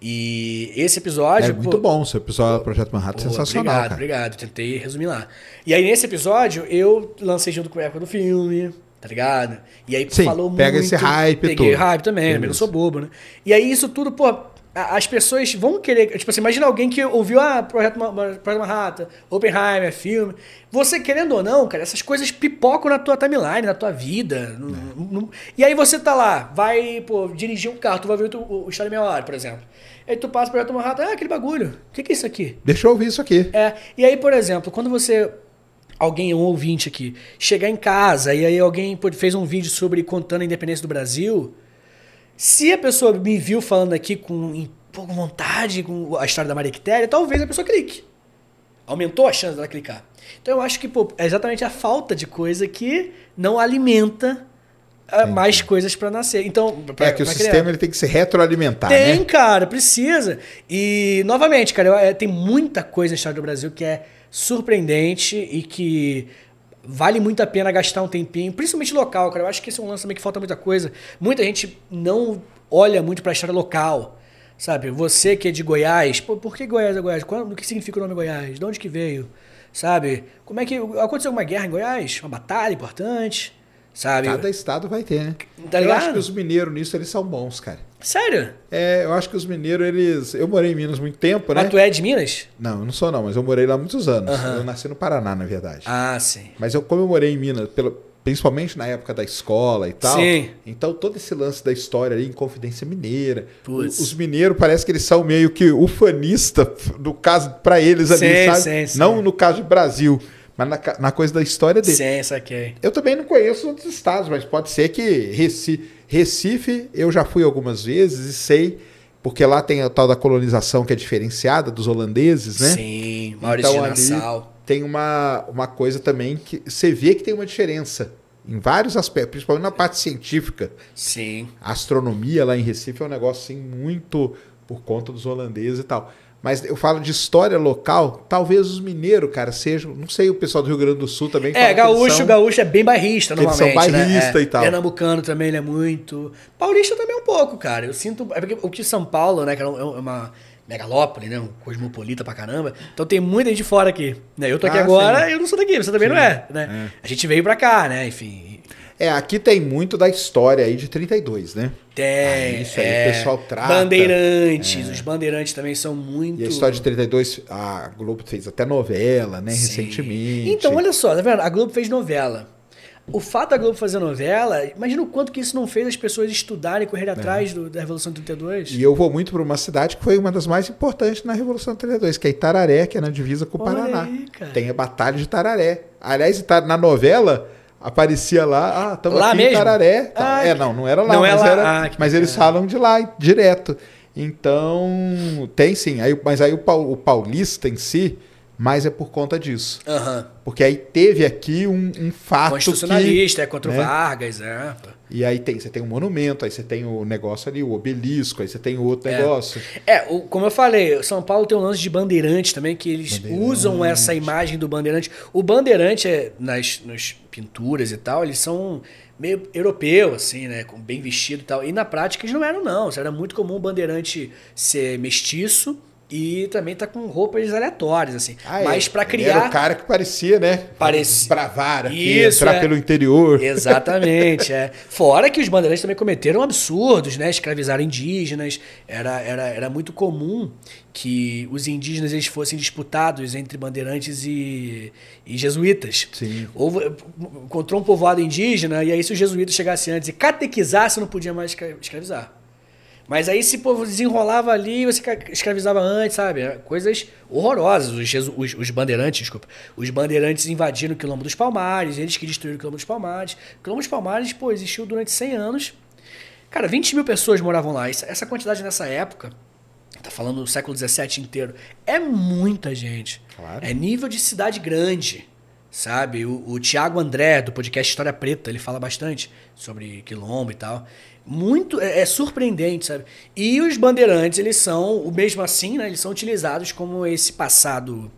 E esse episódio. É muito pô, bom, seu episódio do Projeto Manhattan é pô, sensacional. Obrigado, cara. obrigado. Tentei resumir lá. E aí, nesse episódio, eu lancei junto com o Eco do filme tá ligado? E aí Sim, falou pega muito. Pega esse hype peguei todo. hype também, eu não sou bobo, né? E aí isso tudo, pô, as pessoas vão querer. Tipo assim, imagina alguém que ouviu, ah, Projeto, Projeto Manhattan, Oppenheimer, filme. Você, querendo ou não, cara, essas coisas pipocam na tua timeline, na tua vida. No, é. no, e aí você tá lá, vai, pô, dirigir um carro, tu vai ver o, o História Meia Hora, por exemplo. Aí tu passa o Projeto Manhattan, ah, aquele bagulho, o que, que é isso aqui? Deixa eu ouvir isso aqui. É, e aí, por exemplo, quando você alguém, um ouvinte aqui, chegar em casa e aí alguém fez um vídeo sobre contando a independência do Brasil, se a pessoa me viu falando aqui com, com vontade com a história da Maria Quitéria, talvez a pessoa clique. Aumentou a chance dela clicar. Então eu acho que pô, é exatamente a falta de coisa que não alimenta ah, Entendi. mais coisas para nascer. Então, pra, é que o sistema ele tem que se retroalimentar, Tem, né? cara, precisa. E novamente, cara, eu, é, tem muita coisa na história do Brasil que é surpreendente e que vale muito a pena gastar um tempinho, principalmente local, cara. Eu acho que esse é um lance também que falta muita coisa. Muita gente não olha muito para a história local. Sabe, você que é de Goiás, por que Goiás é Goiás? Qual, o que significa o nome Goiás? De onde que veio? Sabe? Como é que. Aconteceu uma guerra em Goiás? Uma batalha importante? Sabe? Cada estado vai ter, né? Tá Eu acho que os mineiros nisso eles são bons, cara. Sério? É, eu acho que os mineiros, eles. Eu morei em Minas muito tempo, né? Mas tu é de Minas? Não, eu não sou não, mas eu morei lá muitos anos. Uhum. Eu nasci no Paraná, na verdade. Ah, sim. Mas eu, como eu morei em Minas, pelo, principalmente na época da escola e tal. Sim. Então todo esse lance da história aí, Confidência Mineira. Puts. Os mineiros parece que eles são meio que ufanistas, no caso para eles ali, sim, sabe? Sim, sim. Não no caso do Brasil mas na, na coisa da história dele. Sim, saquei. É. Eu também não conheço outros estados, mas pode ser que Recife, Recife eu já fui algumas vezes e sei porque lá tem a tal da colonização que é diferenciada dos holandeses, né? Sim, Maurício então, de Nassau. Tem uma, uma coisa também que você vê que tem uma diferença em vários aspectos, principalmente na parte científica. Sim. A astronomia lá em Recife é um negócio assim, muito por conta dos holandeses e tal. Mas eu falo de história local, talvez os mineiros, cara, sejam. Não sei, o pessoal do Rio Grande do Sul também. É, gaúcho, são, gaúcho é bem bairrista, normalmente. Eles são bairrista né? é, e tal. Pernambucano também, ele é muito. Paulista também é um pouco, cara. Eu sinto. É porque o que São Paulo, né, que é, é, é uma megalópole, né? Um cosmopolita pra caramba. Então tem muita gente fora aqui. Né? Eu tô aqui ah, agora, sim. eu não sou daqui, você também sim. não é, né? É. A gente veio pra cá, né? Enfim, é, aqui tem muito da história aí de 32, né? Tem. Ah, isso aí, é. o pessoal trata. Bandeirantes, é. os bandeirantes também são muito. E a história de 32, a Globo fez até novela, né? Sim. Recentemente. Então, olha só, tá vendo? A Globo fez novela. O fato da Globo fazer novela, imagina o quanto que isso não fez as pessoas estudarem e correr é. atrás é. do, da Revolução 32. E eu vou muito para uma cidade que foi uma das mais importantes na Revolução 32, que é Itararé, que é na divisa com o Paraná. Aí, Tem a Batalha de Itararé. Aliás, na novela, aparecia lá, ah, estamos lá aqui mesmo? em Tararé. Ah, tá. é, não, não era lá, não é mas, é lá. Era, ah, mas eles falam de lá direto. Então, tem sim. Aí, mas aí o, paulista em si, mas é por conta disso. Uhum. Porque aí teve aqui um, um fato. Constitucionalista, que, é contra o né? Vargas, é. E aí tem, você tem um monumento, aí você tem o negócio ali, o obelisco, aí você tem outro é. negócio. É, o, como eu falei, o São Paulo tem um lance de bandeirante também, que eles usam essa imagem do bandeirante. O bandeirante, é, nas, nas pinturas e tal, eles são meio europeu, assim, né? bem vestido e tal. E na prática eles não eram, não. Era muito comum o bandeirante ser mestiço e também tá com roupas aleatórias, assim. Ah, é. Mas é. para criar. Era o cara que parecia, né? Parecia. Bravar aqui, Isso, entrar é. pelo interior. Exatamente, <laughs> é. Fora que os bandeirantes também cometeram absurdos, né? Escravizaram indígenas. Era, era, era muito comum que os indígenas eles fossem disputados entre bandeirantes e, e jesuítas. Sim. Ou encontrou um povoado indígena, e aí se os jesuítas chegassem antes e catequizassem, não podia mais escravizar. Mas aí se povo desenrolava ali, você escravizava antes, sabe? É, coisas horrorosas. Os, os, os bandeirantes, desculpa. Os bandeirantes invadiram o quilombo dos Palmares, eles que destruíram o quilombo dos Palmares. O quilombo dos Palmares, pô, existiu durante 100 anos. Cara, 20 mil pessoas moravam lá. Essa quantidade nessa época, tá falando do século XVII inteiro, é muita gente. Claro. É nível de cidade grande, sabe? O, o Tiago André, do podcast História Preta, ele fala bastante sobre quilombo e tal muito é, é, surpreendente, sabe? E os bandeirantes, eles são, o mesmo assim, né? Eles são utilizados como esse passado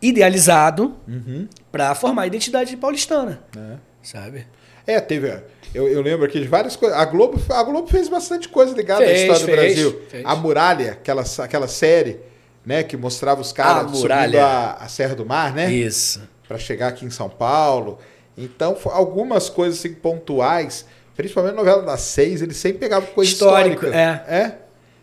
idealizado uhum. para formar a identidade paulistana, é. sabe? É, teve. Eu, eu, lembro aqui de várias coisas. A Globo, a Globo fez bastante coisa ligada fez, à história fez, do Brasil. Fez. A Muralha, aquela, aquela série, né, que mostrava os caras a subindo a, a Serra do Mar, né? Isso. Para chegar aqui em São Paulo. Então, algumas coisas assim, pontuais Principalmente a novela das seis, ele sempre pegava coisa Histórico, histórica. É. é?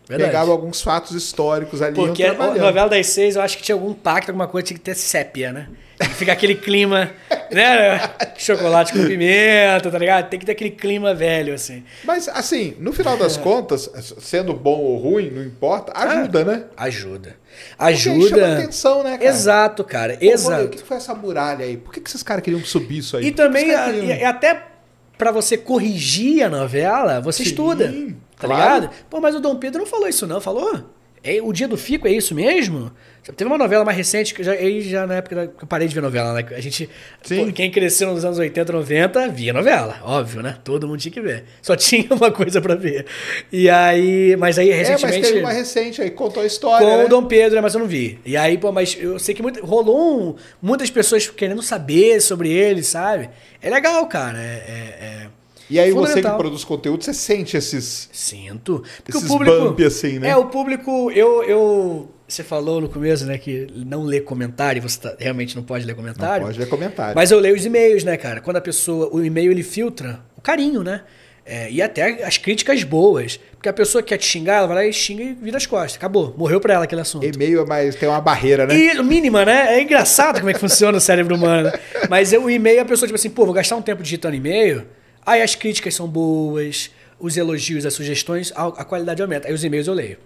Verdade. Pegava alguns fatos históricos ali. Porque a novela das seis, eu acho que tinha algum pacto, alguma coisa, tinha que ter sépia, né? Fica ficar aquele clima, <laughs> né? Chocolate com pimenta, tá ligado? Tem que ter aquele clima velho, assim. Mas, assim, no final das é. contas, sendo bom ou ruim, não importa, ah, ajuda, ah, né? Ajuda. Ajuda. Porque chama atenção, né, cara? Exato, cara. Pô, exato. Mano, o que foi essa muralha aí? Por que, que esses caras queriam subir isso aí? E também, e, até para você corrigir a novela, você Sim, estuda. Tá claro. ligado? Pô, mas o Dom Pedro não falou isso, não, falou? É, o dia do fico é isso mesmo? Teve uma novela mais recente, que já, aí já na época que eu parei de ver novela, né? A gente. Pô, quem cresceu nos anos 80, 90, via novela, óbvio, né? Todo mundo tinha que ver. Só <laughs> tinha uma coisa para ver. E aí. Mas aí recentemente. É, mas teve uma recente aí, contou a história. Com né? o Dom Pedro, né? mas eu não vi. E aí, pô, mas eu sei que muito, rolou um, muitas pessoas querendo saber sobre ele, sabe? É legal, cara. é... é, é... E aí você que produz conteúdo, você sente esses. Sinto. Porque esses o público. Bump, assim, né? É, o público. Eu, eu você falou no começo, né, que não lê comentário, você tá, realmente não pode ler comentário. Não pode ler comentário. Mas eu leio os e-mails, né, cara? Quando a pessoa. O e-mail ele filtra o carinho, né? É, e até as críticas boas. Porque a pessoa que quer te xingar, ela vai lá e xinga e vira as costas. Acabou. Morreu pra ela aquele assunto. E-mail é mas tem uma barreira, né? E, mínima, né? É engraçado como é que funciona o cérebro humano. Mas o e-mail, a pessoa, tipo assim, pô, vou gastar um tempo digitando e-mail. Aí as críticas são boas, os elogios, as sugestões, a, a qualidade aumenta. Aí os e-mails eu leio.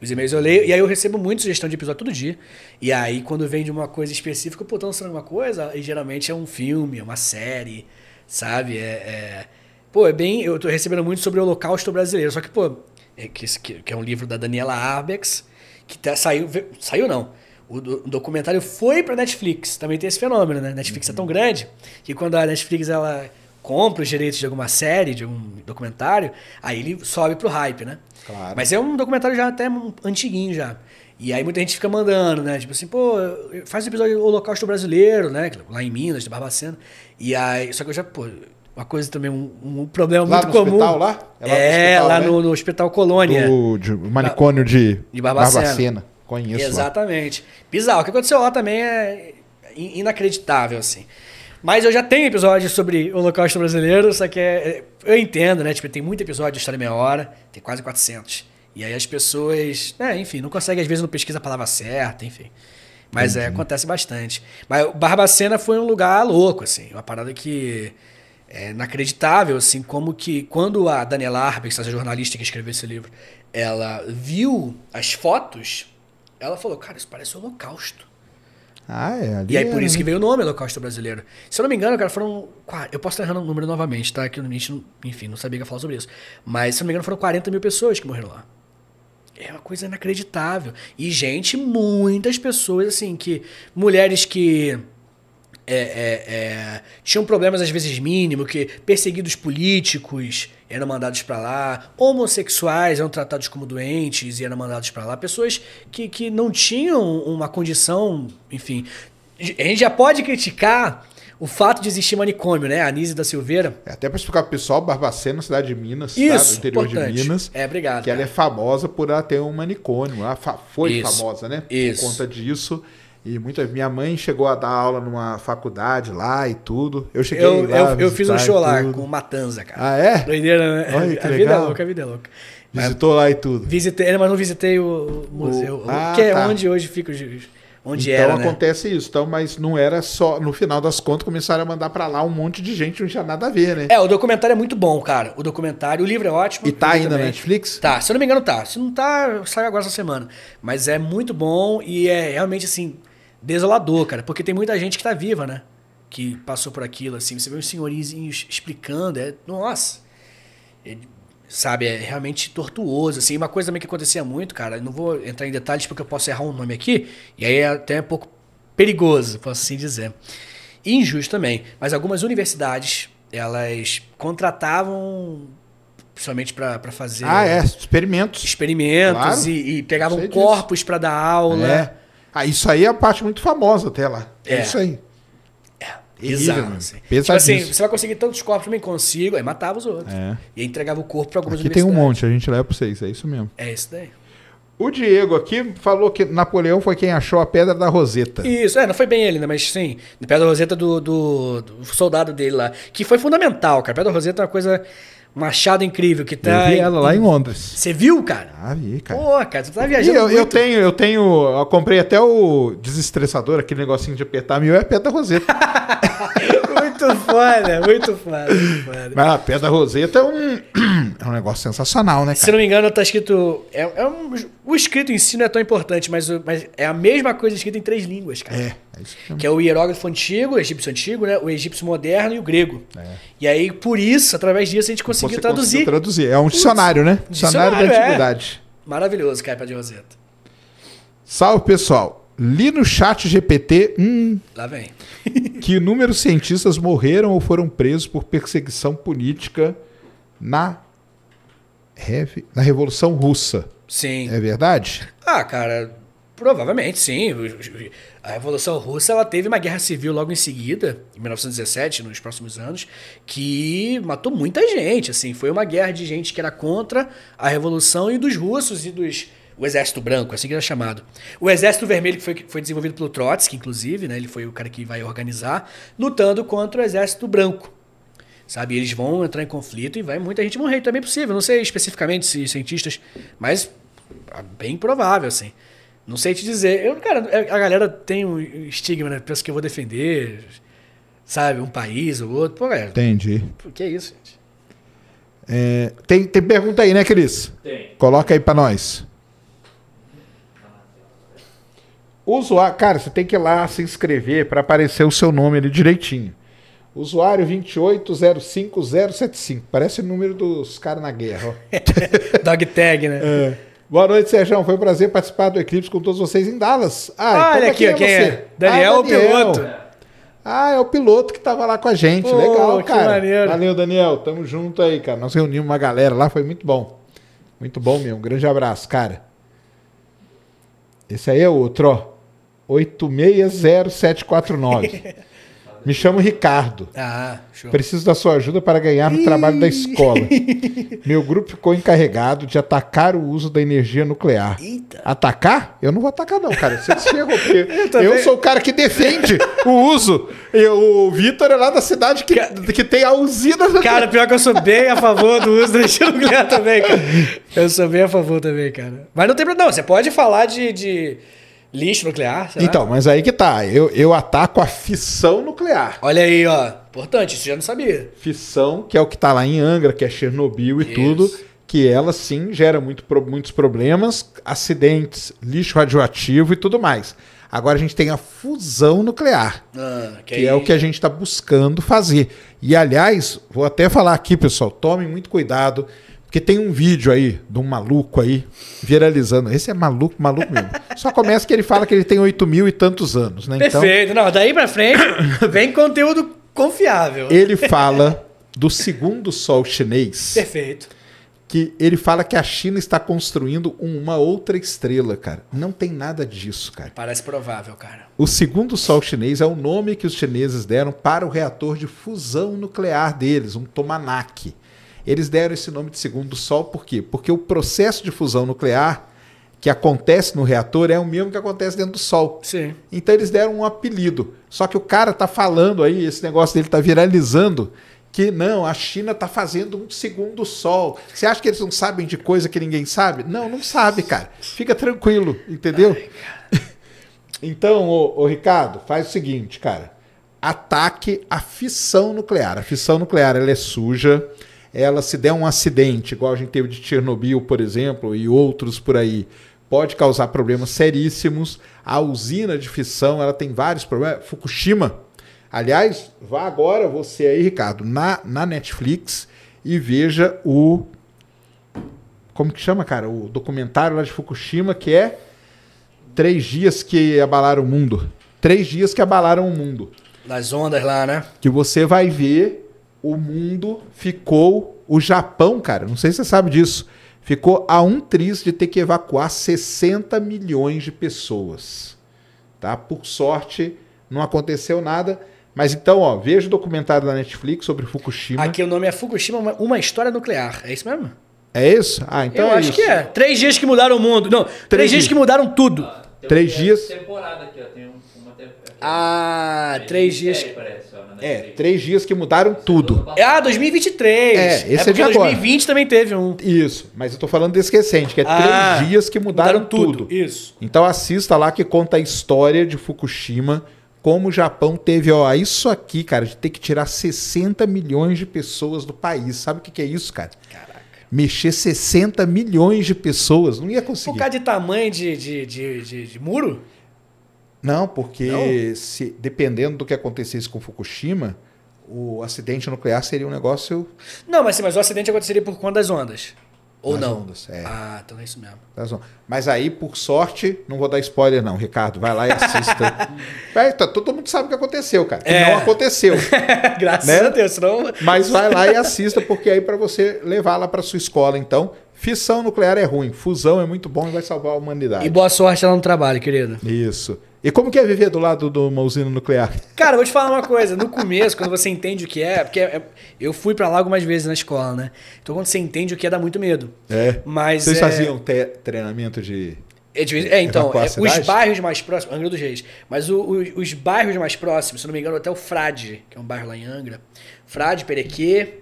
Os e-mails eu leio, e aí eu recebo muita sugestão de episódio todo dia. E aí, quando vem de uma coisa específica, pô, estão tá lançando alguma coisa, e geralmente é um filme, é uma série, sabe? É, é, Pô, é bem. Eu tô recebendo muito sobre o Holocausto brasileiro, só que, pô, é, que, que é um livro da Daniela Arbex, que tá, saiu. Saiu não. O, o documentário foi pra Netflix. Também tem esse fenômeno, né? Netflix uhum. é tão grande que quando a Netflix ela compra os direitos de alguma série, de um documentário, aí ele sobe pro hype, né? Claro. Mas é um documentário já até antiguinho já. E aí muita gente fica mandando, né? Tipo assim, pô, faz o episódio do Holocausto Brasileiro, né? Lá em Minas, de Barbacena. E aí, só que eu já, pô, uma coisa também, um, um problema lá muito comum. Hospital, lá? É lá no é, hospital, lá né? no, no, Hospital Colônia. Do, de manicômio de, de Barbacena. Barbacena. Conheço. Exatamente. Lá. Bizarro. O que aconteceu lá também é inacreditável, assim. Mas eu já tenho episódios sobre o Holocausto Brasileiro, só que é, é eu entendo, né? Tipo, tem muito episódio de História Meia Hora, tem quase 400. E aí as pessoas, né, enfim, não conseguem, às vezes não pesquisa a palavra certa, enfim. Mas é, acontece bastante. Mas Barbacena foi um lugar louco, assim, uma parada que é inacreditável, assim, como que quando a Daniela Arber, que é a jornalista que escreveu esse livro, ela viu as fotos, ela falou, cara, isso parece um holocausto. Ah, é. e aí é, por isso que né? veio o nome Holocausto Brasileiro. Se eu não me engano, cara, foram. Eu posso estar errando o número novamente, tá? Que a gente, enfim, não sabia que ia falar sobre isso. Mas se eu não me engano, foram 40 mil pessoas que morreram lá. É uma coisa inacreditável. E gente, muitas pessoas, assim, que. Mulheres que é, é, é, tinham problemas às vezes mínimo, que perseguidos políticos eram mandados para lá, homossexuais eram tratados como doentes e eram mandados para lá, pessoas que, que não tinham uma condição, enfim. A gente já pode criticar o fato de existir manicômio, né? Anise da Silveira. É, até para explicar pro pessoal, Barbacena, cidade de Minas, Isso, interior importante. de Minas. É, obrigado. Que cara. ela é famosa por ela ter um manicômio. Ela foi Isso. famosa, né? Isso. Por conta disso. E muita, minha mãe chegou a dar aula numa faculdade lá e tudo. Eu cheguei eu, lá. Eu, eu fiz um show lá com Matanza, cara. Ah, é? Doideira, né? Olha, que <laughs> a legal. vida é louca, a vida é louca. Visitou mas, lá e tudo. Visitei, mas não visitei o, museu, o, ah, que é tá. onde hoje fica o Onde então era, né? acontece né? isso, então, mas não era só. No final das contas, começaram a mandar para lá um monte de gente, não tinha nada a ver, né? É, o documentário é muito bom, cara. O documentário, o livro é ótimo. E tá ainda também. na Netflix? Tá, se eu não me engano, tá. Se não tá, sai agora essa semana. Mas é muito bom e é realmente assim, desolador, cara, porque tem muita gente que tá viva, né? Que passou por aquilo, assim. Você vê os senhorizinhos explicando, é. Nossa! É Sabe, é realmente tortuoso, assim. Uma coisa também que acontecia muito, cara, não vou entrar em detalhes porque eu posso errar um nome aqui, e aí é até um pouco perigoso, posso assim dizer. E injusto também, mas algumas universidades, elas contratavam somente para fazer... Ah, é, experimentos. Experimentos claro, e, e, pegavam corpos para dar aula. É. Ah, isso aí é a parte muito famosa até lá. É, é isso aí. Terrível, Exato. Assim. Tipo, tipo assim, você vai conseguir tantos corpos, eu também consigo. Aí matava os outros. É. E aí entregava o corpo para algumas Aqui tem um monte, a gente leva para vocês, é isso mesmo. É isso daí. O Diego aqui falou que Napoleão foi quem achou a Pedra da Roseta. Isso, é, não foi bem ele, né? Mas sim, a Pedra da Roseta do, do, do soldado dele lá. Que foi fundamental, cara. A Pedra da Roseta é uma coisa Machado Incrível, que tá. Eu vi ela em... lá em Londres. Você viu, cara? Ah, vi, cara. Pô, cara, você tá viajando. Eu, eu, tenho, eu tenho. Eu comprei até o desestressador, aquele negocinho de apertar mil, é pedra roseta. <laughs> muito foda, muito foda, muito foda. Mas a pedra roseta é um é um negócio sensacional, né? Cara? Se não me engano, tá escrito. É, é um, o escrito em si não é tão importante, mas, mas é a mesma coisa escrita em três línguas, cara. É. é isso que é o hierógrafo antigo, o egípcio antigo, né? O egípcio moderno e o grego. É. E aí, por isso, através disso, a gente conseguiu Você traduzir. traduzir. É um dicionário, né? Dicionário, dicionário da é. antiguidade. É. Maravilhoso, Caipa de Roseta. Salve, pessoal. Li no chat GPT. Hum, Lá vem. <laughs> que inúmeros cientistas morreram ou foram presos por perseguição política na Heavy, na Revolução Russa. Sim. É verdade? Ah, cara, provavelmente sim. A Revolução Russa ela teve uma guerra civil logo em seguida, em 1917, nos próximos anos, que matou muita gente. Assim, foi uma guerra de gente que era contra a revolução e dos russos e dos o Exército Branco, assim que era chamado. O Exército Vermelho, que foi, foi desenvolvido pelo Trotsky, inclusive, né? ele foi o cara que vai organizar, lutando contra o Exército Branco sabe? Eles vão entrar em conflito e vai muita gente morrer também é possível. Não sei especificamente se cientistas, mas é bem provável, assim. Não sei te dizer. Eu, cara, é, a galera tem um estigma, né? Pensa que eu vou defender, sabe, um país ou outro. Pô, galera. Entendi. O que é isso, gente? É, tem, tem pergunta aí, né, Cris? Tem. Coloca aí pra nós. Usuário, cara, você tem que ir lá se inscrever para aparecer o seu nome ali direitinho. Usuário 2805075. Parece o número dos caras na guerra. <laughs> Dog tag, né? É. Boa noite, Sérgio. Foi um prazer participar do Eclipse com todos vocês em Dallas. Ah, então olha é aqui, quem é quem É? Daniel, ah, Daniel, o piloto. Ah, é o piloto que estava lá com a gente. Pô, Legal, cara. Maneiro. Valeu, Daniel. Tamo junto aí, cara. Nós reunimos uma galera lá, foi muito bom. Muito bom mesmo. Um grande abraço, cara. Esse aí é outro, ó. 860749. <laughs> Me chamo Ricardo. Ah, show. Preciso da sua ajuda para ganhar no trabalho da escola. <laughs> Meu grupo ficou encarregado de atacar o uso da energia nuclear. Eita. Atacar? Eu não vou atacar, não, cara. Você se ferrou, porque <laughs> eu, eu, sou o cara que defende o uso. Eu, o Vitor é lá da cidade que, cara, que tem a usina. Cara, pior que eu sou bem a favor do uso da energia nuclear também, cara. Eu sou bem a favor também, cara. Mas não tem problema, não. Você pode falar de... de Lixo nuclear? Será? Então, mas aí que tá. Eu, eu ataco a fissão nuclear. Olha aí, ó. Importante, isso eu já não sabia. Fissão, que é o que tá lá em Angra, que é Chernobyl e isso. tudo, que ela sim gera muito, muitos problemas, acidentes, lixo radioativo e tudo mais. Agora a gente tem a fusão nuclear, ah, que, que é o que a gente está buscando fazer. E aliás, vou até falar aqui, pessoal, tomem muito cuidado. Porque tem um vídeo aí de um maluco aí viralizando. Esse é maluco, maluco mesmo. <laughs> Só começa que ele fala que ele tem 8 mil e tantos anos, né? Então, Perfeito. Então, Não, daí pra frente <coughs> vem conteúdo confiável. Ele fala do segundo sol chinês. Perfeito. Que ele fala que a China está construindo uma outra estrela, cara. Não tem nada disso, cara. Parece provável, cara. O segundo sol chinês é o nome que os chineses deram para o reator de fusão nuclear deles, um tomanak. Eles deram esse nome de segundo sol por quê? Porque o processo de fusão nuclear que acontece no reator é o mesmo que acontece dentro do Sol. Sim. Então eles deram um apelido. Só que o cara tá falando aí, esse negócio dele tá viralizando, que não, a China tá fazendo um segundo Sol. Você acha que eles não sabem de coisa que ninguém sabe? Não, não sabe, cara. Fica tranquilo, entendeu? Ai, <laughs> então, ô, ô, Ricardo, faz o seguinte, cara. Ataque a fissão nuclear. A fissão nuclear ela é suja ela se der um acidente, igual a gente teve de Chernobyl, por exemplo, e outros por aí, pode causar problemas seríssimos. A usina de fissão, ela tem vários problemas. Fukushima, aliás, vá agora você aí, Ricardo, na, na Netflix e veja o como que chama, cara? O documentário lá de Fukushima que é Três Dias que Abalaram o Mundo. Três Dias que Abalaram o Mundo. Nas ondas lá, né? Que você vai ver o mundo ficou. O Japão, cara, não sei se você sabe disso, ficou a um tris de ter que evacuar 60 milhões de pessoas. Tá? Por sorte, não aconteceu nada. Mas então, ó, veja o documentário da Netflix sobre Fukushima. Aqui o nome é Fukushima, uma história nuclear. É isso mesmo? É isso? Ah, então Eu é acho isso. que é. Três dias que mudaram o mundo. Não, três, três dias. dias. que mudaram tudo. Ah, Três dias. Temporada aqui, ó. Tem uma temporada. Ah, três dias. Série, parece né? É, três dias que mudaram tudo. Ah, 2023! É, esse é, é de agora. 2020 também teve um. Isso, mas eu tô falando desse recente, que é ah, três dias que mudaram, mudaram tudo. tudo. Isso. Então assista lá que conta a história de Fukushima, como o Japão teve, ó, isso aqui, cara, de ter que tirar 60 milhões de pessoas do país. Sabe o que, que é isso, cara? mexer 60 milhões de pessoas. Não ia conseguir. Por causa de tamanho de, de, de, de, de muro? Não, porque não? Se, dependendo do que acontecesse com Fukushima, o acidente nuclear seria um negócio. Não, mas, sim, mas o acidente aconteceria por conta das ondas. Ou das não? Ondas, é. Ah, então é isso mesmo. Das ondas. Mas aí, por sorte, não vou dar spoiler, não, Ricardo. Vai lá e assista. vai, <laughs> é, tá, todo mundo sabe o que aconteceu, cara. Que é. não aconteceu. <laughs> Graças né? a Deus, não. Mas vai lá e assista, porque aí para você levar lá para sua escola, então, Fissão nuclear é ruim, fusão é muito bom e vai salvar a humanidade. E boa sorte lá no trabalho, querido. Isso. E como que é viver do lado de uma usina nuclear? <laughs> Cara, vou te falar uma coisa. No começo, quando você entende o que é, porque é, eu fui para lá algumas vezes na escola, né? Então quando você entende o que é, dá muito medo. É. Mas vocês é... faziam treinamento de é, de... é então, é, os bairros mais próximos, Angra dos Reis, mas o, o, os bairros mais próximos, se não me engano, até o Frade, que é um bairro lá em Angra. Frade, Perequê,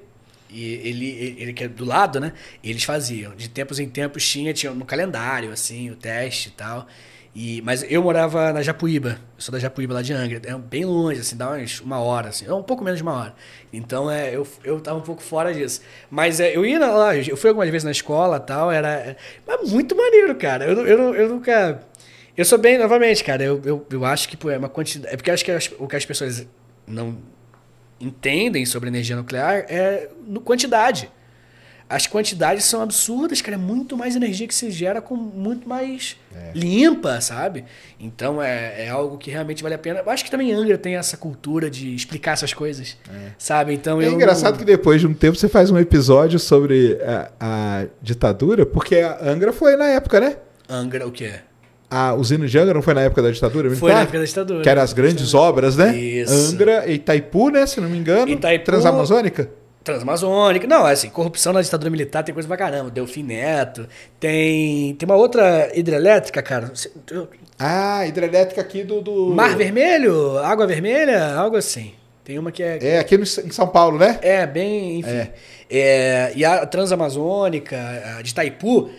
e ele, ele, ele, que é do lado, né? Eles faziam. De tempos em tempos tinha, tinha no calendário, assim, o teste e tal. E, mas eu morava na Japuíba. Eu sou da Japuíba, lá de Angra. É bem longe, assim, dá umas, uma hora, assim. Um pouco menos de uma hora. Então, é, eu, eu tava um pouco fora disso. Mas é, eu ia lá, eu fui algumas vezes na escola tal, era... Mas muito maneiro, cara. Eu, eu, eu nunca... Eu sou bem, novamente, cara, eu, eu, eu acho que pô, é uma quantidade... É porque eu acho que as, o que as pessoas não entendem sobre energia nuclear é no quantidade. As quantidades são absurdas, cara. É muito mais energia que se gera com muito mais é. limpa, sabe? Então é, é algo que realmente vale a pena. Eu acho que também Angra tem essa cultura de explicar essas coisas, é. sabe? Então é eu... engraçado que depois de um tempo você faz um episódio sobre a, a ditadura, porque a Angra foi na época, né? Angra, o que é? a usina de Angra não foi na época da ditadura Foi na época da ditadura. Que eram as grandes obras, né? Isso. Angra, Itaipu, né? Se não me engano. Itaipu, Transamazônica? Transamazônica. Não, é assim, corrupção na ditadura militar tem coisa pra caramba. Delfim Neto. Tem, tem uma outra hidrelétrica, cara. Ah, hidrelétrica aqui do, do... Mar Vermelho? Água Vermelha? Algo assim. Tem uma que é. É, aqui no, em São Paulo, né? É, bem, enfim. É. É, e a Transamazônica, a de Itaipu,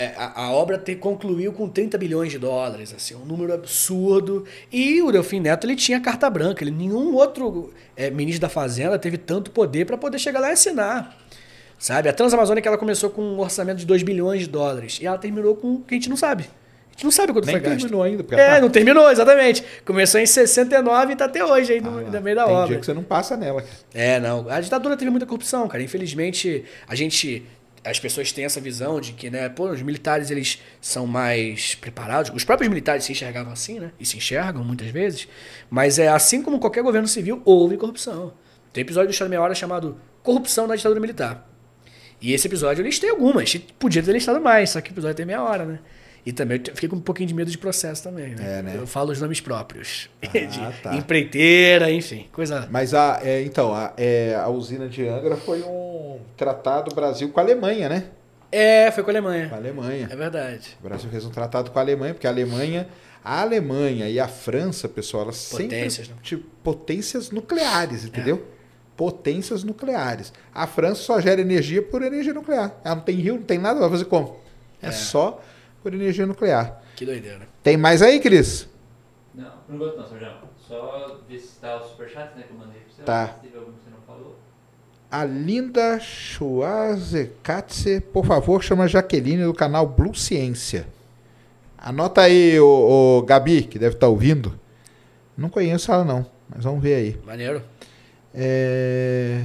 é, a, a, obra ter, concluiu com 30 bilhões de dólares, assim, um número absurdo. E o Delfim Neto ele tinha carta branca, ele, nenhum outro é, ministro da Fazenda teve tanto poder para poder chegar lá e assinar. Sabe? A Transamazônica ela começou com um orçamento de 2 bilhões de dólares e ela terminou com o que a gente não sabe. A gente não sabe quanto Nem foi gasto. terminou ainda. É, tá... não terminou, exatamente. Começou em 69 e tá até hoje aí no, ah, no meio da tem obra. Tem dia que você não passa nela. É, não. A ditadura teve muita corrupção, cara. Infelizmente, a gente as pessoas têm essa visão de que, né, pô, os militares eles são mais preparados. Os próprios militares se enxergavam assim, né? E se enxergam muitas vezes. Mas é assim como qualquer governo civil, houve corrupção. Tem episódio do História Meia Hora chamado Corrupção na Ditadura Militar. E esse episódio eu listei algumas. Podia ter listado mais, só que o episódio tem meia hora, né? E também eu fiquei com um pouquinho de medo de processo também, né? É, né? Eu falo os nomes próprios. Ah, <laughs> de tá. Empreiteira, enfim, coisa. Mas a, é, então, a, é, a usina de Angra foi um tratado Brasil com a Alemanha, né? É, foi com a Alemanha. Com a Alemanha. É verdade. O Brasil fez um tratado com a Alemanha, porque a Alemanha, a Alemanha e a França, pessoal, elas potências, sempre né? tipo, potências nucleares, é. entendeu? É. Potências nucleares. A França só gera energia por energia nuclear. Ela não tem rio, não tem nada, vai fazer como? É, é só por energia nuclear. Que doideira. Né? Tem mais aí, Cris? Não, pergunta não, Sérgio. Só visitar o superchats, né, que eu mandei pra você. Tá. Se teve algum que você não falou. A Linda Schwarzekatze, por favor, chama Jaqueline do canal Blue Ciência. Anota aí, o, o Gabi, que deve estar tá ouvindo. Não conheço ela, não, mas vamos ver aí. Maneiro. É...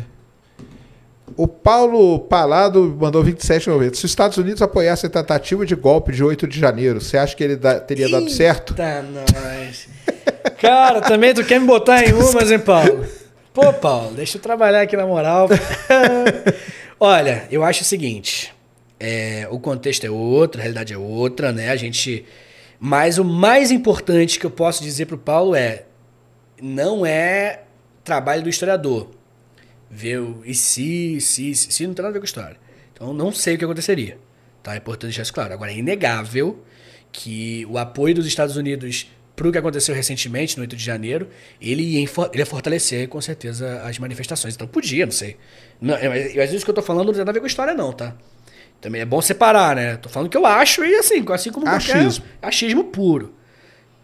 O Paulo Palado mandou 27,90. Se os Estados Unidos apoiassem a tentativa de golpe de 8 de janeiro, você acha que ele da, teria Eita dado certo? Tá, nós. Cara, também tu quer me botar em umas, hein, Paulo? Pô, Paulo, deixa eu trabalhar aqui na moral. <laughs> Olha, eu acho o seguinte: é, o contexto é outro, a realidade é outra, né? A gente. Mas o mais importante que eu posso dizer pro Paulo é: não é trabalho do historiador. Ver o e se, se, se, se não tem nada a ver com a história. Então não sei o que aconteceria. Tá? É importante deixar isso claro. Agora é inegável que o apoio dos Estados Unidos para o que aconteceu recentemente, no 8 de janeiro, ele ia, ele ia fortalecer com certeza as manifestações. Então podia, não sei. Não, é, mas, mas isso que eu tô falando não tem nada a ver com história, não, tá? Também é bom separar, né? Tô falando que eu acho e assim, assim como achismo. qualquer achismo puro.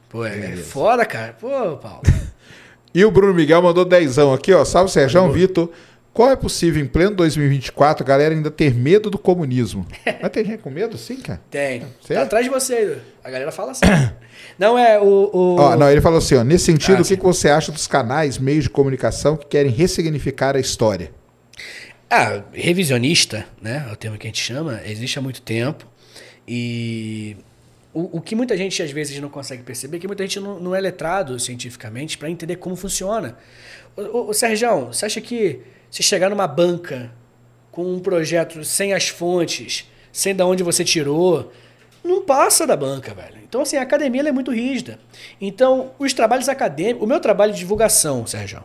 Pô, é, é foda, cara. Pô, Paulo. <laughs> e o Bruno Miguel mandou dezão aqui, ó. Salve, Sérgio Vitor. Qual é possível em pleno 2024 a galera ainda ter medo do comunismo? <laughs> Mas tem gente com medo, sim, cara? Tem. Tá tá certo? Tá atrás de você. A galera fala assim. <coughs> não é o. o... não, ele falou assim: ó, nesse sentido, ah, o que, que você acha dos canais, meios de comunicação que querem ressignificar a história? Ah, revisionista, né? É o termo que a gente chama, existe há muito tempo. E o, o que muita gente às vezes não consegue perceber é que muita gente não, não é letrado cientificamente para entender como funciona. O ô, Sérgio, você acha que se chegar numa banca com um projeto sem as fontes, sem da onde você tirou, não passa da banca, velho. Então, assim, a academia é muito rígida. Então, os trabalhos acadêmicos. O meu trabalho de divulgação, Sérgio.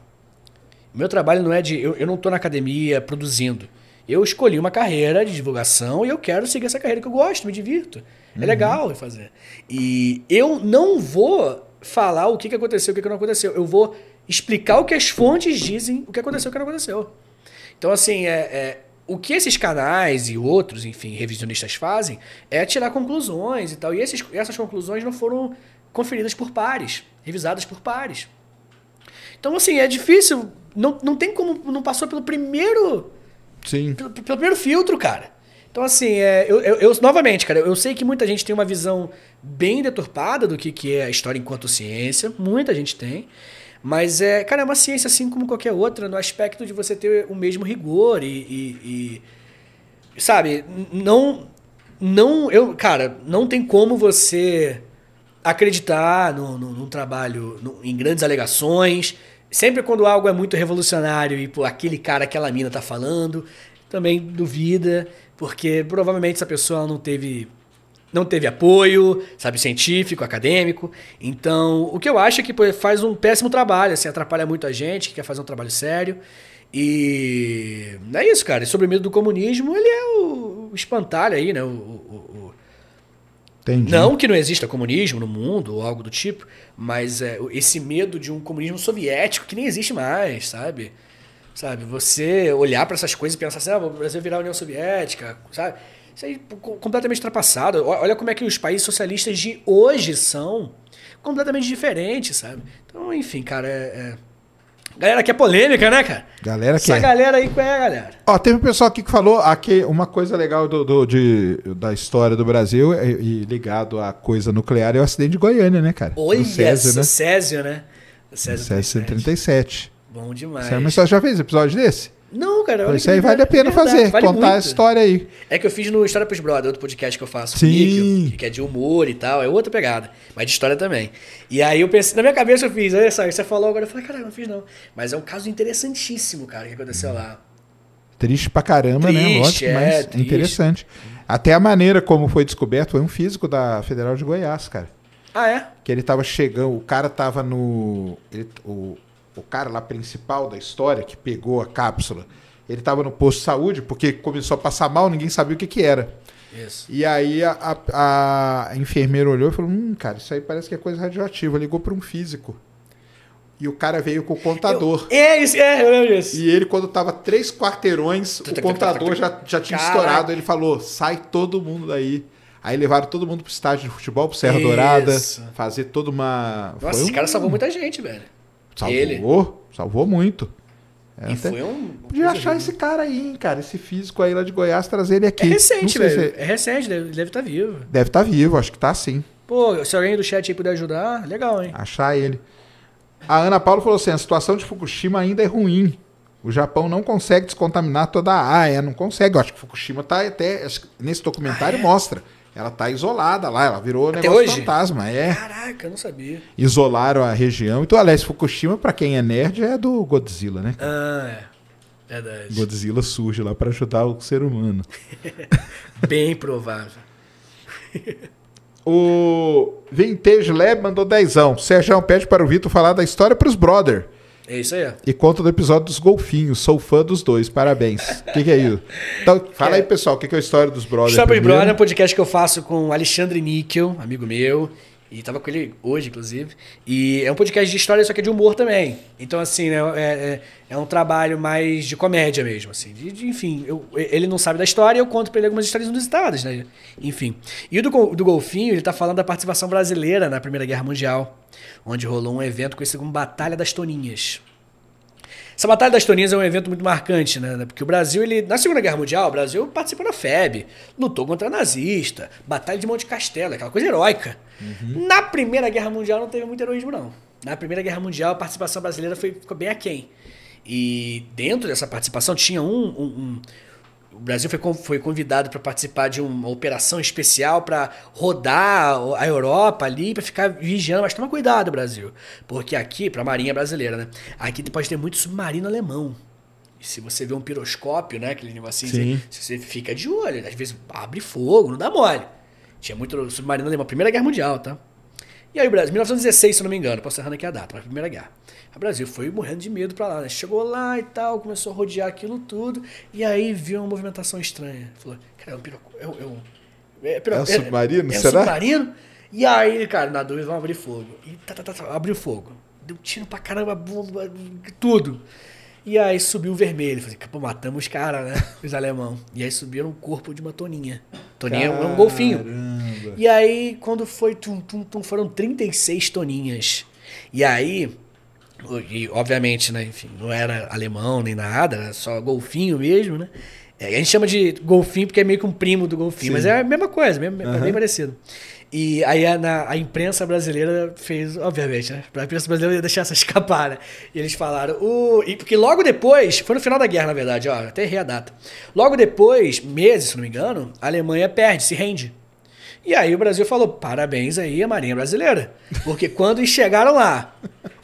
O meu trabalho não é de. Eu, eu não estou na academia produzindo. Eu escolhi uma carreira de divulgação e eu quero seguir essa carreira que eu gosto, me divirto. É uhum. legal fazer. E eu não vou falar o que, que aconteceu, o que, que não aconteceu. Eu vou explicar o que as fontes dizem, o que aconteceu, o que não aconteceu. Então, assim, é, é o que esses canais e outros, enfim, revisionistas fazem é tirar conclusões e tal. E esses, essas conclusões não foram conferidas por pares, revisadas por pares. Então, assim, é difícil. Não, não tem como. Não passou pelo primeiro. Sim. Pelo, pelo primeiro filtro, cara. Então, assim, é, eu, eu, eu, novamente, cara, eu sei que muita gente tem uma visão bem deturpada do que, que é a história enquanto ciência. Muita gente tem. Mas é, cara, é uma ciência assim como qualquer outra, no aspecto de você ter o mesmo rigor e. e, e sabe, não. Não, eu, cara, não tem como você acreditar no, no, num trabalho, no, em grandes alegações. Sempre quando algo é muito revolucionário e por aquele cara, aquela mina tá falando, também duvida, porque provavelmente essa pessoa não teve não teve apoio, sabe, científico, acadêmico. Então, o que eu acho é que faz um péssimo trabalho, assim, atrapalha muito a gente que quer fazer um trabalho sério. E é isso, cara. E sobre o medo do comunismo, ele é o, espantalho aí, né? O, o, Entendi. Não que não exista comunismo no mundo ou algo do tipo, mas é, esse medo de um comunismo soviético que nem existe mais, sabe? Sabe, você olhar para essas coisas e pensar assim, ah, o Brasil virar a União Soviética, sabe? Isso aí completamente ultrapassado. Olha como é que os países socialistas de hoje são completamente diferentes, sabe? Então, enfim, cara, é... é galera que é polêmica, né, cara? Galera que Essa é. galera aí, qual é, galera? Ó, teve um pessoal aqui que falou aqui uma coisa legal do, do de, da história do Brasil e, é, e, ligado à coisa nuclear é o acidente de Goiânia, né, cara? Oi Césio, né? Césio, né? Césio, Césio 137. Bom demais. Você já fez episódio desse? Não, cara. Olha isso aí vale a pena é fazer, vale contar muito. a história aí. É que eu fiz no História pros Brothers, outro podcast que eu faço Sim. Comigo, que, que é de humor e tal, é outra pegada, mas de história também. E aí eu pensei, na minha cabeça eu fiz, olha só, você falou agora, eu falei, caralho, não fiz não. Mas é um caso interessantíssimo, cara, que aconteceu lá. Triste pra caramba, né? triste, né? Lógico, é, mas triste. interessante. Até a maneira como foi descoberto foi um físico da Federal de Goiás, cara. Ah, é? Que ele tava chegando, o cara tava no. Ele, o, o cara lá principal da história que pegou a cápsula, ele estava no posto de saúde porque começou a passar mal, ninguém sabia o que, que era. Isso. E aí a, a, a, enfermeira olhou e falou: Hum, cara, isso aí parece que é coisa radioativa. Ligou para um físico. E o cara veio com o contador. Eu, é, isso, é, eu lembro disso. E ele, quando tava três quarteirões, o contador já, já tinha Caraca. estourado. Ele falou: sai todo mundo daí. Aí levaram todo mundo pro estádio de futebol, pro Serra isso. Dourada, fazer toda uma. Nossa, Foi esse um... cara salvou muita gente, velho. Salvou. Ele? Salvou muito. É, e foi um. Podia achar esse cara aí, hein, cara. Esse físico aí lá de Goiás, trazer ele aqui. É recente, velho. Se... É recente, deve estar tá vivo. Deve estar tá vivo, acho que tá sim. Pô, se alguém do chat aí puder ajudar, legal, hein? Achar ele. A Ana Paula falou assim: a situação de Fukushima ainda é ruim. O Japão não consegue descontaminar toda a área, não consegue. Eu acho que Fukushima tá até. Nesse documentário ah, é? mostra. Ela tá isolada lá, ela virou Até negócio hoje? fantasma, é. Caraca, eu não sabia. Isolaram a região. Então, aliás, Fukushima, para quem é nerd, é do Godzilla, né? Ah, é. Verdade. Godzilla surge lá para ajudar o ser humano. <laughs> Bem provável. <laughs> o Vintage Lab mandou dezão. Sérgio pede para o Vitor falar da história para os brother. É isso aí. E conta do episódio dos golfinhos. Sou fã dos dois. Parabéns. O <laughs> que, que, é isso? Então, fala é. aí, pessoal. O que, que, é a história dos brothers? Sobre Brother é um podcast que eu faço com Alexandre Níquel, amigo meu. E tava com ele hoje, inclusive. E é um podcast de história, só que é de humor também. Então, assim, né, é, é, é um trabalho mais de comédia mesmo, assim. De, de, enfim, eu, ele não sabe da história, eu conto pra ele algumas histórias inusitadas, né? Enfim. E o do, do Golfinho, ele tá falando da participação brasileira na Primeira Guerra Mundial, onde rolou um evento conhecido como Batalha das Toninhas. Essa Batalha das Toninhas é um evento muito marcante, né, né? Porque o Brasil, ele, na Segunda Guerra Mundial, o Brasil participou da FEB, lutou contra nazista, Batalha de Monte Castelo, aquela coisa heróica. Uhum. Na Primeira Guerra Mundial não teve muito heroísmo, não. Na Primeira Guerra Mundial, a participação brasileira foi, ficou bem aquém. E dentro dessa participação tinha um, um, o Brasil foi, foi convidado para participar de uma operação especial para rodar a Europa ali, para ficar vigiando. Mas toma cuidado, Brasil. Porque aqui, para a Marinha Brasileira, né? Aqui pode ter muito submarino alemão. E se você vê um piroscópio, né? Aquele negocinho, assim, você fica de olho. Às vezes abre fogo, não dá mole. Tinha muito submarino alemão. Primeira Guerra Mundial, tá? E aí Brasil, 1916, se não me engano, posso errar aqui a data, mas Primeira Guerra. O Brasil foi morrendo de medo para lá, né? Chegou lá e tal, começou a rodear aquilo tudo, e aí viu uma movimentação estranha. Falou, cara, é um piroco. É, um, é, é, é, um é, submarino, é, será? É um submarino? E aí, cara, na dúvida, vão abrir fogo. E tá, tá, tá, tá, abriu fogo. Deu tiro pra caramba, bomba, tudo. E aí subiu o vermelho. Falei, pô, matamos os caras, né? Os alemão. E aí subiram o corpo de uma Toninha. Toninha Caramba. é um golfinho. E aí, quando foi tum, tum, tum, foram 36 Toninhas. E aí, e, obviamente, né, enfim, não era alemão nem nada, era só golfinho mesmo, né? É, a gente chama de golfinho porque é meio que um primo do golfinho, Sim. mas é a mesma coisa, mesmo, uhum. é bem parecido. E aí a, na, a, imprensa brasileira fez, obviamente, né? A imprensa brasileira ia deixar essa <laughs> escapar, né? E eles falaram, o... e porque logo depois, foi no final da guerra, na verdade, ó, até errei a data. Logo depois, meses, se não me engano, a Alemanha perde, se rende. E aí o Brasil falou, parabéns aí a Marinha Brasileira. Porque quando chegaram lá,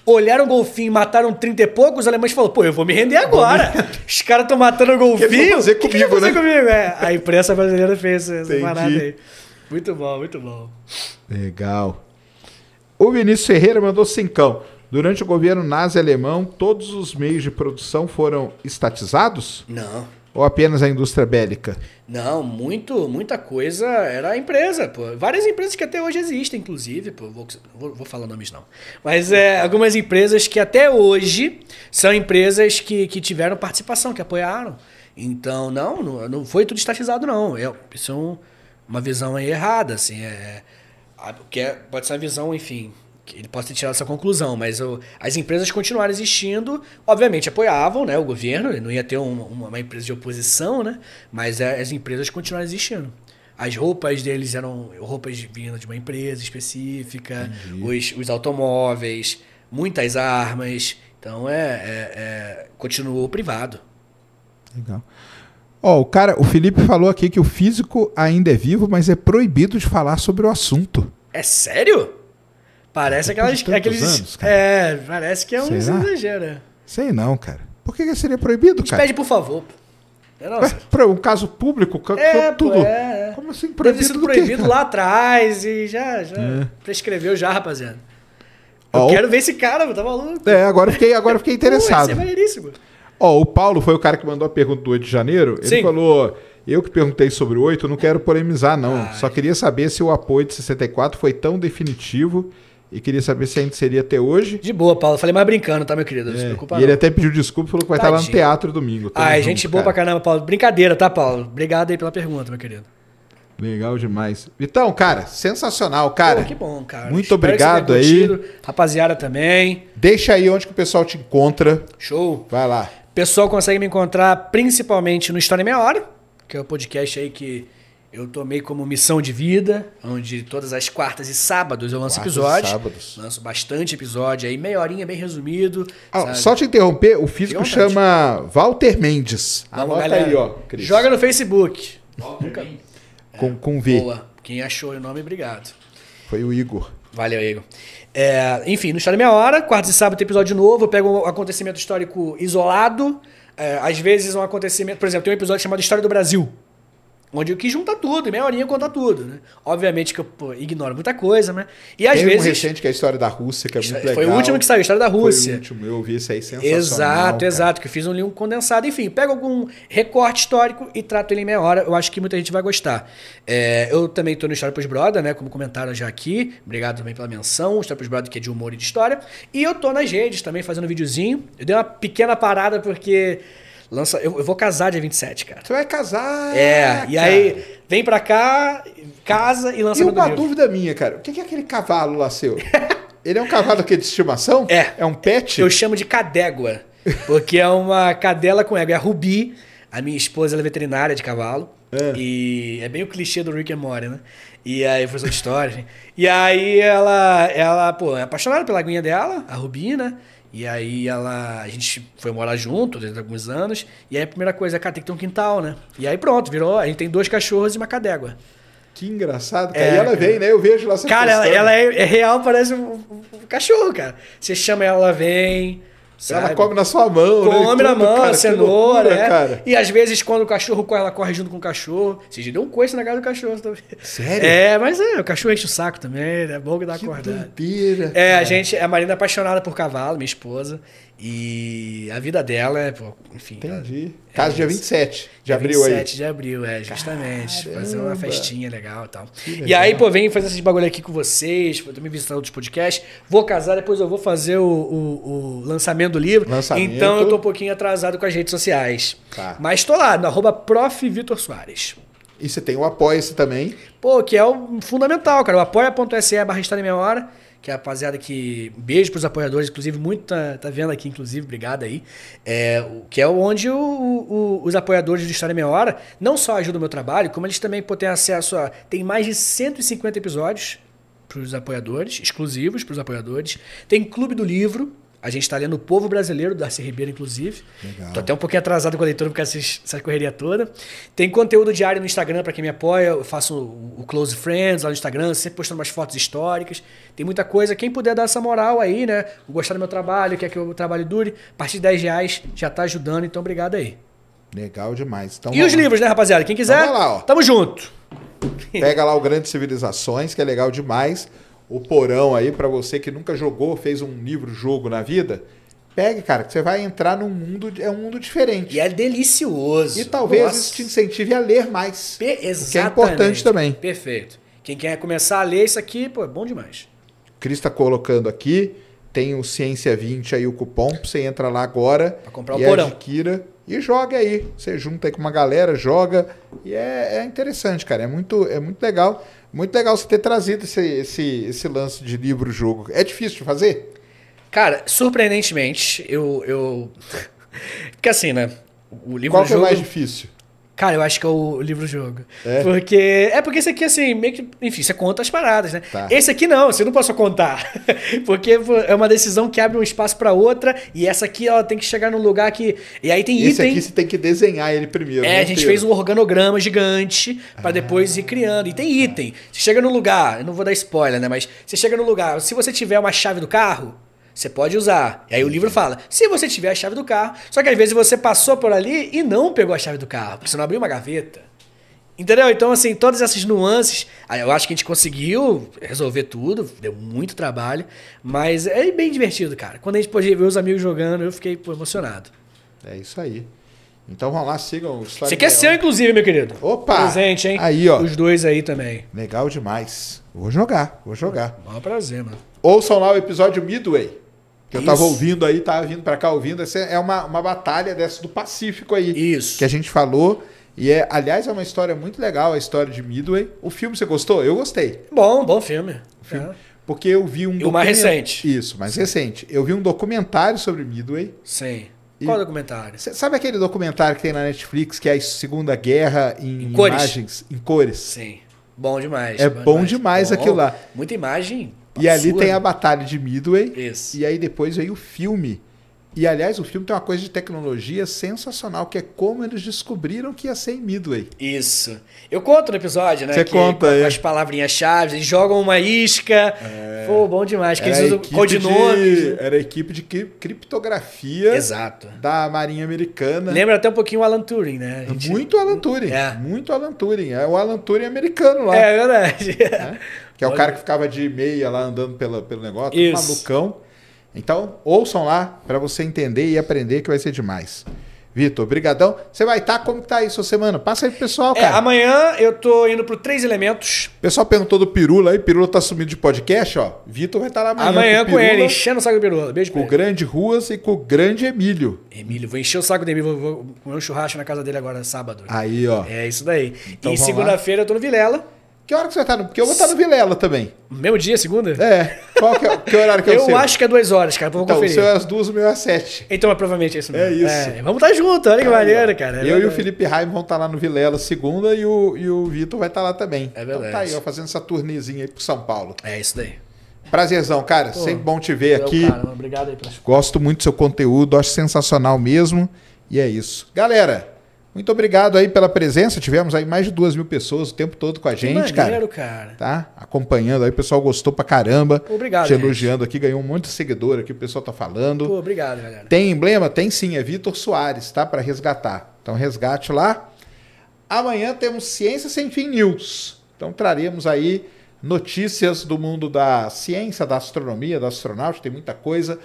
olharam o golfinho, mataram 30 e poucos, os alemães falaram, pô, eu vou me render agora. os caras estão matando o golfinho. Que fazer comigo, que fazer né? comigo? É, a imprensa brasileira fez essa Entendi. parada aí. Muito bom, muito bom. Legal. O Vinícius Ferreira mandou cincão. Durante o governo nazi alemão, todos os meios de produção foram estatizados? Não. Ou apenas a indústria bélica? Não, muito, muita coisa era a empresa, pô. Várias empresas que até hoje existem, inclusive, pô, vou, vou falar nomes não. Mas é, algumas empresas que até hoje são empresas que, que tiveram participação, que apoiaram. Então, não, não, não foi tudo estatizado, não. É, isso é um, uma visão errada, assim. É, é, é pode ser uma visão, enfim, ele pode ter tirado essa conclusão, mas o, as empresas continuaram existindo, obviamente apoiavam né, o governo, não ia ter um, uma, empresa de oposição, né, mas as empresas continuaram existindo. As roupas deles eram roupas vindas de uma empresa específica, os, os, automóveis, muitas armas. Então é, é, é continuou privado. Legal. oh, o cara, o Felipe falou aqui que o físico ainda é vivo, mas é proibido de falar sobre o assunto. É sério? Parece aquelas, aqueles. Anos, é, parece que é um exagero. Sei não, cara. Por que, que seria proibido, cara? Pede por favor. É, é um caso público, é, tudo. É, é, Como assim proibido? Deve sido proibido quê, lá atrás e já, já é. prescreveu já, rapaziada. Eu oh, quero ver esse cara, tá maluco. É, agora fiquei, agora fiquei <laughs> interessado. Pô, é Ó, oh, o Paulo foi o cara que mandou a pergunta do 8 de janeiro. Ele Sim. falou: Eu que perguntei sobre o 8, não quero polemizar, não. Ai. Ah, Só é. queria saber se o apoio de 64 foi tão definitivo e queria saber se ainda seria até hoje. De boa, Paulo. Falei mais brincando, tá, meu querido? É. Não é. se preocupa. E não. ele até pediu desculpa, falou que vai Tadinho. estar lá no teatro domingo. Ai, junto, gente boa pra caramba, Paulo. Brincadeira, tá, Paulo? Obrigado aí pela pergunta, meu querido. Legal demais. Então, cara, sensacional, cara. Pô, que bom, cara. Muito Espero obrigado aí. Rapaziada também. Deixa aí onde que o pessoal te encontra. Show. Vai lá. O pessoal consegue me encontrar principalmente no História Meia Hora, que é o podcast aí que eu tomei como missão de vida, onde todas as quartas e sábados eu lanço quartas episódios. Sábados. Lanço bastante episódio aí, meia horinha, bem resumido. Ah, só te interromper, o físico chama Walter Mendes. Vamos, Anota galera. aí, ó. Chris. Joga no Facebook. Nunca... É, com, com V. Boa. Quem achou o nome, obrigado. Foi o Igor. Valeu, Igor. É, enfim, no História Meia Hora, quarta e sábado tem episódio novo. Eu pego um acontecimento histórico isolado. É, às vezes um acontecimento... Por exemplo, tem um episódio chamado História do Brasil. Onde o que junta tudo, e meia horinha conta tudo, né? Obviamente que eu pô, ignoro muita coisa, né? E às Tem vezes. um recente que é a história da Rússia, que é muito legal. Foi o último que saiu, a história da Rússia. Foi o último, eu ouvi isso aí é sensacional. Exato, cara. exato, que eu fiz um livro condensado. Enfim, pego algum recorte histórico e trato ele em meia hora. Eu acho que muita gente vai gostar. É, eu também estou no História pros Brother, né? Como comentaram já aqui. Obrigado também pela menção. História pros Brother, que é de humor e de história. E eu estou nas redes também fazendo um videozinho. Eu dei uma pequena parada porque Lança, eu, eu, vou casar dia 27, cara. Você vai casar? É, e cara. aí vem pra cá, casa e lança E uma livro. dúvida minha, cara. O que é aquele cavalo lá seu? <laughs> Ele é um cavalo que é de estimação? É. É um pet? Eu chamo de cadégua, porque é uma cadela com égua. É a Rubi, a minha esposa, ela é veterinária de cavalo. É. E é bem o clichê do Rick and Morty, né? E aí, professor de história, E aí ela, ela, pô, é apaixonada pela aguinha dela, a Rubina. Né? E aí ela. A gente foi morar junto desde alguns anos. E aí a primeira coisa é, cara, tem que ter um quintal, né? E aí pronto, virou. A gente tem dois cachorros e uma cadégua. Que engraçado, Aí É, e ela vem, né? Eu vejo lá Cara, postando. ela, ela é, é, real, parece um, um, um, cachorro, cara. Você chama ela, ela vem. Sabe? Ela come na sua mão, come né? Come na mão, cara, cenoura, é loucura, é. Cara. E às vezes, quando o cachorro corre, ela corre junto com o cachorro. já deu um coice na cara do cachorro também. Sério? É, mas é, o cachorro enche o saco também, né? é bom que dá que acordada. é, a gente, a Marina é apaixonada por cavalo, minha esposa. E a vida dela é, pô, enfim. Tá Entendi. É, Caso dia 27 de abril 27 aí. 27 de abril, é, justamente. Caramba. Fazer uma festinha legal e tal. Legal. E aí, pô, venho fazer esses bagulho aqui com vocês, pô, tô me visitando outros podcasts. Vou casar, depois eu vou fazer o, o, o lançamento do livro. Lançamento. Então eu tô um pouquinho atrasado com as redes sociais. Tá. Mas tô lá, no arroba prof. Vitor Soares. E você tem o Apoia-se também. Pô, que é o fundamental, cara. O apoia.se barra na em hora que é a rapaziada que. Beijo pros apoiadores, inclusive, muito tá, tá vendo aqui, inclusive, obrigado aí. É, que é onde o, o, os apoiadores do História Meia Hora não só ajudam o meu trabalho, como eles também têm acesso a. Tem mais de 150 episódios para os apoiadores, exclusivos para os apoiadores. Tem Clube do Livro, a gente está lendo O Povo Brasileiro, do Darcy Ribeiro, inclusive. Legal. Tô até um pouquinho atrasado com a leitura, porque essa correria toda. Tem conteúdo diário no Instagram para quem me apoia. Eu faço o Close Friends lá no Instagram, sempre postando umas fotos históricas. Tem muita coisa. Quem puder dar essa moral aí, né? Gostar do meu trabalho, quer que o trabalho dure, a partir de 10 reais já tá ajudando. Então, obrigado aí. Legal demais. Então, e os livros, né, rapaziada? Quem quiser, então, lá, ó. tamo junto. Pega lá o Grandes Civilizações, que é legal demais o porão aí para você que nunca jogou, fez um livro-jogo na vida. Pegue, cara, que você vai entrar num mundo, é um mundo diferente. E é delicioso. E talvez Nossa. isso te incentive a ler mais. Pe exatamente. Que é importante também. Perfeito. Quem quer começar a ler isso aqui, pô, é bom demais. Cris está colocando aqui, tem o Ciência 20 aí, o cupom, você entra lá agora. Pra comprar o e porão. adquira e joga aí. Você junta aí com uma galera, joga. E é, é interessante, cara. É muito, é muito legal. Muito legal você ter trazido esse, esse, esse lance de livro-jogo. É difícil de fazer? Cara, surpreendentemente, eu. eu... <laughs> Porque assim, né? O livro Qual que o mais difícil? Cara, eu acho que é o livro-jogo. É? Porque. É porque esse aqui, assim, meio que. Enfim, você conta as paradas, né? Tá. Esse aqui não, você não pode só contar. <laughs> porque é uma decisão que abre um espaço para outra, e essa aqui, ela tem que chegar num lugar que. E aí tem esse item. Esse aqui você tem que desenhar ele primeiro. É, né, a gente inteiro. fez um organograma gigante para ah. depois ir criando. E tem item. Você chega num lugar, eu não vou dar spoiler, né? Mas você chega num lugar, se você tiver uma chave do carro, você pode usar. E aí o livro uhum. fala, se você tiver a chave do carro, só que às vezes você passou por ali e não pegou a chave do carro, porque você não abriu uma gaveta. Entendeu? Então, assim, todas essas nuances, eu acho que a gente conseguiu resolver tudo, deu muito trabalho, mas é bem divertido, cara. Quando a gente pôde ver os amigos jogando, eu fiquei pô, emocionado. É isso aí. Então vamos lá, sigam o Você quer ser, inclusive, meu querido. Opa! Presente, hein? Aí, ó. Os dois aí também. Legal demais. Vou jogar, vou jogar. É um prazer, mano. Ouçam lá o episódio Midway que eu estava ouvindo aí, estava vindo para cá ouvindo. Essa é uma, uma batalha dessa do Pacífico aí. Isso. Que a gente falou. E é, aliás, é uma história muito legal, a história de Midway. O filme você gostou? Eu gostei. Bom, bom filme. filme é. Porque eu vi um. E o mais recente. Isso, mais Sim. recente. Eu vi um documentário sobre Midway. Sim. E... Qual documentário? sabe aquele documentário que tem na Netflix que é a Segunda Guerra em, em cores. imagens, em cores? Sim. Bom demais. É bom demais, demais bom. aquilo lá. Muita imagem e ali tem a Batalha de Midway. Isso. E aí depois veio o filme e aliás, o filme tem uma coisa de tecnologia sensacional, que é como eles descobriram que ia ser em Midway. Isso. Eu conto no episódio, né? Você conta com, é. as palavrinhas-chave, eles jogam uma isca. É. Pô, bom demais. Que era eles usam codinome. Era a equipe de criptografia Exato. da Marinha Americana. Lembra até um pouquinho o Alan Turing, né? Gente... Muito Alan Turing. É. Muito Alan Turing. É o Alan Turing americano lá. É verdade. É. Que é Olha. o cara que ficava de meia lá andando pela, pelo negócio, Isso. malucão. Então, ouçam lá para você entender e aprender que vai ser demais. Vitor, brigadão. Você vai estar? Tá, como está aí sua semana? Passa aí pro pessoal, é, cara. É, amanhã eu tô indo pro Três Elementos. O pessoal perguntou do Pirula aí. Pirula tá sumido de podcast, ó. Vitor vai estar tá lá amanhã. Amanhã com, com ele, enchendo o saco do Pirula. Beijo Com o Grande Ruas e com o Grande Emílio. Emílio, vou encher o saco dele. Emílio. Vou, comer um churrasco na casa dele agora, sábado. Aí, ó. É isso daí. Então, e segunda-feira eu tô no Vilela. Que hora que você vai tá estar no. Porque eu vou estar tá no Vilela também. Meu dia, segunda? É. Qual que, é, que horário que é eu o Eu acho que é duas horas, cara. Vou então, conferir. O seu é às duas, o meu é às sete. Então é provavelmente isso mesmo. É isso. É, vamos estar tá juntos, olha que é, maneiro, cara. É eu e o Felipe Raim vão estar lá no Vilela segunda e o, e o Vitor vai estar lá também. É verdade. Então tá aí, ó, fazendo essa turnezinha aí pro São Paulo. É isso daí. Prazerzão, cara. Pô, sempre bom te ver aqui. Cara, obrigado aí pela... Gosto muito do seu conteúdo, acho sensacional mesmo. E é isso. Galera, muito obrigado aí pela presença. Tivemos aí mais de duas mil pessoas o tempo todo com a gente, que maneiro, cara. cara. Tá? Acompanhando aí, o pessoal gostou pra caramba. Obrigado. Te elogiando gente. aqui, ganhou muito seguidor aqui, o pessoal tá falando. Pô, obrigado, galera. Tem emblema? Tem sim, é Vitor Soares, tá? Para resgatar. Então resgate lá. Amanhã temos Ciência Sem Fim News. Então traremos aí notícias do mundo da ciência, da astronomia, da astronáutica, tem muita coisa.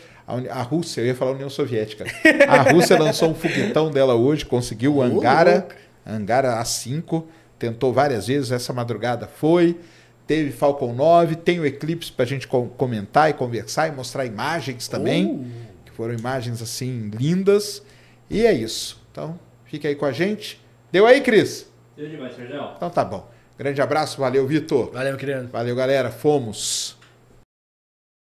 A, Rússia, eu ia falar União Soviética. A Rússia <laughs> lançou um foguetão dela hoje, conseguiu o Angara, Angara A5, tentou várias vezes, essa madrugada foi. Teve Falcon 9, tem o Eclipse para a gente comentar e conversar e mostrar imagens também, uh. que foram imagens assim lindas. E é isso. Então, fique aí com a gente. Deu aí, Cris? Deu demais, Sérgio. Então tá bom. Grande abraço, valeu, Vitor. Valeu, querido. Valeu, galera. Fomos.